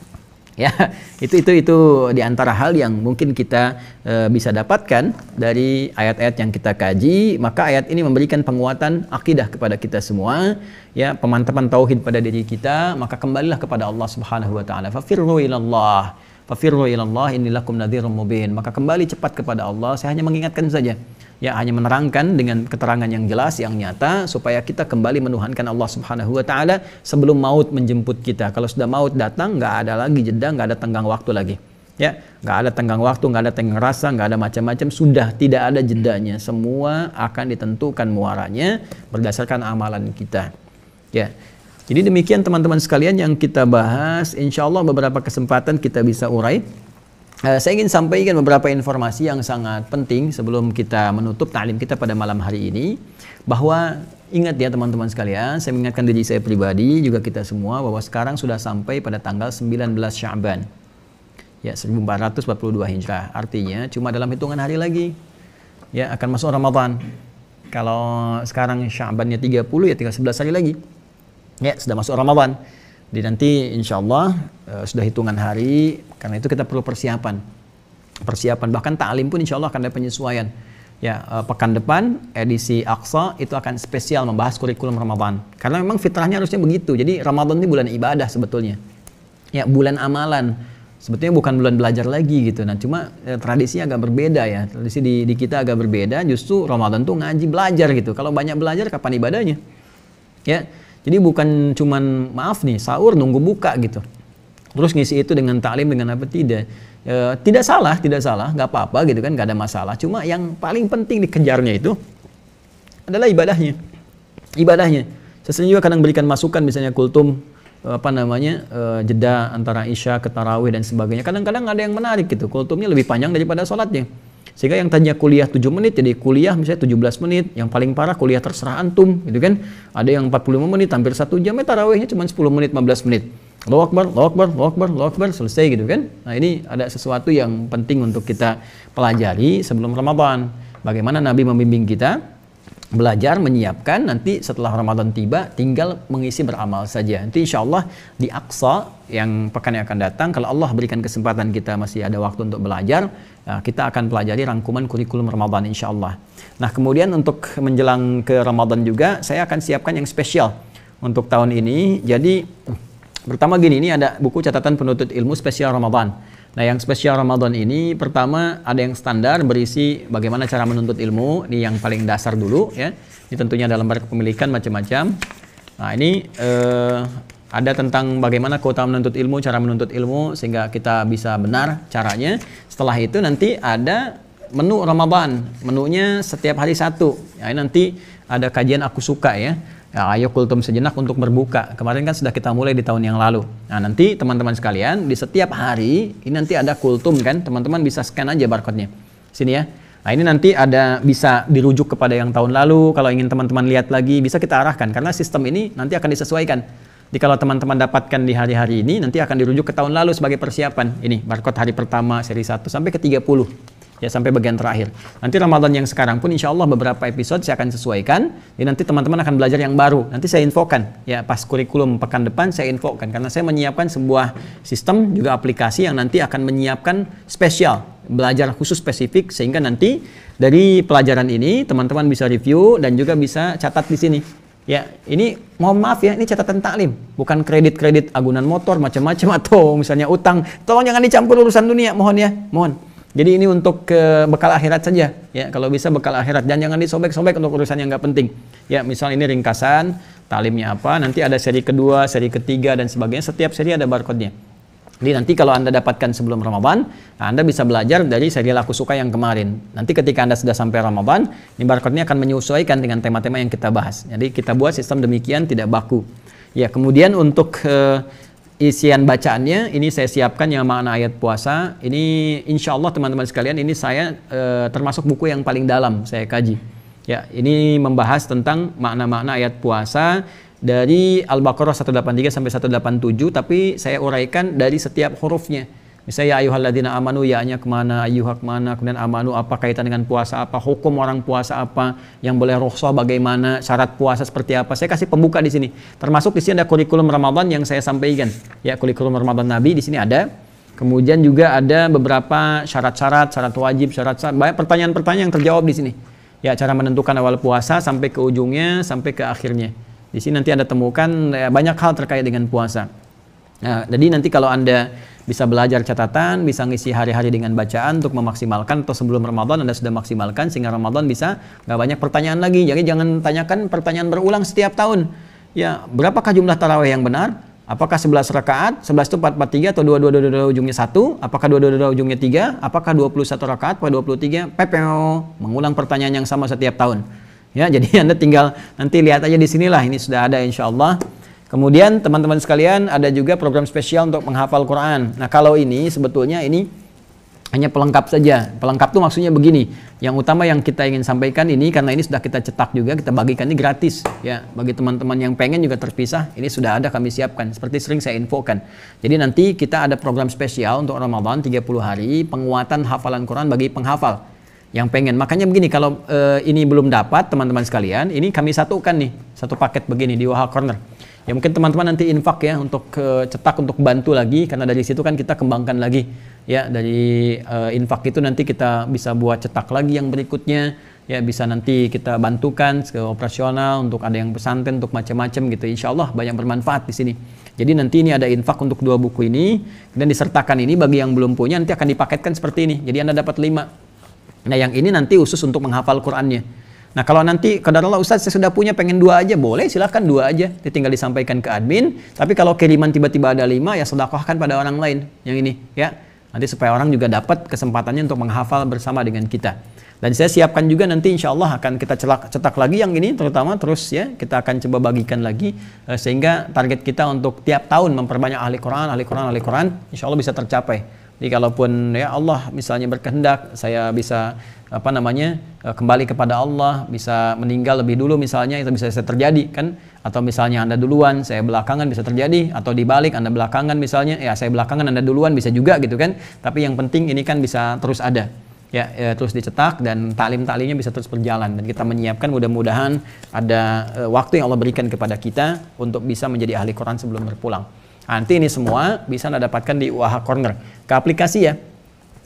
ya itu itu itu diantara hal yang mungkin kita e, bisa dapatkan dari ayat-ayat yang kita kaji maka ayat ini memberikan penguatan akidah kepada kita semua ya pemantapan tauhid pada diri kita maka kembalilah kepada Allah Subhanahu wa taala fafirru ilallah fafirru ilallah innilakum nadhirum mubin maka kembali cepat kepada Allah saya hanya mengingatkan saja yang hanya menerangkan dengan keterangan yang jelas, yang nyata supaya kita kembali menuhankan Allah Subhanahu wa taala sebelum maut menjemput kita. Kalau sudah maut datang nggak ada lagi jeda, nggak ada tenggang waktu lagi. Ya, nggak ada tenggang waktu, nggak ada tenggang rasa, nggak ada macam-macam. Sudah tidak ada jedanya. Semua akan ditentukan muaranya berdasarkan amalan kita. Ya. Jadi demikian teman-teman sekalian yang kita bahas. Insya Allah beberapa kesempatan kita bisa urai. Eh, saya ingin sampaikan beberapa informasi yang sangat penting sebelum kita menutup ta'lim kita pada malam hari ini bahwa ingat ya teman-teman sekalian saya mengingatkan diri saya pribadi juga kita semua bahwa sekarang sudah sampai pada tanggal 19 Syaban ya 1442 Hijrah artinya cuma dalam hitungan hari lagi ya akan masuk Ramadan kalau sekarang Syabannya 30 ya tinggal 11 hari lagi ya sudah masuk Ramadan jadi nanti insya Allah uh, sudah hitungan hari karena itu kita perlu persiapan. Persiapan bahkan taklim pun insya Allah akan ada penyesuaian. Ya, eh, pekan depan edisi Aqsa itu akan spesial membahas kurikulum Ramadan. Karena memang fitrahnya harusnya begitu. Jadi Ramadan ini bulan ibadah sebetulnya. Ya, bulan amalan. Sebetulnya bukan bulan belajar lagi gitu. Nah, cuma ya, tradisinya agak berbeda ya. Tradisi di, di kita agak berbeda, justru Ramadan tuh ngaji belajar gitu. Kalau banyak belajar kapan ibadahnya? Ya. Jadi bukan cuman maaf nih, sahur nunggu buka gitu terus ngisi itu dengan taklim dengan apa tidak e, tidak salah tidak salah nggak apa-apa gitu kan nggak ada masalah cuma yang paling penting dikejarnya itu adalah ibadahnya ibadahnya sesungguhnya juga kadang berikan masukan misalnya kultum e, apa namanya e, jeda antara isya ke tarawih dan sebagainya kadang-kadang ada yang menarik gitu kultumnya lebih panjang daripada sholatnya sehingga yang tanya kuliah 7 menit jadi kuliah misalnya 17 menit yang paling parah kuliah terserah antum gitu kan ada yang 45 menit hampir satu jam ya tarawihnya cuma 10 menit 15 menit Allahu Akbar, Allahu Akbar, Allahu Akbar, Allahu Akbar, selesai gitu kan. Nah ini ada sesuatu yang penting untuk kita pelajari sebelum Ramadan. Bagaimana Nabi membimbing kita belajar menyiapkan nanti setelah Ramadan tiba tinggal mengisi beramal saja. Nanti insya Allah di Aqsa yang pekan yang akan datang kalau Allah berikan kesempatan kita masih ada waktu untuk belajar eh, kita akan pelajari rangkuman kurikulum Ramadan insya Allah. Nah kemudian untuk menjelang ke Ramadan juga saya akan siapkan yang spesial untuk tahun ini. Jadi Pertama gini, ini ada buku catatan penuntut ilmu spesial Ramadan. Nah, yang spesial Ramadan ini pertama ada yang standar berisi bagaimana cara menuntut ilmu, ini yang paling dasar dulu ya. Ini tentunya dalam kepemilikan macam-macam. Nah, ini eh, ada tentang bagaimana kota menuntut ilmu, cara menuntut ilmu sehingga kita bisa benar caranya. Setelah itu nanti ada menu Ramadan. Menunya setiap hari satu. Ya, nah, ini nanti ada kajian aku suka ya. Nah, ayo kultum sejenak untuk berbuka. Kemarin kan sudah kita mulai di tahun yang lalu. Nah nanti teman-teman sekalian di setiap hari ini nanti ada kultum kan, teman-teman bisa scan aja barcode-nya. Sini ya. Nah ini nanti ada bisa dirujuk kepada yang tahun lalu. Kalau ingin teman-teman lihat lagi bisa kita arahkan karena sistem ini nanti akan disesuaikan. Jadi kalau teman-teman dapatkan di hari-hari ini nanti akan dirujuk ke tahun lalu sebagai persiapan. Ini barcode hari pertama seri 1 sampai ke 30 ya sampai bagian terakhir. Nanti Ramadan yang sekarang pun insya Allah beberapa episode saya akan sesuaikan. Jadi ya, nanti teman-teman akan belajar yang baru. Nanti saya infokan ya pas kurikulum pekan depan saya infokan karena saya menyiapkan sebuah sistem juga aplikasi yang nanti akan menyiapkan spesial belajar khusus spesifik sehingga nanti dari pelajaran ini teman-teman bisa review dan juga bisa catat di sini. Ya, ini mohon maaf ya, ini catatan taklim, bukan kredit-kredit agunan motor macam-macam atau misalnya utang. Tolong jangan dicampur urusan dunia, mohon ya, mohon. Jadi ini untuk ke bekal akhirat saja ya kalau bisa bekal akhirat dan jangan disobek-sobek untuk urusan yang nggak penting. Ya misal ini ringkasan talimnya apa nanti ada seri kedua, seri ketiga dan sebagainya setiap seri ada barcode-nya. Jadi nanti kalau Anda dapatkan sebelum Ramadan, Anda bisa belajar dari seri laku suka yang kemarin. Nanti ketika Anda sudah sampai Ramadan, ini barcode-nya akan menyesuaikan dengan tema-tema yang kita bahas. Jadi kita buat sistem demikian tidak baku. Ya, kemudian untuk eh, isian bacaannya ini saya siapkan yang makna ayat puasa ini insya Allah teman-teman sekalian ini saya e, termasuk buku yang paling dalam saya kaji ya ini membahas tentang makna-makna ayat puasa dari Al-Baqarah 183 sampai 187 tapi saya uraikan dari setiap hurufnya Misalnya ya ayuhalladzina amanu ya-nya kemana, ayuha kemana, kemudian amanu apa kaitan dengan puasa apa, hukum orang puasa apa, yang boleh rukhsah bagaimana, syarat puasa seperti apa. Saya kasih pembuka di sini. Termasuk di sini ada kurikulum Ramadan yang saya sampaikan. Ya kurikulum Ramadan Nabi di sini ada. Kemudian juga ada beberapa syarat-syarat, syarat wajib, syarat-syarat, banyak pertanyaan-pertanyaan yang terjawab di sini. Ya cara menentukan awal puasa sampai ke ujungnya, sampai ke akhirnya. Di sini nanti Anda temukan eh, banyak hal terkait dengan puasa. Nah, jadi nanti kalau Anda bisa belajar catatan, bisa ngisi hari-hari dengan bacaan untuk memaksimalkan atau sebelum Ramadan Anda sudah maksimalkan sehingga Ramadan bisa nggak banyak pertanyaan lagi. Jadi jangan tanyakan pertanyaan berulang setiap tahun. Ya, berapakah jumlah tarawih yang benar? Apakah 11 rakaat? 11 itu 443 atau 222 ujungnya 1? Apakah 222 ujungnya 3? Apakah 21 rakaat puluh 23? Pepeo, mengulang pertanyaan yang sama setiap tahun. Ya, jadi Anda tinggal nanti lihat aja di sinilah ini sudah ada insyaallah Kemudian teman-teman sekalian ada juga program spesial untuk menghafal Quran. Nah kalau ini sebetulnya ini hanya pelengkap saja. Pelengkap tuh maksudnya begini. Yang utama yang kita ingin sampaikan ini karena ini sudah kita cetak juga, kita bagikan ini gratis ya. Bagi teman-teman yang pengen juga terpisah, ini sudah ada kami siapkan seperti sering saya infokan. Jadi nanti kita ada program spesial untuk Ramadan 30 hari penguatan hafalan Quran bagi penghafal yang pengen. Makanya begini, kalau e, ini belum dapat teman-teman sekalian, ini kami satukan nih satu paket begini di Waha Corner Ya mungkin teman-teman nanti infak ya untuk uh, cetak untuk bantu lagi karena dari situ kan kita kembangkan lagi ya dari uh, infak itu nanti kita bisa buat cetak lagi yang berikutnya ya bisa nanti kita bantukan ke operasional untuk ada yang pesantren untuk macam-macam gitu insya Allah banyak bermanfaat di sini jadi nanti ini ada infak untuk dua buku ini dan disertakan ini bagi yang belum punya nanti akan dipaketkan seperti ini jadi anda dapat lima nah yang ini nanti khusus untuk menghafal Qurannya Nah kalau nanti Allah Ustadz saya sudah punya pengen dua aja boleh silahkan dua aja tinggal disampaikan ke admin tapi kalau kiriman tiba-tiba ada lima ya sedekahkan pada orang lain yang ini ya nanti supaya orang juga dapat kesempatannya untuk menghafal bersama dengan kita dan saya siapkan juga nanti insya Allah akan kita cetak, cetak lagi yang ini terutama terus ya kita akan coba bagikan lagi eh, sehingga target kita untuk tiap tahun memperbanyak ahli Quran ahli Quran ahli Quran insya Allah bisa tercapai jadi kalaupun ya Allah misalnya berkehendak saya bisa apa namanya eh, kembali kepada Allah bisa meninggal lebih dulu misalnya itu bisa terjadi kan atau misalnya anda duluan saya belakangan bisa terjadi atau dibalik anda belakangan misalnya ya saya belakangan anda duluan bisa juga gitu kan tapi yang penting ini kan bisa terus ada ya, ya terus dicetak dan talim talinya bisa terus berjalan dan kita menyiapkan mudah-mudahan ada uh, waktu yang Allah berikan kepada kita untuk bisa menjadi ahli Quran sebelum berpulang nanti ini semua bisa anda dapatkan di UAH Corner ke aplikasi ya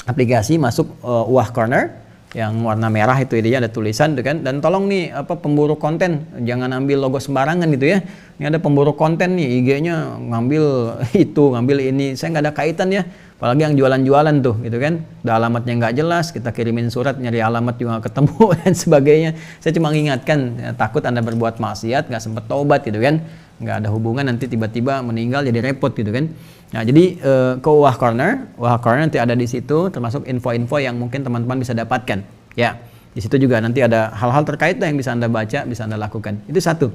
aplikasi masuk uh, eh, UAH Corner yang warna merah itu ya ada tulisan itu kan dan tolong nih apa pemburu konten jangan ambil logo sembarangan gitu ya ini ada pemburu konten nih IG-nya ngambil itu ngambil ini saya nggak ada kaitan ya apalagi yang jualan-jualan tuh gitu kan udah alamatnya nggak jelas kita kirimin surat nyari alamat juga ketemu dan sebagainya saya cuma ingatkan ya, takut anda berbuat maksiat nggak sempet tobat gitu kan nggak ada hubungan nanti tiba-tiba meninggal jadi repot gitu kan Nah, jadi uh, ke Wah Corner, Wah Corner nanti ada di situ termasuk info-info yang mungkin teman-teman bisa dapatkan. Ya, di situ juga nanti ada hal-hal terkait yang bisa Anda baca, bisa Anda lakukan. Itu satu.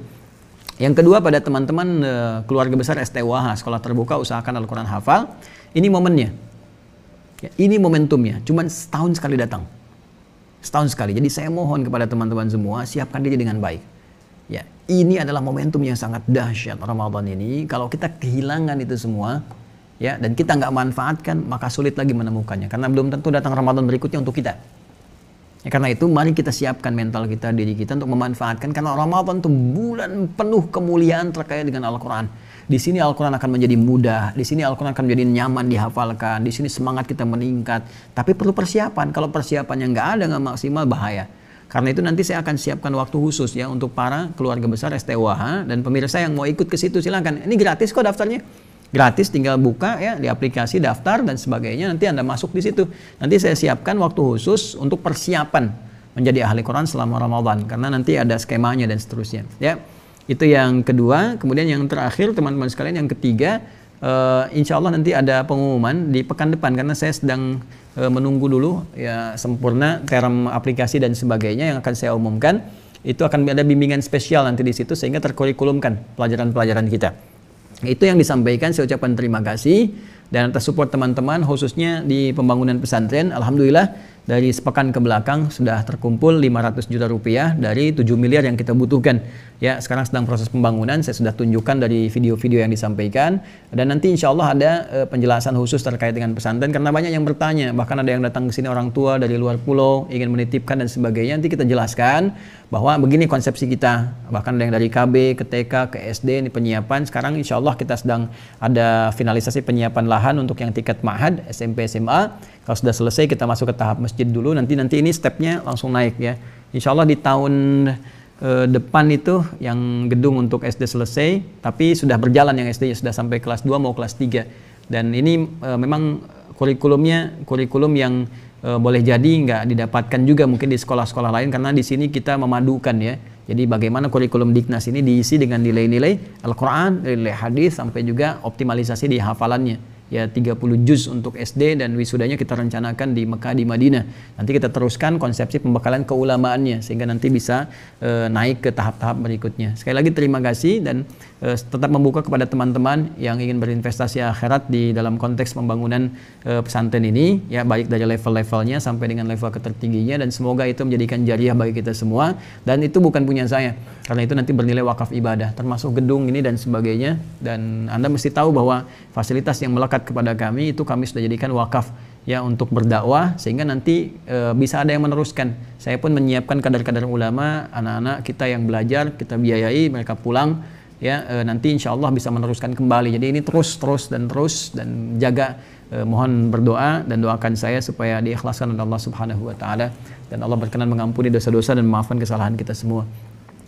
Yang kedua pada teman-teman uh, keluarga besar STUH, sekolah terbuka usahakan Al-Qur'an hafal. Ini momennya. Ya, ini momentumnya, cuman setahun sekali datang. Setahun sekali. Jadi saya mohon kepada teman-teman semua siapkan diri dengan baik. Ya, ini adalah momentum yang sangat dahsyat Ramadan ini. Kalau kita kehilangan itu semua, ya dan kita nggak manfaatkan maka sulit lagi menemukannya karena belum tentu datang Ramadan berikutnya untuk kita ya, karena itu mari kita siapkan mental kita diri kita untuk memanfaatkan karena Ramadan itu bulan penuh kemuliaan terkait dengan Al-Quran di sini Al-Quran akan menjadi mudah di sini Al-Quran akan menjadi nyaman dihafalkan di sini semangat kita meningkat tapi perlu persiapan kalau persiapannya nggak ada nggak maksimal bahaya karena itu nanti saya akan siapkan waktu khusus ya untuk para keluarga besar STWH dan pemirsa yang mau ikut ke situ silahkan. Ini gratis kok daftarnya gratis tinggal buka ya di aplikasi daftar dan sebagainya nanti Anda masuk di situ. Nanti saya siapkan waktu khusus untuk persiapan menjadi ahli Quran selama Ramadan karena nanti ada skemanya dan seterusnya ya. Itu yang kedua, kemudian yang terakhir teman-teman sekalian yang ketiga Uh, insya Allah nanti ada pengumuman di pekan depan karena saya sedang uh, menunggu dulu ya sempurna term aplikasi dan sebagainya yang akan saya umumkan itu akan ada bimbingan spesial nanti di situ sehingga terkurikulumkan pelajaran-pelajaran kita. Itu yang disampaikan saya ucapkan terima kasih dan atas support teman-teman khususnya di pembangunan pesantren. Alhamdulillah dari sepekan ke belakang sudah terkumpul 500 juta rupiah dari 7 miliar yang kita butuhkan. Ya, sekarang sedang proses pembangunan, saya sudah tunjukkan dari video-video yang disampaikan dan nanti insya Allah ada eh, penjelasan khusus terkait dengan pesantren karena banyak yang bertanya, bahkan ada yang datang ke sini orang tua dari luar pulau ingin menitipkan dan sebagainya. Nanti kita jelaskan bahwa begini konsepsi kita, bahkan ada yang dari KB ke TK ke SD ini penyiapan. Sekarang insya Allah kita sedang ada finalisasi penyiapan lahan untuk yang tiket mahad SMP SMA kalau sudah selesai kita masuk ke tahap masjid dulu. Nanti nanti ini stepnya langsung naik ya. Insya Allah di tahun e, depan itu yang gedung untuk SD selesai, tapi sudah berjalan yang SD sudah sampai kelas 2 mau kelas 3. Dan ini e, memang kurikulumnya kurikulum yang e, boleh jadi nggak didapatkan juga mungkin di sekolah-sekolah lain karena di sini kita memadukan ya. Jadi bagaimana kurikulum Diknas ini diisi dengan nilai-nilai Al-Qur'an, nilai hadis sampai juga optimalisasi di hafalannya ya 30 juz untuk SD dan wisudanya kita rencanakan di Mekah di Madinah. Nanti kita teruskan konsepsi pembekalan keulamaannya sehingga nanti bisa e, naik ke tahap-tahap berikutnya. Sekali lagi terima kasih dan Eh, tetap membuka kepada teman-teman yang ingin berinvestasi akhirat di dalam konteks pembangunan uh, pesantren ini ya baik dari level-levelnya sampai dengan level ketertingginya dan semoga itu menjadikan jariah bagi kita semua dan itu bukan punya saya karena itu nanti bernilai wakaf ibadah termasuk gedung ini dan sebagainya dan Anda mesti tahu bahwa fasilitas yang melekat kepada kami itu kami sudah jadikan wakaf ya untuk berdakwah sehingga nanti e, bisa ada yang meneruskan. Saya pun menyiapkan kader-kader ulama, anak-anak kita yang belajar, kita biayai mereka pulang ya e, nanti insya Allah bisa meneruskan kembali. Jadi ini terus terus dan terus dan jaga e, mohon berdoa dan doakan saya supaya diikhlaskan oleh Allah Subhanahu wa taala dan Allah berkenan mengampuni dosa-dosa dan memaafkan kesalahan kita semua.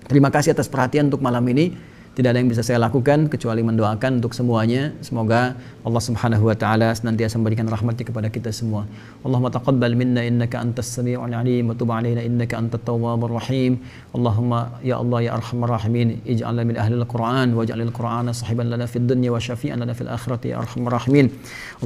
Terima kasih atas perhatian untuk malam ini tidak ada yang bisa saya lakukan kecuali mendoakan untuk semuanya. Semoga Allah Subhanahu wa taala senantiasa memberikan rahmatnya kepada kita semua. Allahumma taqabbal minna innaka antas samiul alim wa tub alaina innaka antat tawwabur rahim. Allahumma ya Allah ya arhamar rahimin ij'alna min ahli al-Qur'an waj'alil Qur'ana sahiban lana fid dunya wa syafi'an lana fil akhirati ya arhamar rahimin.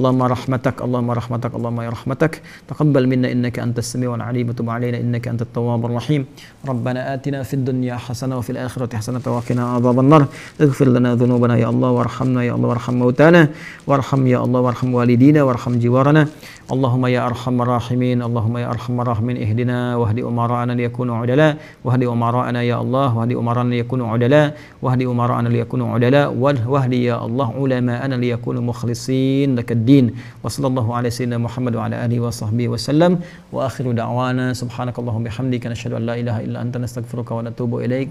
Allahumma rahmatak Allahumma rahmatak Allahumma ya rahmatak taqabbal minna innaka antas samiul alim wa tub alaina innaka antat tawwabur rahim. Rabbana atina fid dunya hasanah wa fil akhirati hasanah wa qina adhaban النار اغفر لنا ذنوبنا يا الله وارحمنا يا الله وارحم موتانا وارحم يا الله وارحم والدينا وارحم جوارنا اللهم يا ارحم الراحمين اللهم يا ارحم الراحمين اهدنا واهد امراءنا ليكونوا عدلاء واهد امراءنا يا الله واهد امراءنا ليكونوا عدلاء واهد امراءنا ليكونوا عدلاء واهد يا الله علماءنا ليكونوا مخلصين لك الدين وصلى الله على سيدنا محمد وعلى اله وصحبه وسلم واخر دعوانا سبحانك اللهم وبحمدك نشهد ان لا اله الا انت نستغفرك ونتوب اليك